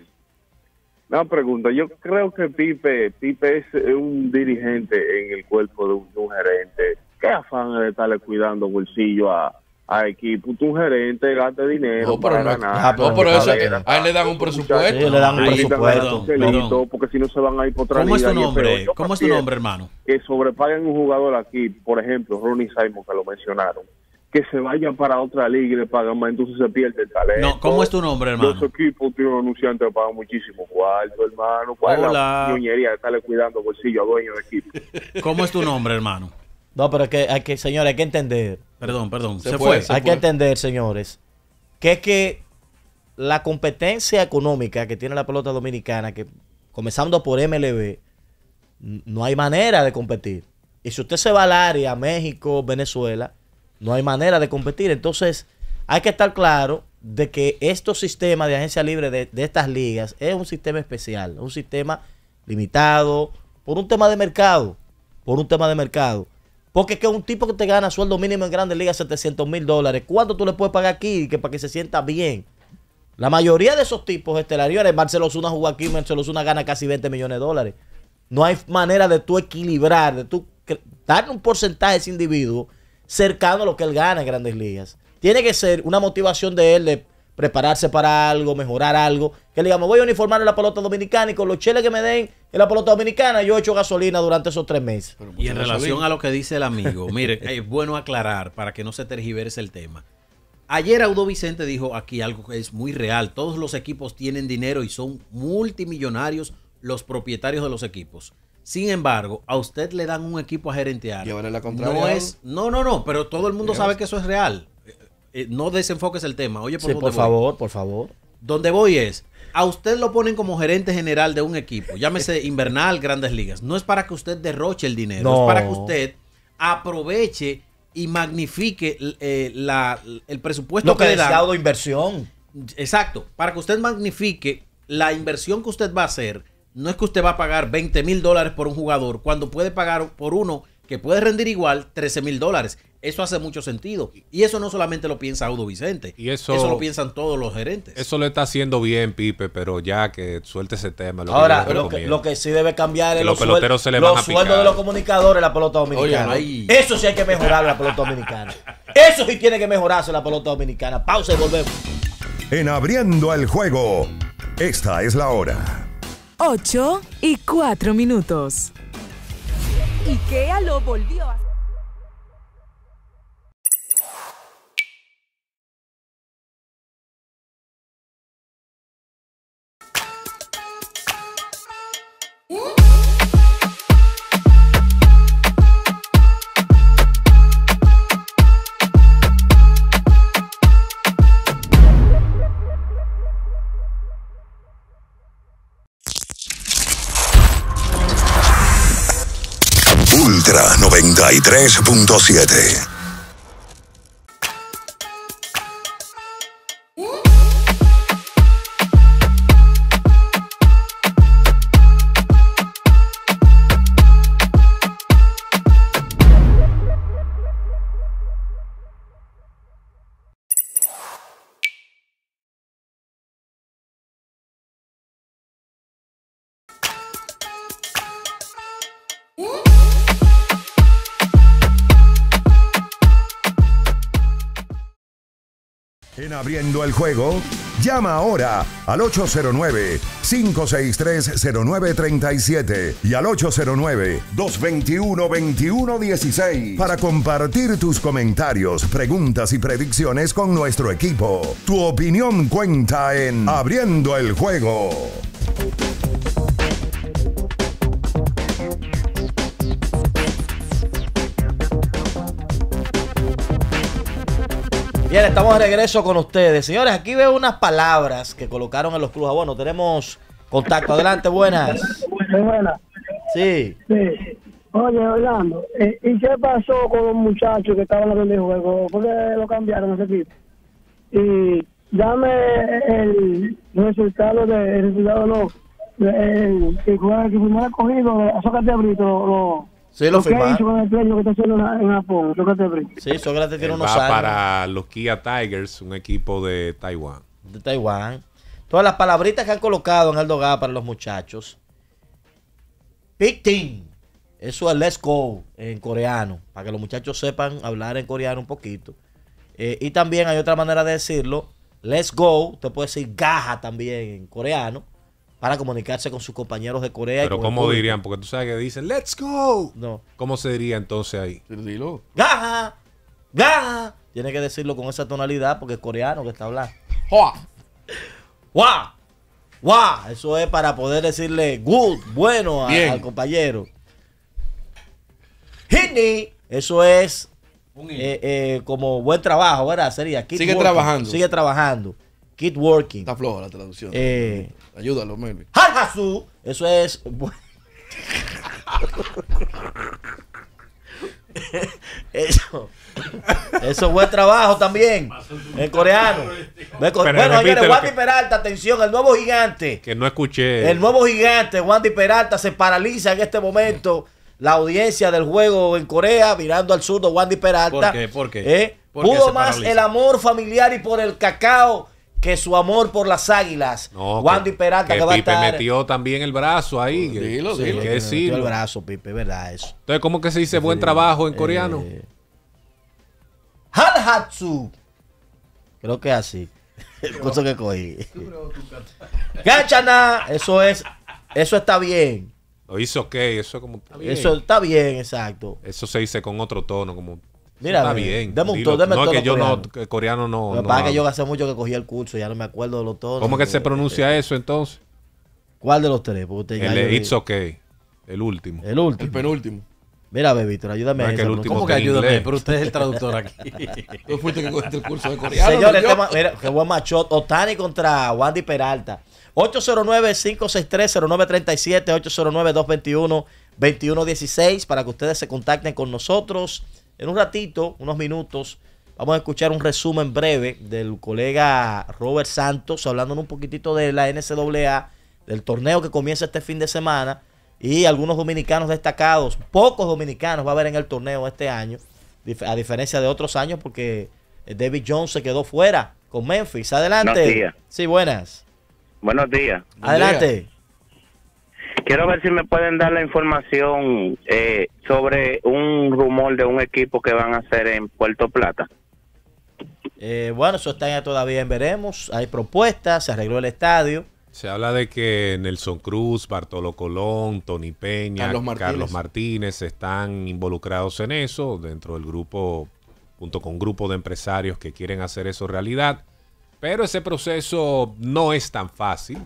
Una pregunta, yo creo que Pipe, Pipe es un dirigente en el cuerpo de un, gerente. ¿Qué afán de estarle cuidando bolsillo a, a equipo, tu gerente gaste dinero no, para ganar. Ah, pero, no, eso, a él le dan un presupuesto. le dan un presupuesto. porque si no se van a ir por otra ¿Cómo es tu nombre? ¿Cómo es tu nombre, hermano? Que sobrepaguen un jugador aquí, por ejemplo, Ronnie Simon, que lo mencionaron. Que se vaya para otra liga y le pagan más, entonces se pierde el talento. No, ¿cómo es tu nombre, hermano? Los equipos tienen anunciante que pagan muchísimo cuarto, hermano. ¿Cuál Hola. es la de estarle cuidando bolsillo a dueño de equipo? ¿Cómo es tu nombre, hermano? No, pero es que, hay que, señores, hay que entender. Perdón, perdón. Se, fue. hay que entender, señores, que es que la competencia económica que tiene la pelota dominicana, que comenzando por MLB, no hay manera de competir. Y si usted se va al área, México, Venezuela, no hay manera de competir. Entonces, hay que estar claro de que estos sistemas de agencia libre de estas ligas es un sistema especial, un sistema limitado, por un tema de mercado, por un tema de mercado. Porque es que un tipo que te gana sueldo mínimo en Grandes Ligas 700 mil dólares, ¿cuánto tú le puedes pagar aquí que para que se sienta bien? La mayoría de esos tipos estelares, Marcelo una jugó aquí, Marcelo gana casi 20 millones de dólares. No hay manera de tú equilibrar, de tú darle un porcentaje a ese individuo cercano a lo que él gana en Grandes Ligas. Tiene que ser una motivación de él de prepararse para algo, mejorar algo. Que le digamos, voy a uniformar en la pelota dominicana y con los cheles que me den en la pelota dominicana, yo he hecho gasolina durante esos tres meses. Y en relación a lo que dice el amigo, mire, (laughs) es bueno aclarar para que no se tergiverse el tema. Ayer Audo Vicente dijo aquí algo que es muy real. Todos los equipos tienen dinero y son multimillonarios los propietarios de los equipos. Sin embargo, a usted le dan un equipo a gerentear. la No es, no, no, no, pero todo el mundo sabe que eso es real. Eh, no desenfoques el tema. Oye, por, sí, por favor, por favor. Donde voy es, a usted lo ponen como gerente general de un equipo, llámese (laughs) invernal, grandes ligas. No es para que usted derroche el dinero, no. es para que usted aproveche y magnifique eh, el presupuesto que, que le da. inversión. Exacto, para que usted magnifique la inversión que usted va a hacer. No es que usted va a pagar 20 mil dólares por un jugador cuando puede pagar por uno que puede rendir igual 13 mil dólares. Eso hace mucho sentido. Y eso no solamente lo piensa Audo Vicente. Y eso, lo piensan todos los gerentes. Eso lo está haciendo bien, Pipe, pero ya que suelte ese tema. Ahora, lo, que, lo, sí debe cambiar es los peloteros se los sueldos de los comunicadores, la pelota dominicana. Eso sí hay que mejorar la pelota dominicana. (laughs) Eso sí tiene que mejorarse la pelota dominicana. Pausa y volvemos. En abriendo el juego, esta es la hora. 8 y 4 minutos. IKEA lo volvió a 93.7. abriendo el juego. Llama ahora al 809-563-0937 y al 809-221-2116 para compartir tus comentarios, preguntas y predicciones con nuestro equipo. Tu opinión cuenta en Abriendo el juego. Bien, estamos de regreso con ustedes. Señores, aquí veo unas palabras que colocaron en los clubes. Bueno, tenemos contacto. Adelante, buenas. Buenas. Sí. Oye, Orlando, eh, ¿y qué pasó con los muchachos que estaban en el juego? ¿Por qué lo cambiaron ese equipo? Y dame el resultado de el resultado no el, el, que el que cogido de Brito Sí, lo para los Kia Tigers, un equipo de Taiwán. De Taiwán. Todas las palabritas que han colocado en Aldo Gá para los muchachos. Pick Team. Eso es Let's Go en coreano, para que los muchachos sepan hablar en coreano un poquito. Eh, y también hay otra manera de decirlo. Let's Go, usted puede decir gaja también en coreano para comunicarse con sus compañeros de Corea. Pero ¿cómo dirían? Porque tú sabes que dicen, let's go. No. ¿Cómo se diría entonces ahí? Dilo. Gaja, gaja. Tiene que decirlo con esa tonalidad porque es coreano que está hablando. ¡Hua! ¡Hua! ¡Hua! Eso es para poder decirle good, bueno al compañero. Hindi, eso es eh, eh, como buen trabajo, ¿verdad? Sería Sigue trabajando. Sigue trabajando. Keep working. Está floja la traducción. Eh, Ayúdalo, Melvin. Jajazú. Eso es. Eso. Eso es buen trabajo también. En coreano. bueno, señores, Wandy Peralta, atención, el nuevo gigante. Que no escuché. El nuevo gigante, Wandy Peralta, se paraliza en este momento la audiencia del juego en Corea, mirando al surdo Wandy Peralta. ¿Por qué? ¿Por qué eh, pudo más el amor familiar y por el cacao que su amor por las águilas. No, y Peralta que, Pipe metió también el brazo ahí. el brazo, Pipe, verdad eso. Entonces, ¿cómo que se dice buen trabajo en coreano? Eh, hatsu Creo que así. (laughs) El que cogí. Ganchana, eso es, eso está bien. Lo hizo ok, eso como está bien. Eso está bien, exacto. Eso se dice con otro tono, como Mira, está eh, bien. un No, que yo coreano. no, coreano no. Lo que pasa es que yo hace mucho que cogí el curso, ya no me acuerdo de los tonos. ¿Cómo que se pronuncia eh, eso entonces? ¿Cuál de los tres? el It's Okay. El último. El último. El penúltimo. Mira, Víctor, ayúdame. que el último ¿Cómo que ayúdame? Pero usted es el traductor aquí. (laughs) Tú fuiste que cogiste el curso de coreano. Señor, el tema, mira, qué buen machot. Otani contra Wandy Peralta. 809-563-0937, 809-221-2116 para que ustedes se contacten con nosotros. En un ratito, unos minutos, vamos a escuchar un resumen breve del colega Robert Santos hablando un poquitito de la NCAA, del torneo que comienza este fin de semana y algunos dominicanos destacados, pocos dominicanos va a haber en el torneo este año, a diferencia de otros años porque eh, David Jones se quedó fuera con Memphis. Adelante. Buenos días. Sí, buenas. Buenos días. Adelante. Quiero ver si me pueden dar la información eh, sobre un rumor de un equipo que van a hacer en Puerto Plata. Eh, bueno, eso está ya todavía en veremos. Hay propuestas, se arregló el estadio. Se habla de que Nelson Cruz, Bartolo Colón, Tony Peña, Carlos Martínez. Carlos Martínez están involucrados en eso, dentro del grupo, junto con un grupo de empresarios que quieren hacer eso realidad. Pero ese proceso no es tan fácil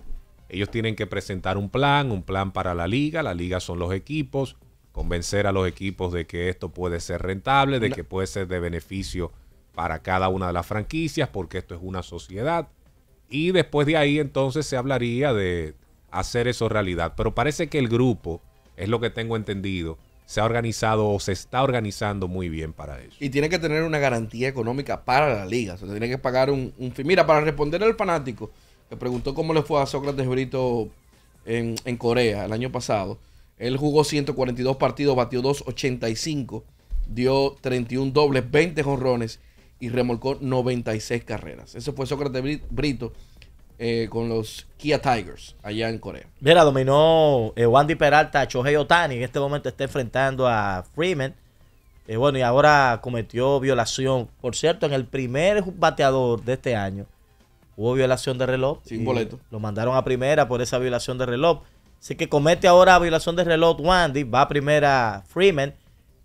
ellos tienen que presentar un plan, un plan para la liga, la liga son los equipos, convencer a los equipos de que esto puede ser rentable, de que puede ser de beneficio para cada una de las franquicias, porque esto es una sociedad. Y después de ahí entonces se hablaría de hacer eso realidad. Pero parece que el grupo, es lo que tengo entendido, se ha organizado o se está organizando muy bien para eso. Y tiene que tener una garantía económica para la liga. O sea, tiene que pagar un, un Mira, para responder al fanático, le preguntó cómo le fue a Sócrates Brito en, Corea el año pasado. Él jugó 142 partidos, batió 285, dio 31 dobles, 20 jonrones y remolcó 96 carreras. Eso fue Sócrates Brito eh, con los Kia Tigers allá en Corea. Mira, dominó eh, Wandy Peralta, Chohei Otani. En este momento está enfrentando a Freeman. Eh, bueno, y ahora cometió violación. Por cierto, en el primer bateador de este año hubo violación de reloj. Sin boleto. Lo mandaron a primera por esa violación de reloj. Así que comete ahora violación de reloj Wandy, va a primera Freeman.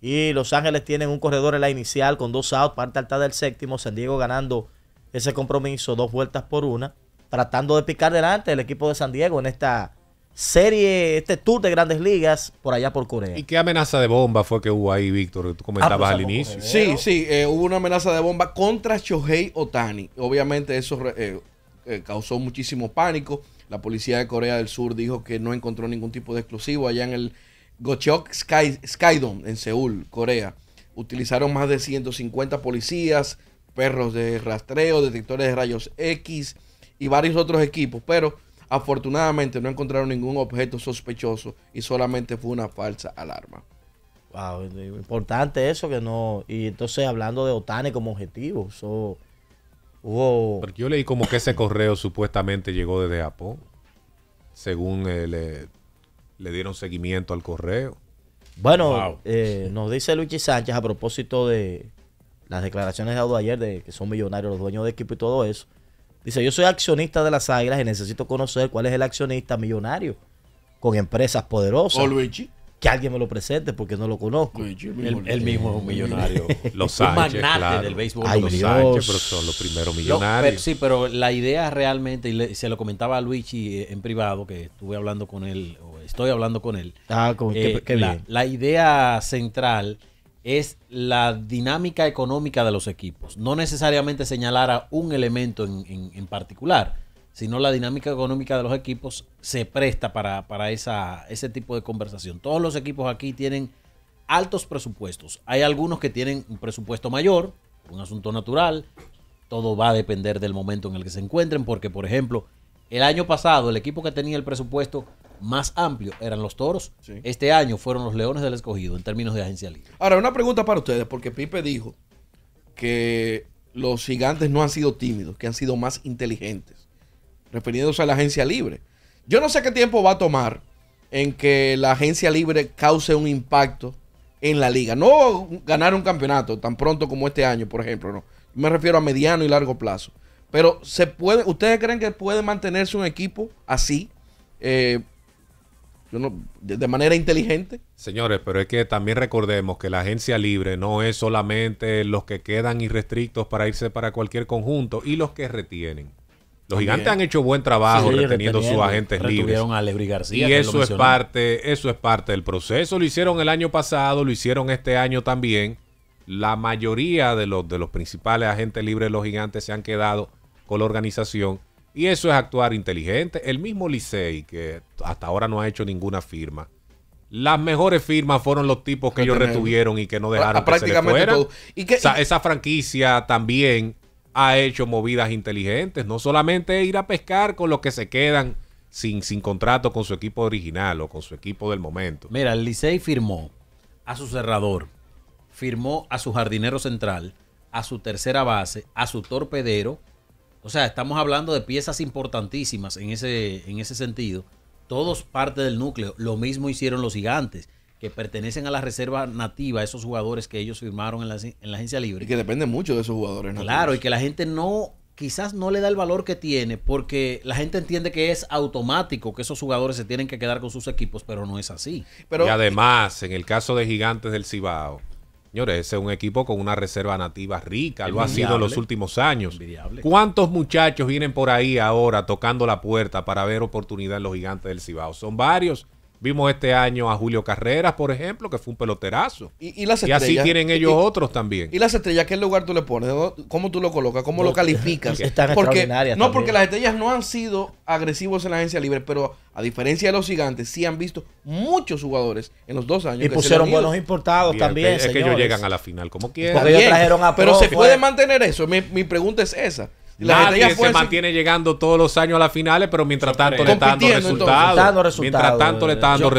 Y Los Ángeles tienen un corredor en la inicial con dos outs, parte alta del séptimo. San Diego ganando ese compromiso, dos vueltas por una. Tratando de picar delante el equipo de San Diego en esta serie, este tour de grandes ligas por allá por Corea. ¿Y qué amenaza de bomba fue que hubo ahí, Víctor, tú ah, comentabas pues, al inicio? Sí, sí, eh, hubo una amenaza de bomba contra Chohei Otani. Obviamente eso eh, eh, causó muchísimo pánico. La policía de Corea del Sur dijo que no encontró ningún tipo de explosivo allá en el Gocheok Sky, Skydome en Seúl, Corea. Utilizaron más de 150 policías, perros de rastreo, detectores de rayos X y varios otros equipos, pero Afortunadamente no encontraron ningún objeto sospechoso y solamente fue una falsa alarma. Wow, importante eso que no. Y entonces hablando de Otani como objetivo, eso hubo. Porque yo leí como que ese correo supuestamente llegó desde Japón, según eh, le, dieron seguimiento al correo. Bueno, eh, nos dice Luigi Sánchez a propósito de las declaraciones de ayer de que son millonarios los dueños de equipo y todo eso. Dice, yo soy accionista de las águilas y necesito conocer cuál es el accionista millonario con empresas poderosas. O Luigi. Que alguien me lo presente porque no lo conozco. el, mismo es un millonario. (laughs) los Sánchez, un magnate del béisbol. los Sánchez, pero son los primeros millonarios. sí, pero la idea realmente, y se lo comentaba a Luigi eh, en privado, que estuve hablando con él, o estoy hablando con él. Ah, con, qué, eh, bien. La, la idea central es la dinámica económica de los equipos. No necesariamente señalar a un elemento en, particular, sino la dinámica económica de los equipos se presta para, para esa, ese tipo de conversación. Todos los equipos aquí tienen altos presupuestos. Hay algunos que tienen un presupuesto mayor, un asunto natural. Todo va a depender del momento en el que se encuentren, porque por ejemplo, el año pasado el equipo que tenía el presupuesto más amplio eran los toros. Este año fueron los leones del escogido en términos de agencia libre. Ahora, una pregunta para ustedes, porque Pipe dijo que los gigantes no han sido tímidos, que han sido más inteligentes, refiriéndose a la agencia libre. Yo no sé qué tiempo va a tomar en que la agencia libre cause un impacto en la liga. No ganar un campeonato tan pronto como este año, por ejemplo, no. Me refiero a mediano y largo plazo. Pero se puede, ¿ustedes creen que puede mantenerse un equipo así? Eh, de, manera inteligente. Señores, pero es que también recordemos que la agencia libre no es solamente los que quedan irrestrictos para irse para cualquier conjunto y los que retienen. Los gigantes han hecho buen trabajo reteniendo sus agentes libres. y eso es parte, eso es parte del proceso. Lo hicieron el año pasado, lo hicieron este año también. La mayoría de los de los principales agentes libres de los gigantes se han quedado con la organización y eso es actuar inteligente. El mismo Licey, que hasta ahora no ha hecho ninguna firma. Las mejores firmas fueron los tipos que, ellos retuvieron y que no dejaron ah, prácticamente ¿Y Esa, franquicia también ha hecho movidas inteligentes. No solamente ir a pescar con los que se quedan sin, sin contrato con su equipo original o con su equipo del momento. Mira, el Licey firmó a su cerrador, firmó a su jardinero central, a su tercera base, a su torpedero, o sea, estamos hablando de piezas importantísimas en ese, en ese sentido. Todos parte del núcleo. Lo mismo hicieron los gigantes, que pertenecen a la reserva nativa, esos jugadores que ellos firmaron en la, agencia libre. Y que depende mucho de esos jugadores. Claro, y que la gente no, quizás no le da el valor que tiene, porque la gente entiende que es automático que esos jugadores se tienen que quedar con sus equipos, pero no es así. Pero, y además, en el caso de gigantes del Cibao, Señores, ese es un equipo con una reserva nativa rica, lo ha sido en los últimos años. ¿Cuántos muchachos vienen por ahí ahora tocando la puerta para ver oportunidad en los gigantes del Cibao? Son varios Vimos este año a Julio Carreras, por ejemplo, que fue un peloterazo. Y, las estrellas. Y así tienen ellos otros también. ¿Y las estrellas qué lugar tú le pones? ¿Cómo tú lo colocas? ¿Cómo lo calificas? (laughs) Están porque, extraordinarias No, porque las estrellas no han sido agresivos en la agencia libre, pero a diferencia de los gigantes, sí han visto muchos jugadores en los dos años. Y pusieron buenos importados también. Es que ellos llegan a la final como quieran. Porque ellos trajeron a Pero se puede mantener eso. Mi, mi pregunta es esa. Nadie se mantiene llegando todos los años a las finales, pero mientras tanto le está dando resultados. mientras tanto le está dando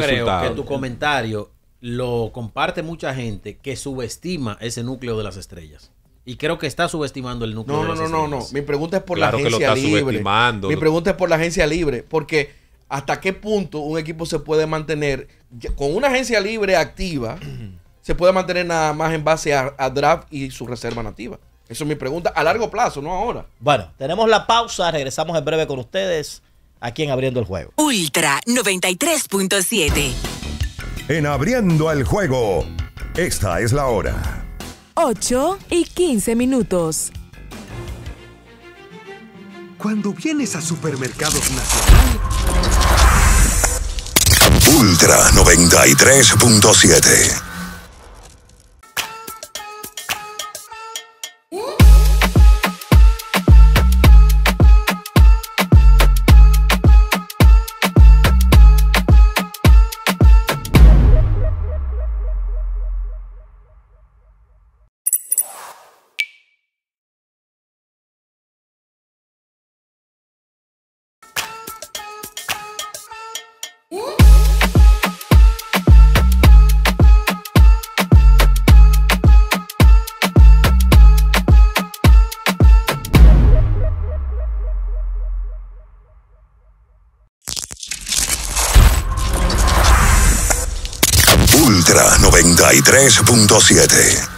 que tu comentario lo comparte mucha gente que subestima ese núcleo de las estrellas. Y creo que está subestimando el núcleo de las no, estrellas. No, no, no, Mi pregunta es por la agencia libre. Mi pregunta es por la agencia libre, porque hasta qué punto un equipo se puede mantener con una agencia libre activa, (clears throat) se puede mantener nada más en base a draft y su reserva nativa. Eso es mi pregunta a largo plazo, no ahora. Bueno, tenemos la pausa, regresamos en breve con ustedes aquí en Abriendo el Juego. Ultra 93.7. En Abriendo el Juego, esta es la hora. 8 y 15 minutos. Cuando vienes a Supermercados Nacional. Ultra 93.7. 103.7.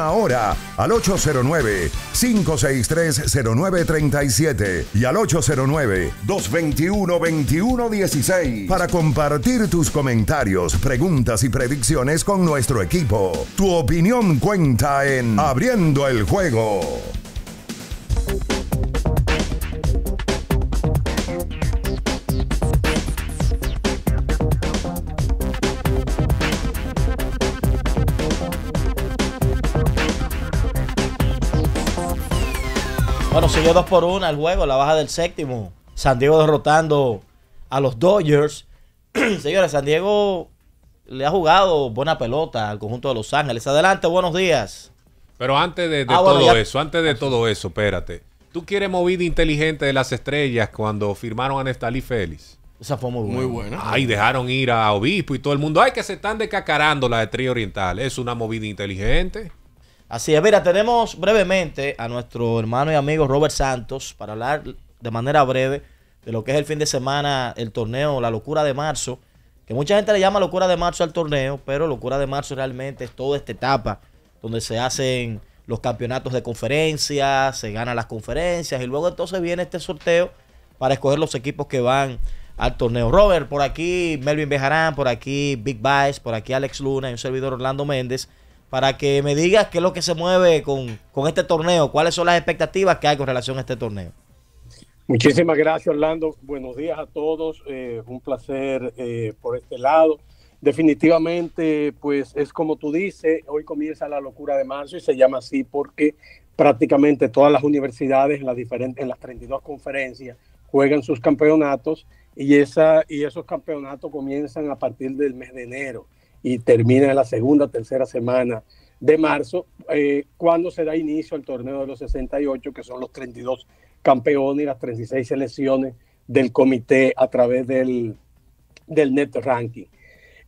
ahora al 809-563-0937 y al 809-221-2116 para compartir tus comentarios, preguntas y predicciones con nuestro equipo. Tu opinión cuenta en Abriendo el Juego. Bueno, siguió dos por 1 el juego, la baja del séptimo. San Diego derrotando a los Dodgers. (clears throat) Señores, San Diego le ha jugado buena pelota al conjunto de Los Ángeles. Adelante, buenos días. Pero antes de, ah, todo eso, antes de todo eso, espérate. ¿Tú quieres movida inteligente de las estrellas cuando firmaron a Nestalí Félix? Esa fue muy buena. Muy buena. Ay, dejaron ir a Obispo y todo el mundo. Ay, que se están decacarando la estrella oriental Es una movida inteligente. Así es, mira, tenemos brevemente a nuestro hermano y amigo Robert Santos para hablar de manera breve de lo que es el fin de semana, el torneo, la locura de marzo, que mucha gente le llama locura de marzo al torneo, pero locura de marzo realmente es toda esta etapa donde se hacen los campeonatos de conferencias, se ganan las conferencias y luego entonces viene este sorteo para escoger los equipos que van al torneo. Robert, por aquí Melvin Bejarán, por aquí Big Vice, por aquí Alex Luna y un servidor Orlando Méndez para que me digas qué es lo que se mueve con, este torneo, cuáles son las expectativas que hay con relación a este torneo. Muchísimas gracias, Orlando. Buenos días a todos. Eh, un placer eh, por este lado. Definitivamente, pues es como tú dices, hoy comienza la locura de marzo y se llama así porque prácticamente todas las universidades en las, diferentes, en las 32 conferencias juegan sus campeonatos y, esa, y esos campeonatos comienzan a partir del mes de enero y termina en la segunda, tercera semana de marzo, eh, cuando se da inicio al torneo de los 68, que son los 32 campeones y las 36 selecciones del comité a través del, del Net Ranking.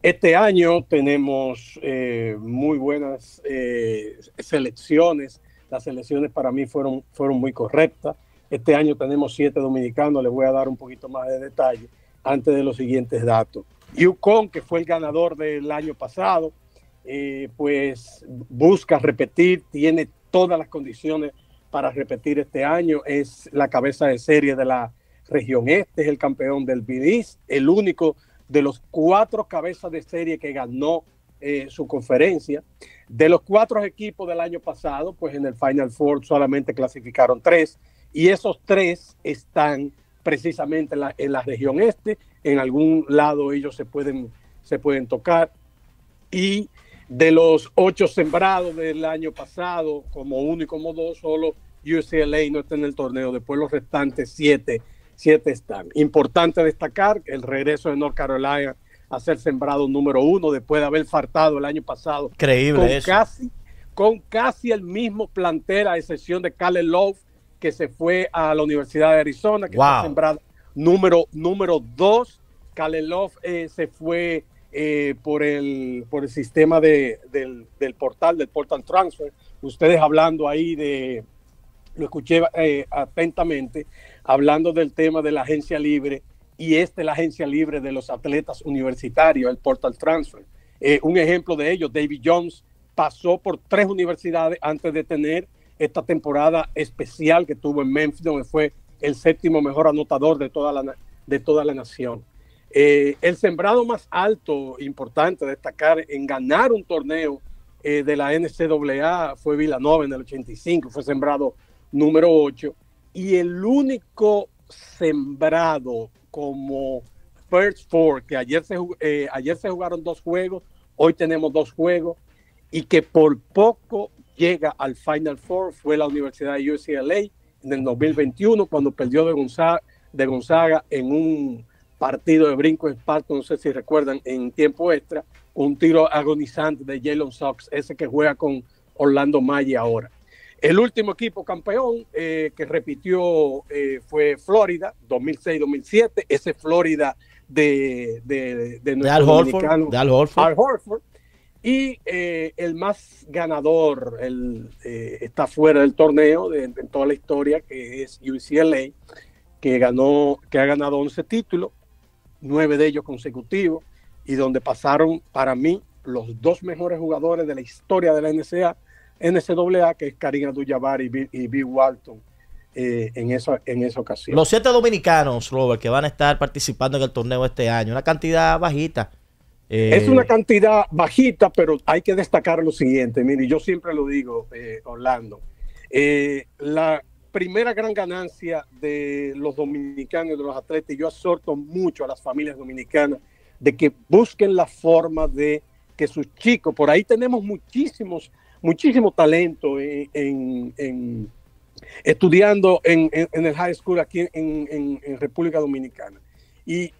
Este año tenemos eh, muy buenas eh, selecciones. Las selecciones para mí fueron, fueron muy correctas. Este año tenemos siete dominicanos. Les voy a dar un poquito más de detalle antes de los siguientes datos. Yukon, que fue el ganador del año pasado, eh, pues busca repetir, tiene todas las condiciones para repetir este año, es la cabeza de serie de la región este, es el campeón del BIDIS, el único de los cuatro cabezas de serie que ganó eh, su conferencia. De los cuatro equipos del año pasado, pues en el Final Four solamente clasificaron tres y esos tres están precisamente en la región este en algún lado ellos se pueden, se pueden tocar. Y de los ocho sembrados del año pasado, como uno y como dos, solo UCLA no está en el torneo. Después los restantes siete, están. Importante destacar el regreso de North Carolina a ser sembrado número uno después de haber faltado el año pasado. Increíble con Casi, con casi el mismo plantel, a excepción de Caleb Love, que se fue a la Universidad de Arizona, que fue sembrado Número, número dos, Kalelov eh, se fue eh, por, el, por el sistema del, portal, del portal transfer. Ustedes hablando ahí de, lo escuché eh, atentamente, hablando del tema de la agencia libre y este es la agencia libre de los atletas universitarios, el portal transfer. Eh, un ejemplo de ello, David Jones pasó por tres universidades antes de tener esta temporada especial que tuvo en Memphis, donde fue el séptimo mejor anotador de toda la, de toda la nación. Eh, el sembrado más alto, importante destacar, en ganar un torneo eh, de la NCAA fue Villanova en el 85, fue sembrado número 8. Y el único sembrado como First Four, que ayer se, eh, ayer se jugaron dos juegos, hoy tenemos dos juegos, y que por poco llega al Final Four, fue la Universidad de UCLA, en el 2021 cuando perdió de Gonzaga, en un partido de brinco esparto, no sé si recuerdan, en tiempo extra, un tiro agonizante de Jalen Sox, ese que juega con Orlando Maggi ahora. El último equipo campeón eh, que repitió eh, fue Florida, 2006-2007, ese Florida de, de, de, Al Horford y eh, el más ganador el, eh, está fuera del torneo de, toda la historia, que es UCLA, que, ganó, que ha ganado 11 títulos, 9 de ellos consecutivos, y donde pasaron para mí los dos mejores jugadores de la historia de la NCAA, NCAA que es Karina Duyabar y Bill, Walton. Eh, en, esa, en esa ocasión. Los siete dominicanos, Robert, que van a estar participando en el torneo este año, una cantidad bajita es eh, una cantidad bajita, pero hay que destacar lo siguiente. Mire, yo siempre lo digo, eh, Orlando. Eh, la primera gran ganancia de los dominicanos de los atletas, yo exhorto mucho a las familias dominicanas de que busquen la forma de que sus chicos, por ahí tenemos muchísimos, muchísimo talento en, estudiando en, en, el high school aquí en República Dominicana. Y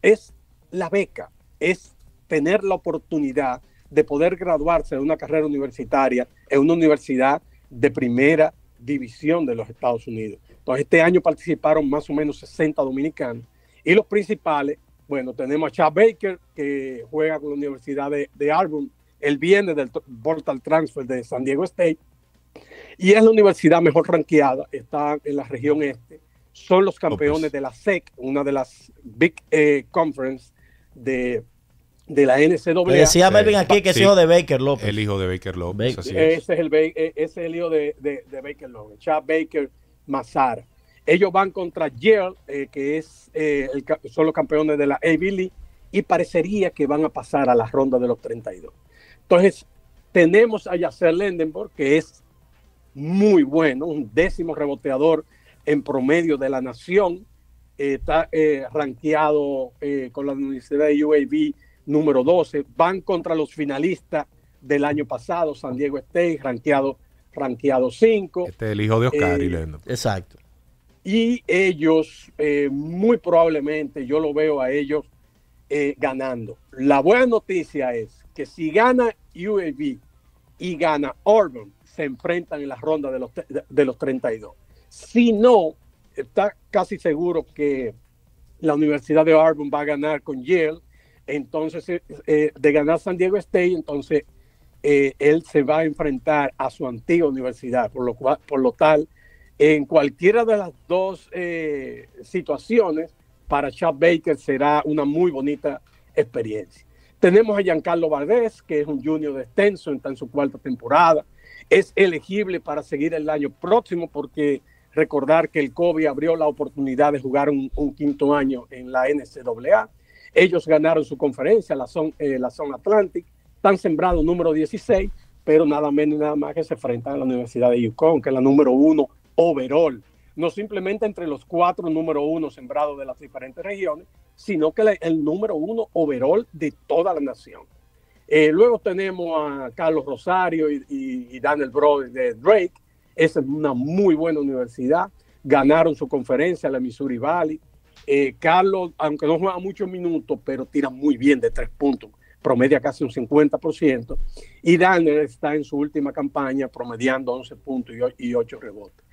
es la beca es tener la oportunidad de poder graduarse de una carrera universitaria en una universidad de primera división de los Estados Unidos. Entonces, este año participaron más o menos 60 dominicanos y los principales, bueno, tenemos a Chad Baker, que juega con la Universidad de, Auburn, el viene del Portal Transfer de San Diego State, y es la universidad mejor ranqueada, está en la región este, son los campeones de la SEC, una de las Big eh, Conference de, de la NCAA. decía Melvin aquí que es hijo de Baker López. El hijo de Baker López. E, ese, es el, hijo de, Baker López, Chad Baker Mazar. Ellos van contra Yale, eh, que es, eh, son los campeones de la a League, y parecería que van a pasar a la ronda de los 32. Entonces, tenemos a Yasser Lendenborg, que es muy bueno, un décimo reboteador en promedio de la nación. está eh, rankeado con la Universidad de UAB número 12, van contra los finalistas del año pasado, San Diego State, ranqueado, ranqueado 5. Este es el hijo de Oscar y eh, Lendo. Exacto. Y ellos, eh, muy probablemente, yo lo veo a ellos eh, ganando. La buena noticia es que si gana UAB y gana Auburn, se enfrentan en la ronda de los, de los 32. Si no, está casi seguro que la Universidad de Auburn va a ganar con Yale entonces, eh, eh, de ganar San Diego State, entonces eh, él se va a enfrentar a su antigua universidad, por lo, cual, por lo tal, en cualquiera de las dos situaciones, para Chad Baker será una muy bonita experiencia. Tenemos a Giancarlo Valdés, que es un junior de extenso, está en su cuarta temporada. Es elegible para seguir el año próximo porque recordar que el COVID abrió la oportunidad de jugar un, un quinto año en la NCAA. Ellos ganaron su conferencia, la zona eh, la zona Atlantic, están sembrados número 16, pero nada menos y nada más que se enfrentan a la Universidad de Yukon, que es la número uno overall. No simplemente entre los cuatro número uno sembrados de las diferentes regiones, sino que el número uno overall de toda la nación. Eh, luego tenemos a Carlos Rosario y, Daniel Brody de Drake. Esa es una muy buena universidad. Ganaron su conferencia, la Missouri Valley. Eh, Carlos, aunque no juega muchos minutos, pero tira muy bien de tres puntos, promedia casi un 50%. Y Daniel está en su última campaña promediando 11 puntos y 8 rebotes.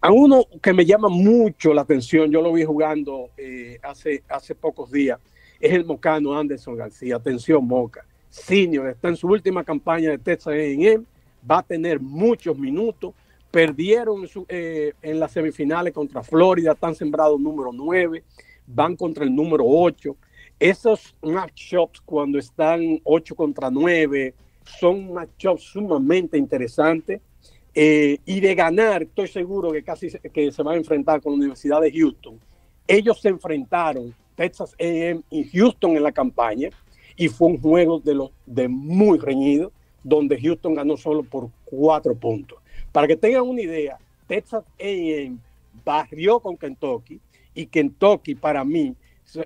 A uno que me llama mucho la atención, yo lo vi jugando eh, hace, hace pocos días, es el mocano Anderson García. Atención, Moca. Senior está en su última campaña de Texas AM, va a tener muchos minutos perdieron eh, en las semifinales contra Florida, están sembrados número 9, van contra el número 8. Esos matchups cuando están 8 contra 9 son matchups sumamente interesantes. Eh, y de ganar, estoy seguro que casi que se va a enfrentar con la Universidad de Houston. Ellos se enfrentaron, Texas AM y Houston en la campaña, y fue un juego de, de muy reñido, donde Houston ganó solo por cuatro puntos. Para que tengan una idea, Texas AM barrió con Kentucky y Kentucky para mí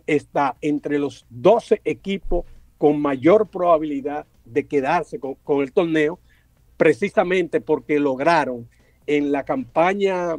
está entre los 12 equipos con mayor probabilidad de quedarse con, el torneo, precisamente porque lograron en la campaña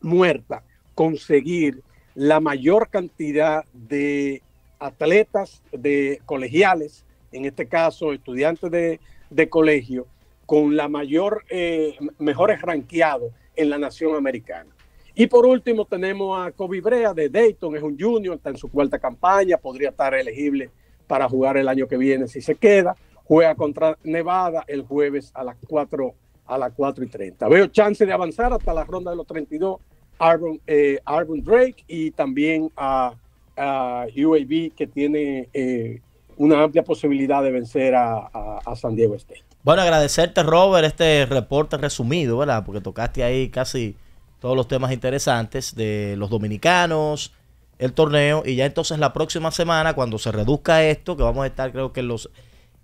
muerta conseguir la mayor cantidad de atletas, de colegiales, en este caso estudiantes de colegio, con la mayor, eh, mejores ranqueados en la nación americana. Y por último tenemos a Kobe Brea de Dayton, es un junior, está en su cuarta campaña, podría estar elegible para jugar el año que viene si se queda. Juega contra Nevada el jueves a las 4, a las y 30. Veo chance de avanzar hasta la ronda de los 32 Arvon eh, Drake y también a, UAB que tiene eh, una amplia posibilidad de vencer a, a San Diego State. Bueno, agradecerte, Robert, este reporte resumido, ¿verdad? Porque tocaste ahí casi todos los temas interesantes de los dominicanos, el torneo, y ya entonces la próxima semana, cuando se reduzca esto, que vamos a estar creo que en los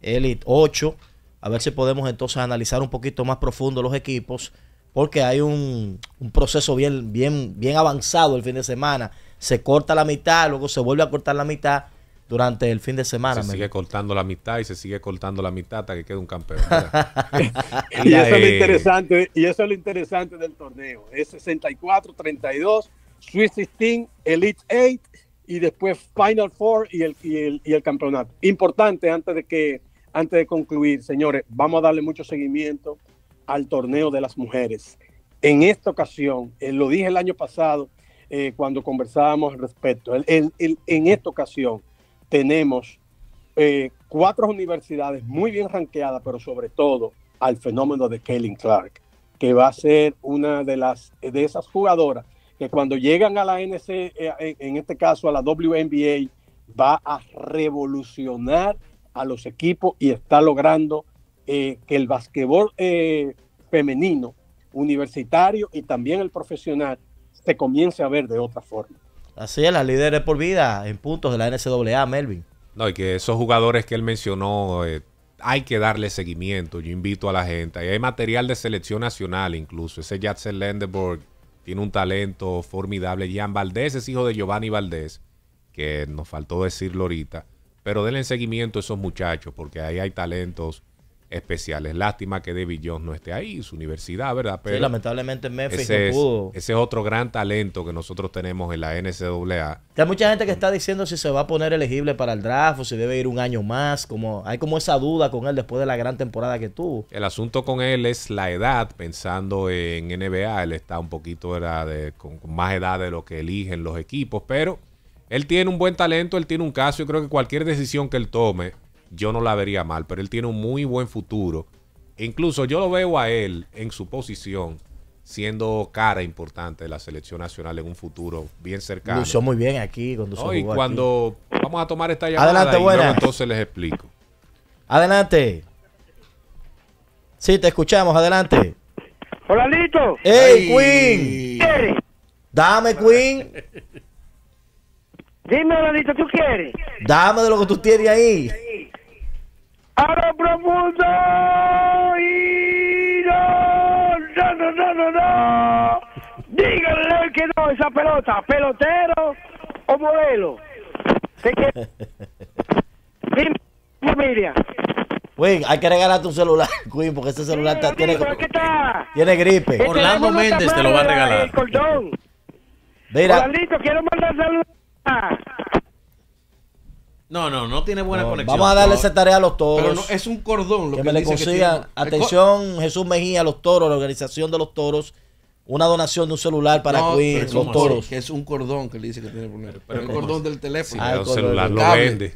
Elite 8, a ver si podemos entonces analizar un poquito más profundo los equipos, porque hay un, proceso bien, bien, bien avanzado el fin de semana. Se corta la mitad, luego se vuelve a cortar la mitad durante el fin de semana. Se sigue cortando la mitad y se sigue cortando la mitad hasta que quede un campeón. (laughs) (laughs) y, eso es lo interesante, y eso es lo interesante del torneo. Es 64-32, Swiss 16, Elite Eight y después Final Four y el, y el, y el campeonato. Importante antes de que antes de concluir, señores, vamos a darle mucho seguimiento al torneo de las mujeres. En esta ocasión, eh, lo dije el año pasado eh, cuando conversábamos al respecto, en esta ocasión tenemos eh, cuatro universidades muy bien ranqueadas, pero sobre todo al fenómeno de Kellen Clark, que va a ser una de, las, de esas jugadoras que cuando llegan a la NC, eh, en este caso a la WNBA, va a revolucionar a los equipos y está logrando eh, que el basquetbol femenino, universitario y también el profesional se comience a ver de otra forma. Así es, la líder por vida en puntos de la NCAA, Melvin. No, y que esos jugadores que él mencionó, eh, hay que darle seguimiento. Yo invito a la gente. hay material de selección nacional incluso. Ese Jackson Lendeborg tiene un talento formidable. Gian Valdés es hijo de Giovanni Valdés, que nos faltó decirlo ahorita. Pero denle seguimiento a esos muchachos, porque ahí hay talentos especiales. Lástima que David Jones no esté ahí, su universidad, ¿verdad? Pero sí, lamentablemente Memphis ese Es, ese es otro gran talento que nosotros tenemos en la NCAA. Hay mucha gente que está diciendo si se va a poner elegible para el draft o si debe ir un año más. Como, hay como esa duda con él después de la gran temporada que tuvo. El asunto con él es la edad, pensando en NBA, él está un poquito era de, con, más edad de lo que eligen los equipos, pero él tiene un buen talento, él tiene un caso, yo creo que cualquier decisión que él tome yo no la vería mal, pero él tiene un muy buen futuro. incluso yo lo veo a él en su posición siendo cara importante de la selección nacional en un futuro bien cercano. Luchó muy bien aquí cuando Y cuando vamos a tomar esta llamada, Adelante, entonces les explico. Adelante. Sí, te escuchamos. Adelante. Hola, Lito. hey Queen! Dame, Queen. Dime, Lito, ¿tú quieres? Dame de lo que tú tienes ahí. Ahora lo profundo y no, no, no, no, no, no. Díganle que no esa pelota, pelotero o modelo. qué? Dime, (laughs) familia. hay que regalar tu celular, (laughs) Queen, porque ese celular sí, está, tiene, está? tiene gripe. Este Orlando Méndez te lo va a regalar. Eh, el cordón. Mira. quiero mandar saludos. No, no, no tiene buena conexión. Vamos a darle esa tarea a los toros. Pero es un cordón lo que, me le consigan. Atención, Jesús Mejía, los toros, la organización de los toros. Una donación de un celular para Queen, los toros. que es un cordón que le dice que tiene Pero, el cordón del teléfono. ah, el, celular lo vende.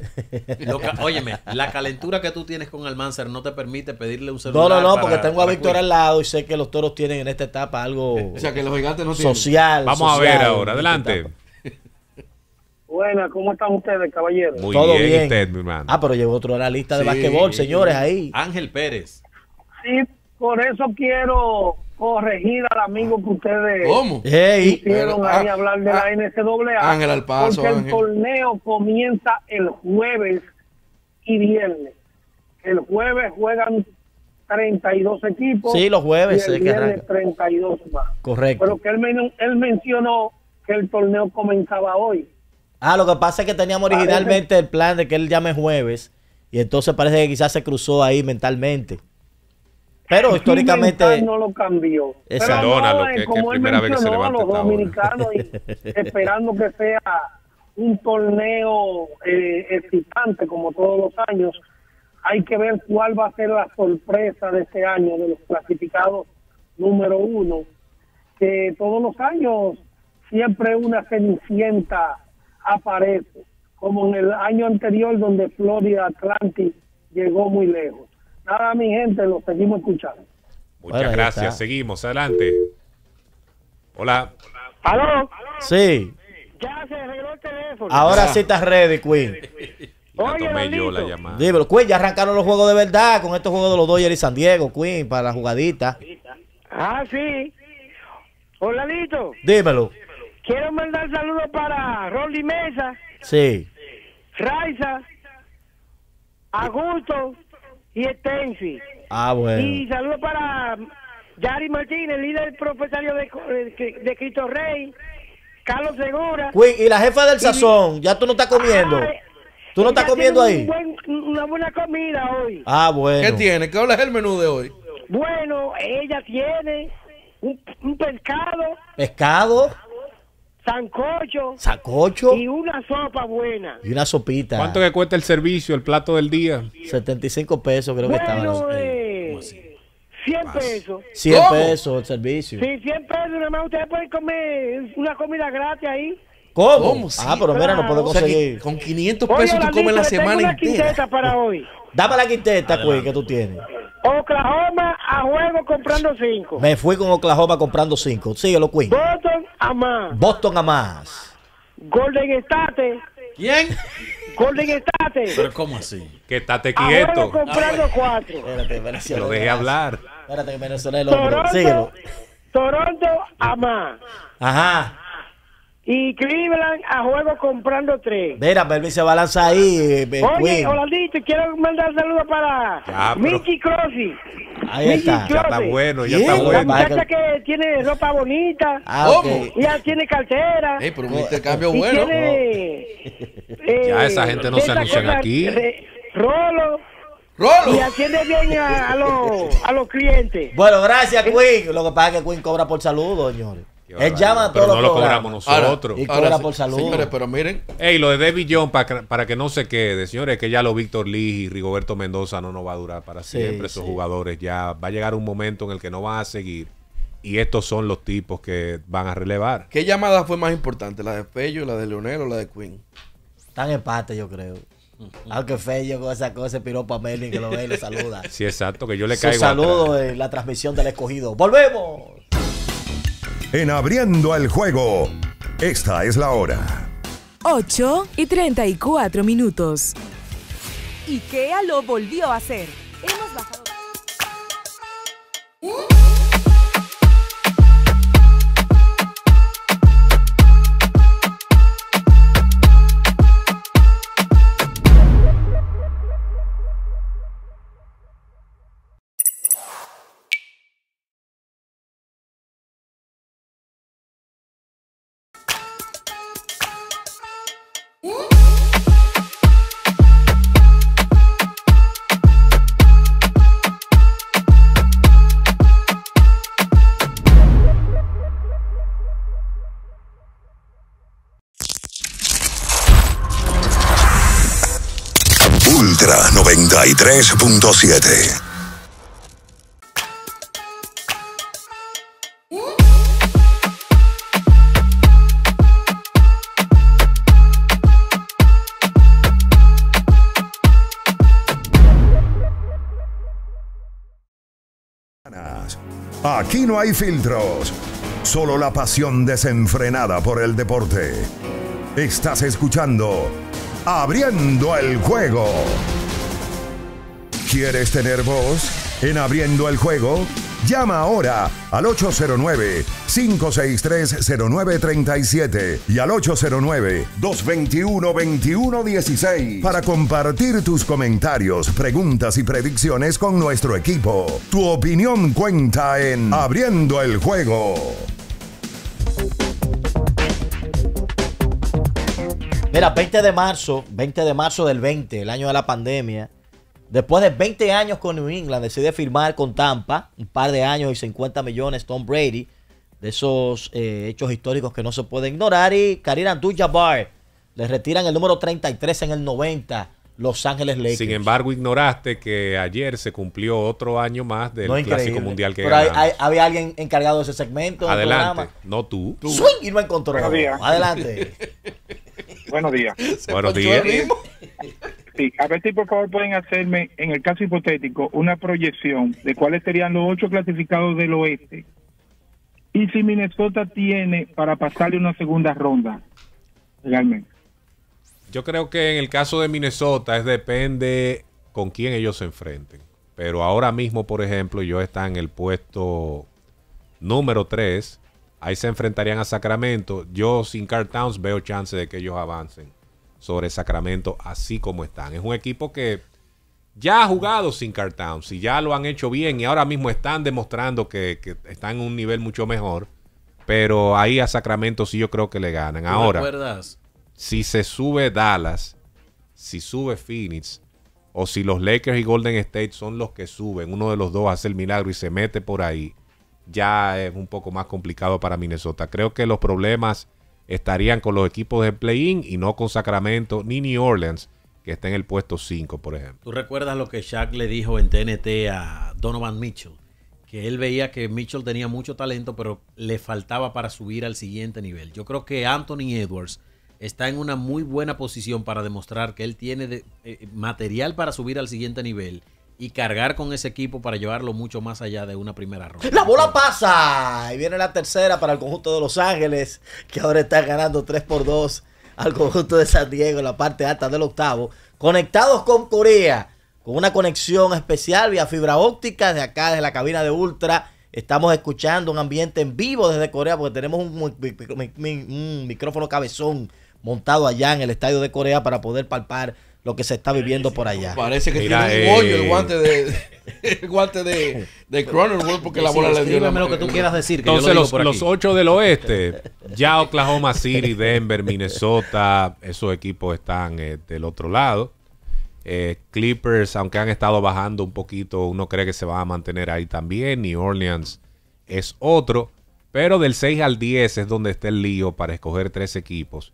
(laughs) óyeme, la calentura que tú tienes con Almanzar no te permite pedirle un celular. No, no, no, porque tengo a Víctor al lado y sé que los toros tienen en esta etapa algo. (laughs) que no Social. Vamos a ver ahora, adelante. Buenas, ¿cómo están ustedes, caballeros? Muy Todo bien, Usted, mi hermano. Ah, pero llegó otro analista de basquetbol, señores, ahí. Ángel Pérez. Sí, por eso quiero corregir al amigo que ustedes ¿Cómo? hicieron ahí ah, hablar de la ah, NCAA. Ángel al Porque el torneo comienza el jueves y viernes. El jueves juegan 32 equipos. Sí, los jueves. Y el viernes 32 más. Correcto. Pero que él mencionó que el torneo comenzaba hoy. Ah, lo que pasa es que teníamos originalmente el plan de que él llame jueves. Y entonces parece que quizás se cruzó ahí mentalmente. Pero históricamente. no lo cambió. Exacto. que, primera vez que se los dominicanos (laughs) esperando que sea un torneo eh, excitante como todos los años. Hay que ver cuál va a ser la sorpresa de este año de los clasificados número uno. Que todos los años siempre una cenicienta aparece, como en el año anterior donde Florida Atlantic llegó muy lejos. Nada, mi gente, lo seguimos escuchando. Muchas gracias, seguimos, adelante. Hola. ¿Aló? Sí. Ya se arregló el teléfono. Ahora ah. sí estás ready, Queen. tomé yo la llamada. Dímelo, ya arrancaron los juegos de verdad con estos juegos de los Dodgers y San Diego, Queen, para la jugadita. Ah, sí. Hola, Dímelo. Quiero mandar saludos para Rolly Mesa. Sí. Raiza, Augusto y Estensi. Ah, bueno. Y saludos para Yari Martínez, líder profesario de, de, Cristo Rey. Carlos Segura. y la jefa del sazón, ya tú no estás comiendo. Ah, tú no estás comiendo ahí. una buena comida hoy. Ah, bueno. ¿Qué tiene? ¿Qué es el menú de hoy? Bueno, ella tiene un pescado. ¿Pescado? sancocho. Sancocho. Y una sopa buena. Y una sopita. ¿Cuánto que cuesta el servicio, el plato del día? 75 pesos creo que estaba. 100 eh, eh, pesos. 100 pesos el servicio. Sí, 100 pesos. nomás ustedes pueden comer una comida gratis ahí. ¿Cómo? ah, pero mira, no puedo conseguir. con 500 pesos tú comes la semana una entera. para hoy. Dame la quinteta, Cuy, que tú tienes. Oklahoma a juego comprando cinco. Me fui con Oklahoma comprando cinco. Síguelo, Queen. Boston a más. Boston a más. Golden State. ¿Quién? Golden State. ¿Pero cómo así? Que estate quieto. A comprando 4 ah, Espérate, cuatro. Espérate, Venezuela. Lo dejé hablar. Espérate, que Venezuela es el hombre. Toronto, Síguelo. Toronto a más. Ajá. Y Cleveland a juego comprando tres. Mira, Melvin se balanza ahí. Eh, eh, Oye, Queen te quiero mandar saludos para Mickey pero... Ahí está. Ya está bueno, ya está bueno. La muchacha que tiene ropa bonita. Ah, okay. Ya tiene cartera. Eh, pero un oh. intercambio bueno. Oh. Eh, ya esa gente no se anuncia aquí. rolo. Rolo. Y atiende bien a, a, los, a los clientes. Bueno, gracias, Queen. Lo que pasa es que Queen cobra por saludos, señores. Él llama a todos pero no lo cobramos nosotros. y por salud. pero miren. Ey, lo de David Jones, para, para que no se quede, señores, que ya lo Víctor Lee y Rigoberto Mendoza no nos va a durar para siempre. Esos jugadores ya va a llegar un momento en el que no van a seguir. Y estos son los tipos que van a relevar. ¿Qué llamada fue más importante? ¿La de Fello, la de Leonel o la de Quinn? Están empate, yo creo. Aunque Fello con esa cosa piró para Merlin que lo ve y lo saluda. (laughs) Sí, exacto, que yo le caigo. Un saludo en la transmisión del escogido. ¡Volvemos! en Abriendo al Juego. Esta es la hora. 8 y 34 minutos. IKEA lo volvió a hacer. Hemos bajado. Uh. 3.7 Aquí no hay filtros, solo la pasión desenfrenada por el deporte. Estás escuchando Abriendo el juego. ¿Quieres tener voz en abriendo el juego? Llama ahora al 809 563 0937 y al 809-221-2116 para compartir tus comentarios, preguntas y predicciones con nuestro equipo. Tu opinión cuenta en Abriendo el Juego. Mira, 20 de marzo, 20 de marzo del 20, el año de la pandemia, Después de 20 años con New England, decide firmar con Tampa, un par de años y 50 millones, Tom Brady, de esos eh, hechos históricos que no se puede ignorar. Y Karina Abdul-Jabbar, le retiran el número 33 en el 90, Los Ángeles Lakers. Sin embargo, ignoraste que ayer se cumplió otro año más del Clásico Mundial que Pero había alguien encargado de ese segmento. Adelante, no tú. y no encontró. Adelante. Buenos días. (laughs) Buenos días a ver si por favor pueden hacerme, en el caso hipotético, una proyección de cuáles serían los ocho clasificados del oeste y si Minnesota tiene para pasarle una segunda ronda, realmente. Yo creo que en el caso de Minnesota es depende con quién ellos se enfrenten. Pero ahora mismo, por ejemplo, yo está en el puesto número 3. Ahí se enfrentarían a Sacramento. Yo sin Carl veo chance de que ellos avancen sobre Sacramento así como están. Es un equipo que ya ha jugado sin Cartown si ya lo han hecho bien y ahora mismo están demostrando que, están en un nivel mucho mejor, pero ahí a Sacramento sí yo creo que le ganan. Ahora, si se sube Dallas, si sube Phoenix, o si los Lakers y Golden State son los que suben, uno de los dos hace el milagro y se mete por ahí, ya es un poco más complicado para Minnesota. Creo que los problemas estarían con los equipos de play-in y no con Sacramento ni New Orleans, que está en el puesto 5, por ejemplo. ¿Tú recuerdas lo que Shaq le dijo en TNT a Donovan Mitchell? Que él veía que Mitchell tenía mucho talento, pero le faltaba para subir al siguiente nivel. Yo creo que Anthony Edwards está en una muy buena posición para demostrar que él tiene eh, eh, material para subir al siguiente nivel y cargar con ese equipo para llevarlo mucho más allá de una primera ronda. La bola pasa y viene la tercera para el conjunto de Los Ángeles, que ahora está ganando 3 por 2 al conjunto de San Diego en la parte alta del octavo. Conectados con Corea, con una conexión especial vía fibra óptica de acá, desde la cabina de Ultra. Estamos escuchando un ambiente en vivo desde Corea porque tenemos un, un micrófono cabezón montado allá en el estadio de Corea para poder palpar lo que se está viviendo por allá. Parece que tiene un eh, hoyo el guante de (laughs) el guante de, de porque la bola le dio. Dígame lo que tú quieras decir. Entonces, los, ocho del oeste, ya Oklahoma City, Denver, Minnesota, esos equipos están eh, del otro lado. Eh, Clippers, aunque han estado bajando un poquito, uno cree que se va a mantener ahí también. New Orleans es otro. Pero del 6 al 10 es donde está el lío para escoger tres equipos.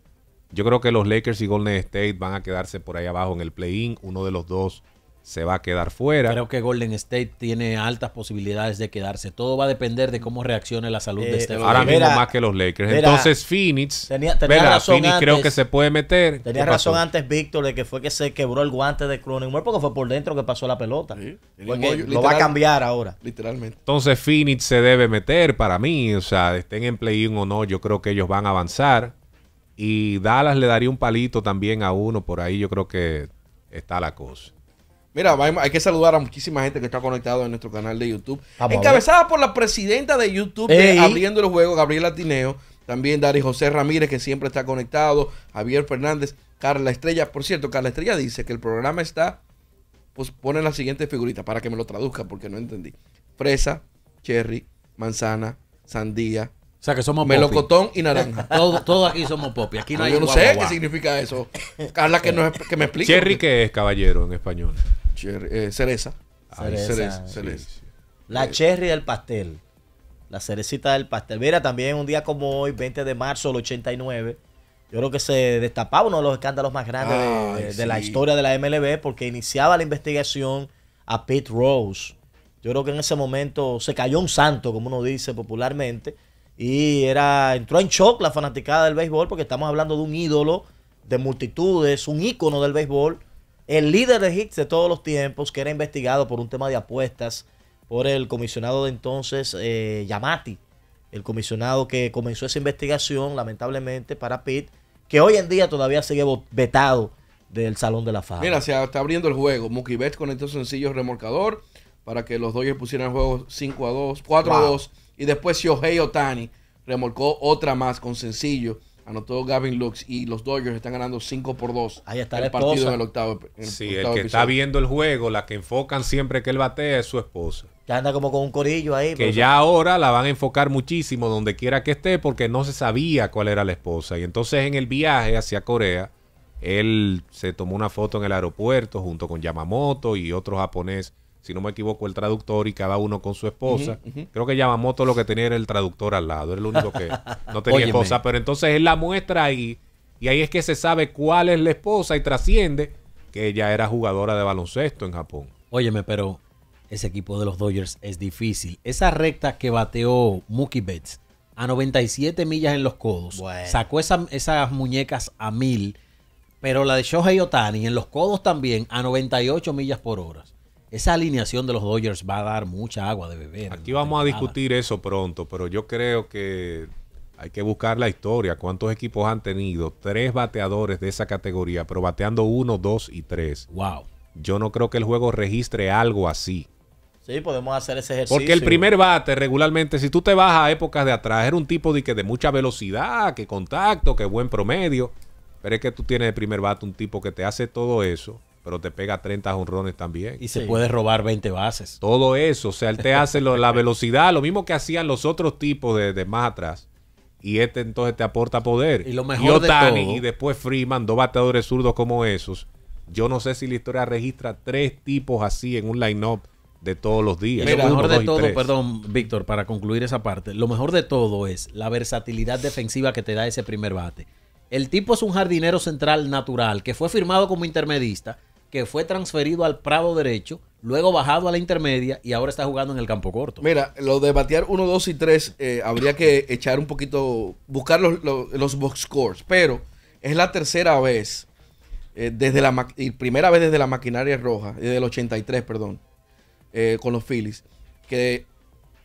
Yo creo que los Lakers y Golden State van a quedarse por ahí abajo en el play-in. Uno de los dos se va a quedar fuera. Creo que Golden State tiene altas posibilidades de quedarse. Todo va a depender de cómo reaccione la salud de este Ahora mismo más que los Lakers. Entonces Phoenix, tenía, razón Phoenix creo que se puede meter. Tenía razón antes Víctor de que fue que se quebró el guante de Cronenberg porque fue por dentro que pasó la pelota. lo va a cambiar ahora. Literalmente. Entonces Phoenix se debe meter para mí. O sea, estén en play-in o no, yo creo que ellos van a avanzar. Y Dallas le daría un palito también a uno. Por ahí yo creo que está la cosa. Mira, hay que saludar a muchísima gente que está conectado en nuestro canal de YouTube. Encabezada por la presidenta de YouTube de eh, Abriendo el Juego, Gabriela Tineo. También Dari José Ramírez, que siempre está conectado. Javier Fernández, Carla Estrella. Por cierto, Carla Estrella dice que el programa está. Pues pone la siguiente figurita para que me lo traduzca porque no entendí. Fresa, cherry, manzana, sandía, sea que somos Melocotón y naranja. (laughs) todos, aquí somos popi. Yo no sé qué significa eso. Carla, que, nos, me explique. ¿Cherry qué es, caballero, en español? Eh, cereza. Ah, cereza. La eh, cherry del pastel. La cerecita del pastel. Mira, también un día como hoy, 20 de marzo del 89, yo creo que se destapaba uno de los escándalos más grandes de, la historia de la MLB porque iniciaba la investigación a Pete Rose. Yo creo que en ese momento se cayó un santo, como uno dice popularmente, y era, entró en shock la fanaticada del béisbol porque estamos hablando de un ídolo de multitudes, un ícono del béisbol, el líder de hits de todos los tiempos que era investigado por un tema de apuestas por el comisionado de entonces, eh, Yamati, el comisionado que comenzó esa investigación lamentablemente para Pitt, que hoy en día todavía sigue vetado del Salón de la Fama. Mira, se está abriendo el juego. Mookie con estos sencillos remolcador para que los Dodgers pusieran el juego 5 a 2, 4 a 2 y después Shohei Otani remolcó otra más con sencillo. Anotó Gavin Lux y los Dodgers están ganando 5 por 2. Ahí está el partido en el octavo. sí, el que está viendo el juego, la que enfocan siempre que él batea es su esposa. Ya anda como con un corillo ahí. Que ya ahora la van a enfocar muchísimo donde quiera que esté porque no se sabía cuál era la esposa. Y entonces en el viaje hacia Corea, él se tomó una foto en el aeropuerto junto con Yamamoto y otro japonés si no me equivoco, el traductor y cada uno con su esposa. Creo que Yamamoto lo que tenía era el traductor al lado, era el único que (laughs) no tenía esposa. Pero entonces es la muestra ahí, y ahí es que se sabe cuál es la esposa y trasciende que ella era jugadora de baloncesto en Japón. Óyeme, pero ese equipo de los Dodgers es difícil. Esa recta que bateó Mookie Betts a 97 millas en los codos, sacó esas muñecas a mil, pero la de Shohei Otani en los codos también a 98 millas por hora esa alineación de los Dodgers va a dar mucha agua de beber. Aquí vamos a discutir eso pronto, pero yo creo que hay que buscar la historia. ¿Cuántos equipos han tenido tres bateadores de esa categoría, pero bateando uno, dos y tres? Wow. Yo no creo que el juego registre algo así. Sí, podemos hacer ese ejercicio. Porque el primer bate regularmente, si tú te vas a épocas de atrás, era un tipo de, que de mucha velocidad, que contacto, que buen promedio. Pero es que tú tienes el primer bate un tipo que te hace todo eso pero te pega 30 honrones también. Y se puede robar 20 bases. Todo eso, o sea, él te hace la velocidad, lo mismo que hacían los otros tipos de, de, más atrás. Y este entonces te aporta poder. Y lo mejor de todo, y después Freeman, dos bateadores zurdos como esos. Yo no sé si la historia registra tres tipos así en un line-up de todos los días. lo mejor de todo, perdón, Víctor, para concluir esa parte, lo mejor de todo es la versatilidad defensiva que te da ese primer bate. El tipo es un jardinero central natural que fue firmado como intermedista que fue transferido al Prado Derecho, luego bajado a la intermedia y ahora está jugando en el campo corto. Mira, lo de batear 1, 2 y 3 eh, habría que echar un poquito, buscar los, los, box scores, pero es la tercera vez, eh, desde la y primera vez desde la maquinaria roja, desde el 83, perdón, eh, con los Phillies, que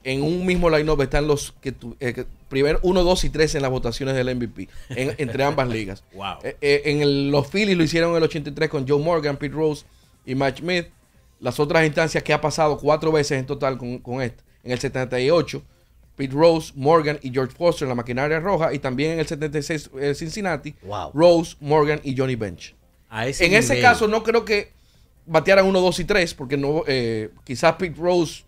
en un mismo line-up están los que, que primer 1, 2 y 3 en las votaciones del MVP, entre ambas ligas. (laughs) Eh, eh, en los Phillies lo hicieron en el 83 con Joe Morgan, Pete Rose y Matt Smith. Las otras instancias que ha pasado cuatro veces en total con, con este. En el 78, Pete Rose, Morgan y George Foster en la maquinaria roja. Y también en el 76, eh, Cincinnati, Rose, Morgan y Johnny Bench. en ese caso, no creo que batearan 1, 2 y 3, porque no, quizás Pete Rose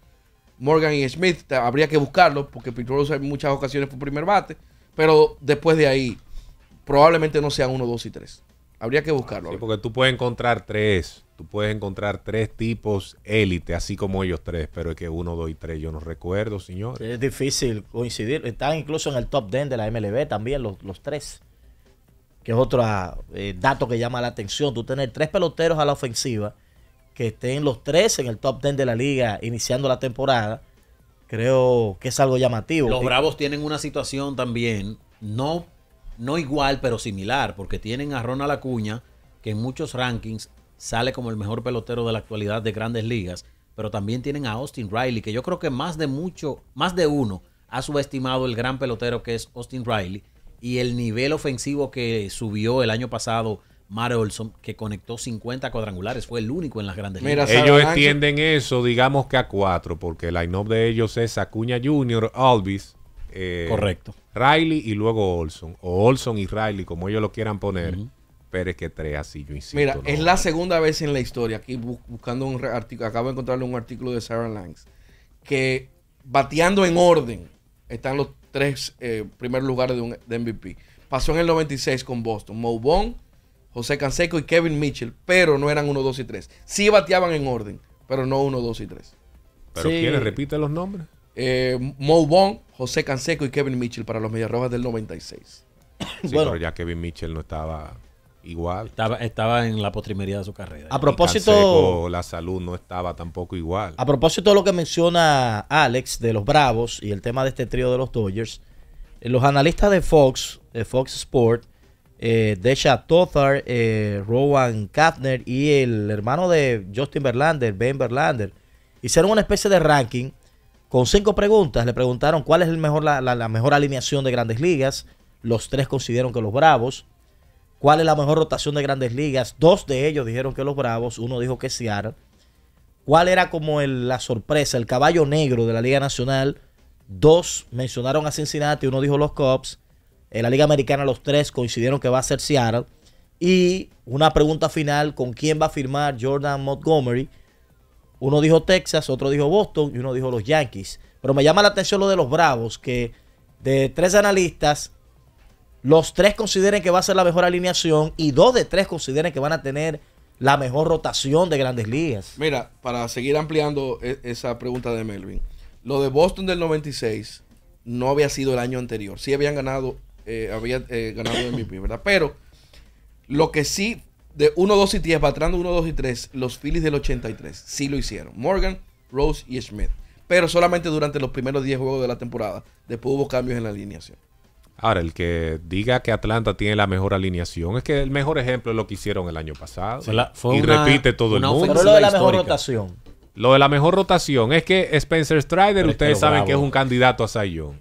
Morgan y Smith, habría que buscarlo porque Pitbull en muchas ocasiones por primer bate, pero después de ahí probablemente no sean uno, dos y tres. Habría que buscarlo. porque tú puedes encontrar tres, tú puedes encontrar tres tipos élite, así como ellos tres, pero es que uno, dos y tres, yo no recuerdo, señor. Es difícil coincidir. Están incluso en el top 10 de la MLB también los, tres, que es otro ah, eh, dato que llama la atención. Tú tener tres peloteros a la ofensiva que estén los tres en el top ten de la liga iniciando la temporada, creo que es algo llamativo. Los Bravos tienen una situación también, no, no igual, pero similar, porque tienen a Ronald Acuña, que en muchos rankings sale como el mejor pelotero de la actualidad de grandes ligas, pero también tienen a Austin Riley, que yo creo que más de mucho, más de uno ha subestimado el gran pelotero que es Austin Riley y el nivel ofensivo que subió el año pasado Mario Olson, que conectó 50 cuadrangulares. Fue el único en las grandes líneas. Ellos entienden eso, digamos que a cuatro, porque el line de ellos es Acuña Jr., Alvis. Eh, Riley y luego Olson. O Olson y Riley, como ellos lo quieran poner. Pero es que tres así, yo insisto. Mira, es la segunda vez en la historia. Aquí buscando un artículo, acabo de encontrarle un artículo de Sarah Langs. Que bateando en orden están los tres eh, primeros lugares de, un, MVP. Pasó en el 96 con Boston. Maubon, José Canseco y Kevin Mitchell, pero no eran 1, 2 y 3. Sí bateaban en orden, pero no 1, 2 y 3. ¿Pero quiénes? Repite los nombres. Eh, Mo José Canseco y Kevin Mitchell para los Rojas del 96. Sí, bueno, ya Kevin Mitchell no estaba igual. Estaba, en la potrimería de su carrera. A propósito. la salud no estaba tampoco igual. A propósito de lo que menciona Alex de los Bravos y el tema de este trío de los Dodgers, eh, los analistas de Fox, de Fox Sports, eh, Desha Tothar, eh, Rowan Kafner y el hermano de Justin Verlander, Ben Verlander, hicieron una especie de ranking con cinco preguntas. Le preguntaron cuál es la, mejor alineación de grandes ligas. Los tres consideraron que los Bravos. ¿Cuál es la mejor rotación de grandes ligas? Dos de ellos dijeron que los Bravos, uno dijo que Seattle. ¿Cuál era como la sorpresa, el caballo negro de la Liga Nacional? Dos mencionaron a Cincinnati, uno dijo los Cubs. En eh, la Liga Americana los tres coincidieron que va a ser Seattle. Y una pregunta final, ¿con quién va a firmar Jordan Montgomery? Uno dijo Texas, otro dijo Boston y uno dijo los Yankees. Pero me llama la atención lo de los Bravos, que de tres analistas, los tres consideren que va a ser la mejor alineación y dos de tres consideren que van a tener la mejor rotación de grandes ligas. Mira, para seguir ampliando e, esa pregunta de Melvin, lo de Boston del 96 no había sido el año anterior. Sí habían ganado eh, había eh, ganado el MVP, ¿verdad? Pero lo que sí, de 1, 2 y 10, batrando 1, 2 y 3, los Phillies del 83 sí lo hicieron. Morgan, Rose y Schmidt. Pero solamente durante los primeros 10 juegos de la temporada. Después hubo cambios en la alineación. Ahora, el que diga que Atlanta tiene la mejor alineación es que el mejor ejemplo es lo que hicieron el año pasado. y repite todo el mundo. lo de la mejor rotación. Lo de la mejor rotación es que Spencer Strider, ustedes saben que es un candidato a Sayón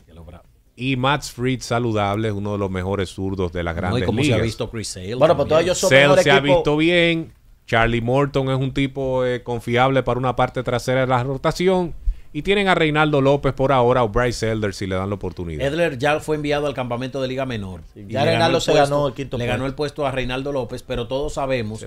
y Max Fried saludable, es uno de los mejores zurdos de las gran no, ¿y se ha visto Chris Bueno, pues todos ellos Sale se ha visto bien. Charlie Morton es un tipo eh, confiable para una parte trasera de la rotación. Y tienen a Reinaldo López por ahora o Bryce Elder si le dan la oportunidad. Edler ya fue enviado al campamento de Liga Menor. ya Reinaldo se ganó el Le ganó el puesto a Reinaldo López, pero todos sabemos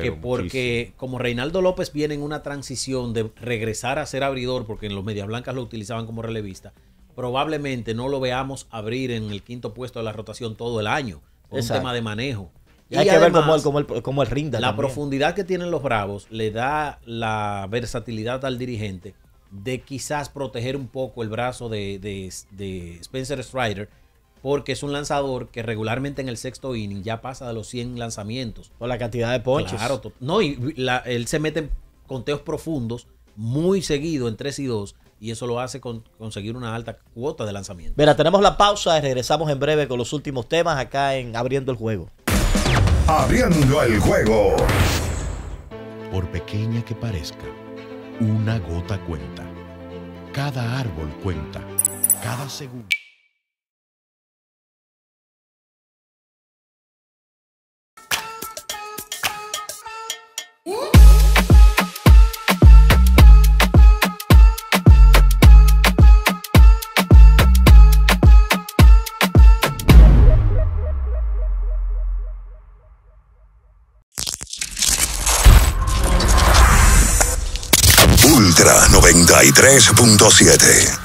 que porque como Reinaldo López viene en una transición de regresar a ser abridor, porque en los Medias Blancas lo utilizaban como relevista, probablemente no lo veamos abrir en el quinto puesto de la rotación todo el año. Por un tema de manejo. hay que ver cómo, el, cómo, el, rinda. La profundidad que tienen los Bravos le da la versatilidad al dirigente de quizás proteger un poco el brazo de, Spencer Strider, porque es un lanzador que regularmente en el sexto inning ya pasa de los 100 lanzamientos. Por la cantidad de ponches. Claro, no, y él se mete en conteos profundos muy seguido en 3 y 2, y eso lo hace con, conseguir una alta cuota de lanzamiento. Mira, tenemos la pausa y regresamos en breve con los últimos temas acá en Abriendo el Juego. Abriendo el Juego. Por pequeña que parezca, una gota cuenta. Cada árbol cuenta. Cada segundo. 93.7.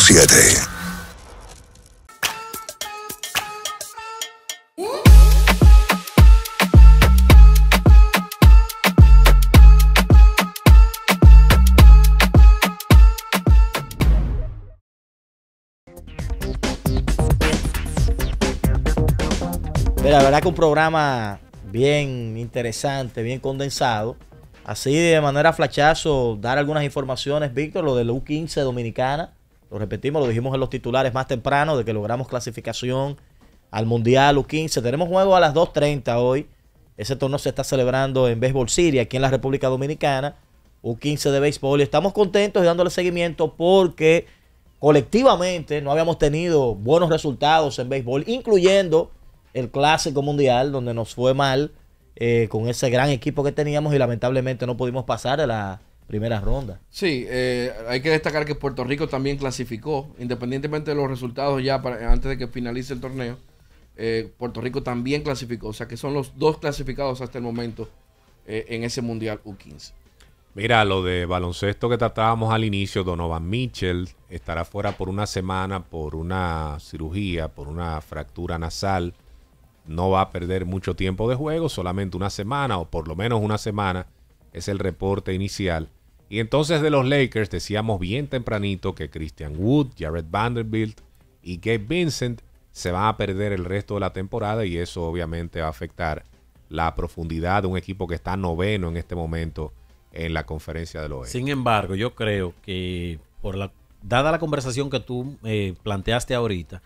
siete, la verdad que un programa bien interesante, bien condensado. Así de manera flachazo, dar algunas informaciones, Víctor, lo de la U15 dominicana. Lo repetimos, lo dijimos en los titulares más temprano, de que logramos clasificación al Mundial U15. Tenemos juego a las 2.30 hoy. Ese torneo se está celebrando en Béisbol Siria, aquí en la República Dominicana. U15 de béisbol. Y estamos contentos y dándole seguimiento porque colectivamente no habíamos tenido buenos resultados en béisbol, incluyendo el Clásico Mundial, donde nos fue mal eh, con ese gran equipo que teníamos y lamentablemente no pudimos pasar a la primera ronda. Sí, eh, hay que destacar que Puerto Rico también clasificó, independientemente de los resultados ya antes de que finalice el torneo, eh, Puerto Rico también clasificó, o sea que son los dos clasificados hasta el momento en ese Mundial U15. Mira, lo de baloncesto que tratábamos al inicio, Donovan Mitchell estará fuera por una semana por una cirugía, por una fractura nasal no va a perder mucho tiempo de juego, solamente una semana o por lo menos una semana es el reporte inicial. Y entonces de los Lakers decíamos bien tempranito que Christian Wood, Jared Vanderbilt y Gabe Vincent se van a perder el resto de la temporada y eso obviamente va a afectar la profundidad de un equipo que está noveno en este momento en la conferencia los oeste. Sin embargo, yo creo que por la, dada la conversación que tú eh, planteaste ahorita,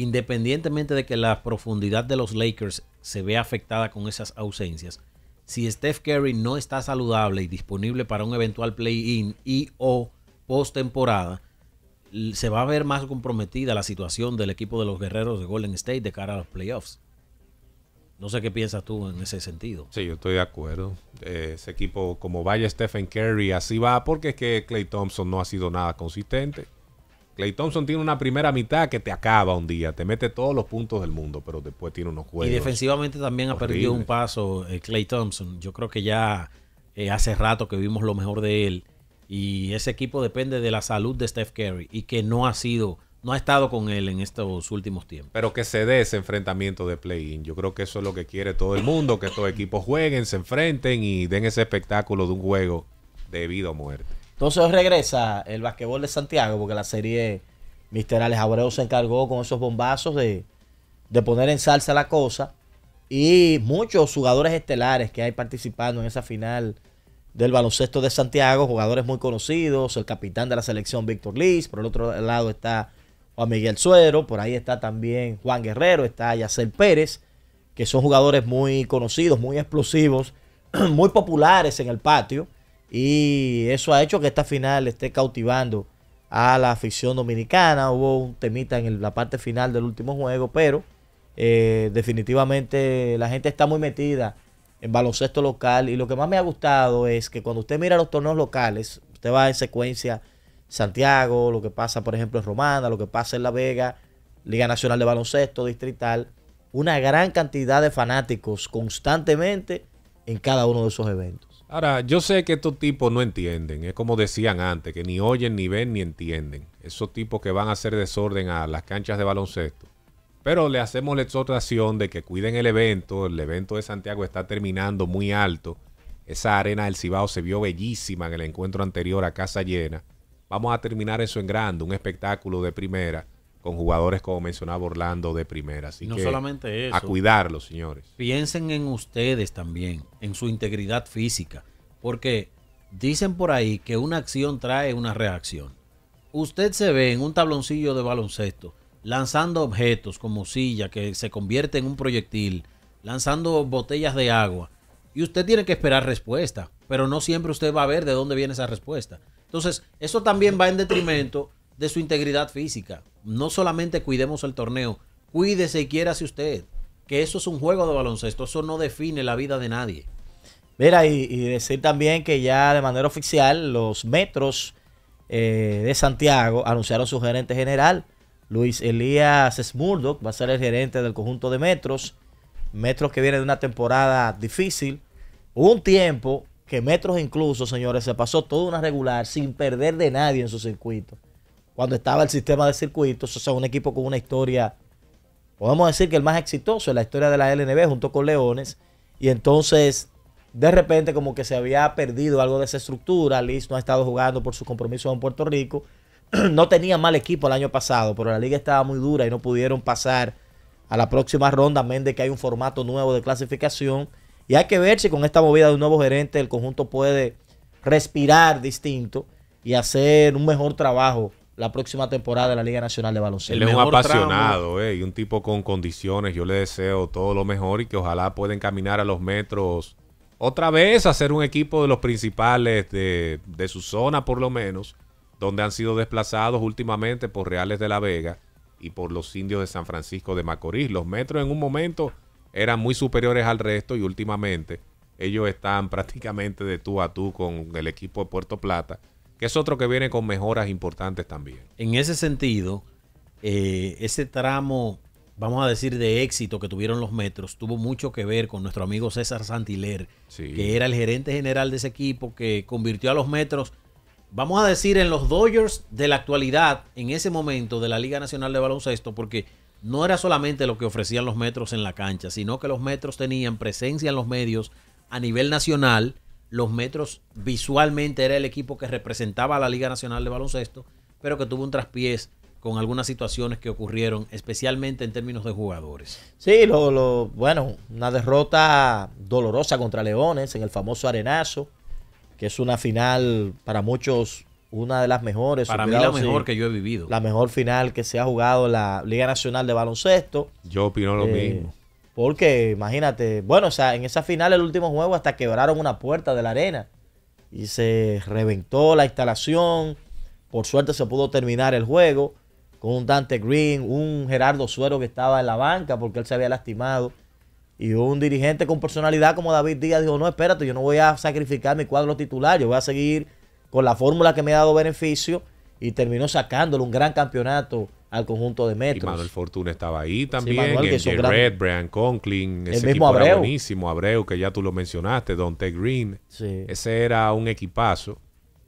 independientemente de que la profundidad de los Lakers se vea afectada con esas ausencias, si Steph Curry no está saludable y disponible para un eventual play-in y o postemporada, se va a ver más comprometida la situación del equipo de los guerreros de Golden State de cara a los playoffs. No sé qué piensas tú en ese sentido. Sí, yo estoy de acuerdo. Eh, ese equipo, como vaya Stephen Curry, así va, porque es que Clay Thompson no ha sido nada consistente. Clay Thompson tiene una primera mitad que te acaba un día, te mete todos los puntos del mundo, pero después tiene unos juegos. Y defensivamente también ha perdido un paso Clay eh, Thompson. Yo creo que ya eh, hace rato que vimos lo mejor de él. Y ese equipo depende de la salud de Steph Curry y que no ha sido, no ha estado con él en estos últimos tiempos. Pero que se dé ese enfrentamiento de play-in. Yo creo que eso es lo que quiere todo el mundo, que estos equipos jueguen, se enfrenten y den ese espectáculo de un juego de vida o muerte. Entonces regresa el basquetbol de Santiago, porque la serie Mister Abreu se encargó con esos bombazos de, de poner en salsa la cosa. Y muchos jugadores estelares que hay participando en esa final del baloncesto de Santiago, jugadores muy conocidos, el capitán de la selección Víctor Liz, por el otro lado está Juan Miguel Suero, por ahí está también Juan Guerrero, está Yacel Pérez, que son jugadores muy conocidos, muy explosivos, (clears throat) muy populares en el patio. Y eso ha hecho que esta final esté cautivando a la afición dominicana. Hubo un temita en la parte final del último juego, pero eh, definitivamente la gente está muy metida en baloncesto local. Y lo que más me ha gustado es que cuando usted mira los torneos locales, usted va en secuencia Santiago, lo que pasa, por ejemplo, en Romana, lo que pasa en La Vega, Liga Nacional de Baloncesto, Distrital, una gran cantidad de fanáticos constantemente en cada uno de esos eventos. Ahora, yo sé que estos tipos no entienden, es como decían antes, que ni oyen, ni ven, ni entienden. Esos tipos que van a hacer desorden a las canchas de baloncesto. Pero le hacemos la exhortación de que cuiden el evento, el evento de Santiago está terminando muy alto. Esa arena del Cibao se vio bellísima en el encuentro anterior a Casa Llena. Vamos a terminar eso en grande, un espectáculo de primera con jugadores como mencionaba Orlando de primera. Así no que, solamente A cuidarlos, señores. Piensen en ustedes también, en su integridad física, porque dicen por ahí que una acción trae una reacción. Usted se ve en un tabloncillo de baloncesto lanzando objetos como silla que se convierte en un proyectil, lanzando botellas de agua, y usted tiene que esperar respuesta, pero no siempre usted va a ver de dónde viene esa respuesta. Entonces, eso también va en detrimento de su integridad física. No solamente cuidemos el torneo, cuídese y si usted. Que eso es un juego de baloncesto, eso no define la vida de nadie. Mira, y, decir también que ya de manera oficial los metros eh, de Santiago anunciaron su gerente general. Luis Elías Smurdock va a ser el gerente del conjunto de metros. Metros que viene de una temporada difícil. un tiempo que Metros incluso, señores, se pasó toda una regular sin perder de nadie en su circuito cuando estaba el sistema de circuitos. O sea, un equipo con una historia, podemos decir que el más exitoso en la historia de la LNB junto con Leones. Y entonces, de repente, como que se había perdido algo de esa estructura. Liz no ha estado jugando por sus compromisos en Puerto Rico. (clears throat) no tenía mal equipo el año pasado, pero la liga estaba muy dura y no pudieron pasar a la próxima ronda, amén de que hay un formato nuevo de clasificación. Y hay que ver si con esta movida de un nuevo gerente el conjunto puede respirar distinto y hacer un mejor trabajo la próxima temporada de la Liga Nacional de Baloncesto. Él es un apasionado eh, y un tipo con condiciones. Yo le deseo todo lo mejor y que ojalá puedan caminar a los metros otra vez a ser un equipo de los principales de, de su zona, por lo menos, donde han sido desplazados últimamente por Reales de la Vega y por los indios de San Francisco de Macorís. Los metros en un momento eran muy superiores al resto y últimamente ellos están (laughs) prácticamente de tú a tú con el equipo de Puerto Plata que es otro que viene con mejoras importantes también. En ese sentido, eh, ese tramo, vamos a decir, de éxito que tuvieron los metros, tuvo mucho que ver con nuestro amigo César Santiler, que era el gerente general de ese equipo, que convirtió a los metros, vamos a decir, en los Dodgers de la actualidad, en ese momento de la Liga Nacional de Baloncesto, porque no era solamente lo que ofrecían los metros en la cancha, sino que los metros tenían presencia en los medios a nivel nacional los Metros visualmente era el equipo que representaba a la Liga Nacional de Baloncesto, pero que tuvo un traspiés con algunas situaciones que ocurrieron, especialmente en términos de jugadores. Sí, lo, lo, bueno, una derrota dolorosa contra Leones en el famoso Arenazo, que es una final para muchos, una de las mejores. Para mí la mejor que yo he vivido. La mejor final que se ha jugado la Liga Nacional de Baloncesto. Yo opino lo eh, mismo. Porque imagínate, bueno, o sea, en esa final, el último juego, hasta quebraron una puerta de la arena y se reventó la instalación. Por suerte se pudo terminar el juego con un Dante Green, un Gerardo Suero que estaba en la banca porque él se había lastimado. Y un dirigente con personalidad como David Díaz dijo, no, espérate, yo no voy a sacrificar mi cuadro titular, yo voy a seguir con la fórmula que me ha dado beneficio y terminó sacándole un gran campeonato al conjunto de Metros. Y Manuel Fortuna estaba ahí también. El Red, Brian Conklin, ese mismo Abreu. Era buenísimo. Abreu, que ya tú lo mencionaste, Dante Green. Ese era un equipazo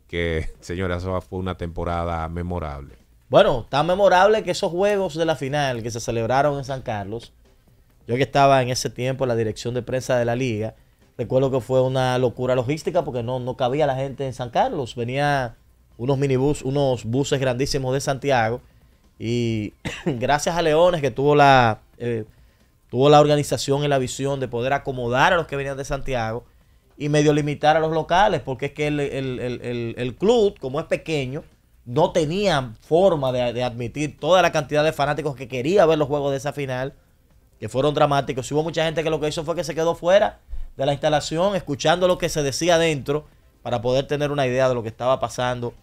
que, (laughs) señora, fue una temporada memorable. Bueno, tan memorable que esos juegos de la final que se celebraron en San Carlos, yo que estaba en ese tiempo en la dirección de prensa de la liga, recuerdo que fue una locura logística porque no, no cabía la gente en San Carlos. Venía unos minibuses unos buses grandísimos de Santiago y (coughs) gracias a Leones que tuvo la, eh, tuvo la organización y la visión de poder acomodar a los que venían de Santiago y medio limitar a los locales, porque es que el, club, como es pequeño, no tenía forma de, admitir toda la cantidad de fanáticos que quería ver los juegos de esa final, que fueron dramáticos. hubo mucha gente que lo que hizo fue que se quedó fuera de la instalación, escuchando lo que se decía adentro, para poder tener una idea de lo que estaba pasando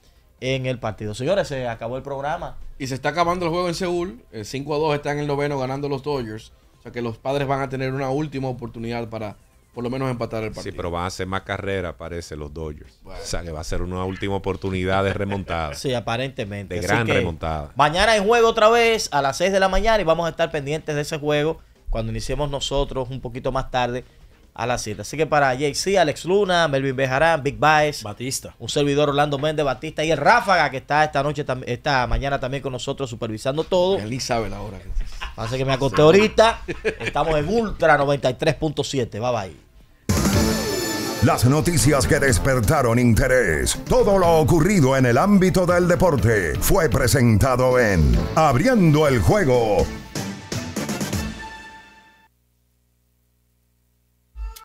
en el partido. Señores, se acabó el programa. Y se está acabando el juego en Seúl. El eh, 5 a 2 está en el noveno ganando los Dodgers. O sea que los padres van a tener una última oportunidad para por lo menos empatar el partido. Sí, pero van a hacer más carrera, parece, los Dodgers. O sea que va a ser una última oportunidad de remontada. sí, aparentemente. De gran remontada. Mañana hay juego otra vez a las 6 de la mañana y vamos a estar pendientes de ese juego cuando iniciemos nosotros un poquito más tarde a las 7. Así que para JC, Alex Luna, Melvin Bejarán, Big Baez, Batista, un servidor Orlando Méndez Batista y el Ráfaga que está esta noche, esta mañana también con nosotros supervisando todo. elisa sabe la hora que que me acosté ahorita. Estamos en Ultra 93.7. Bye bye. Las noticias que despertaron interés. Todo lo ocurrido en el ámbito del deporte fue presentado en Abriendo el juego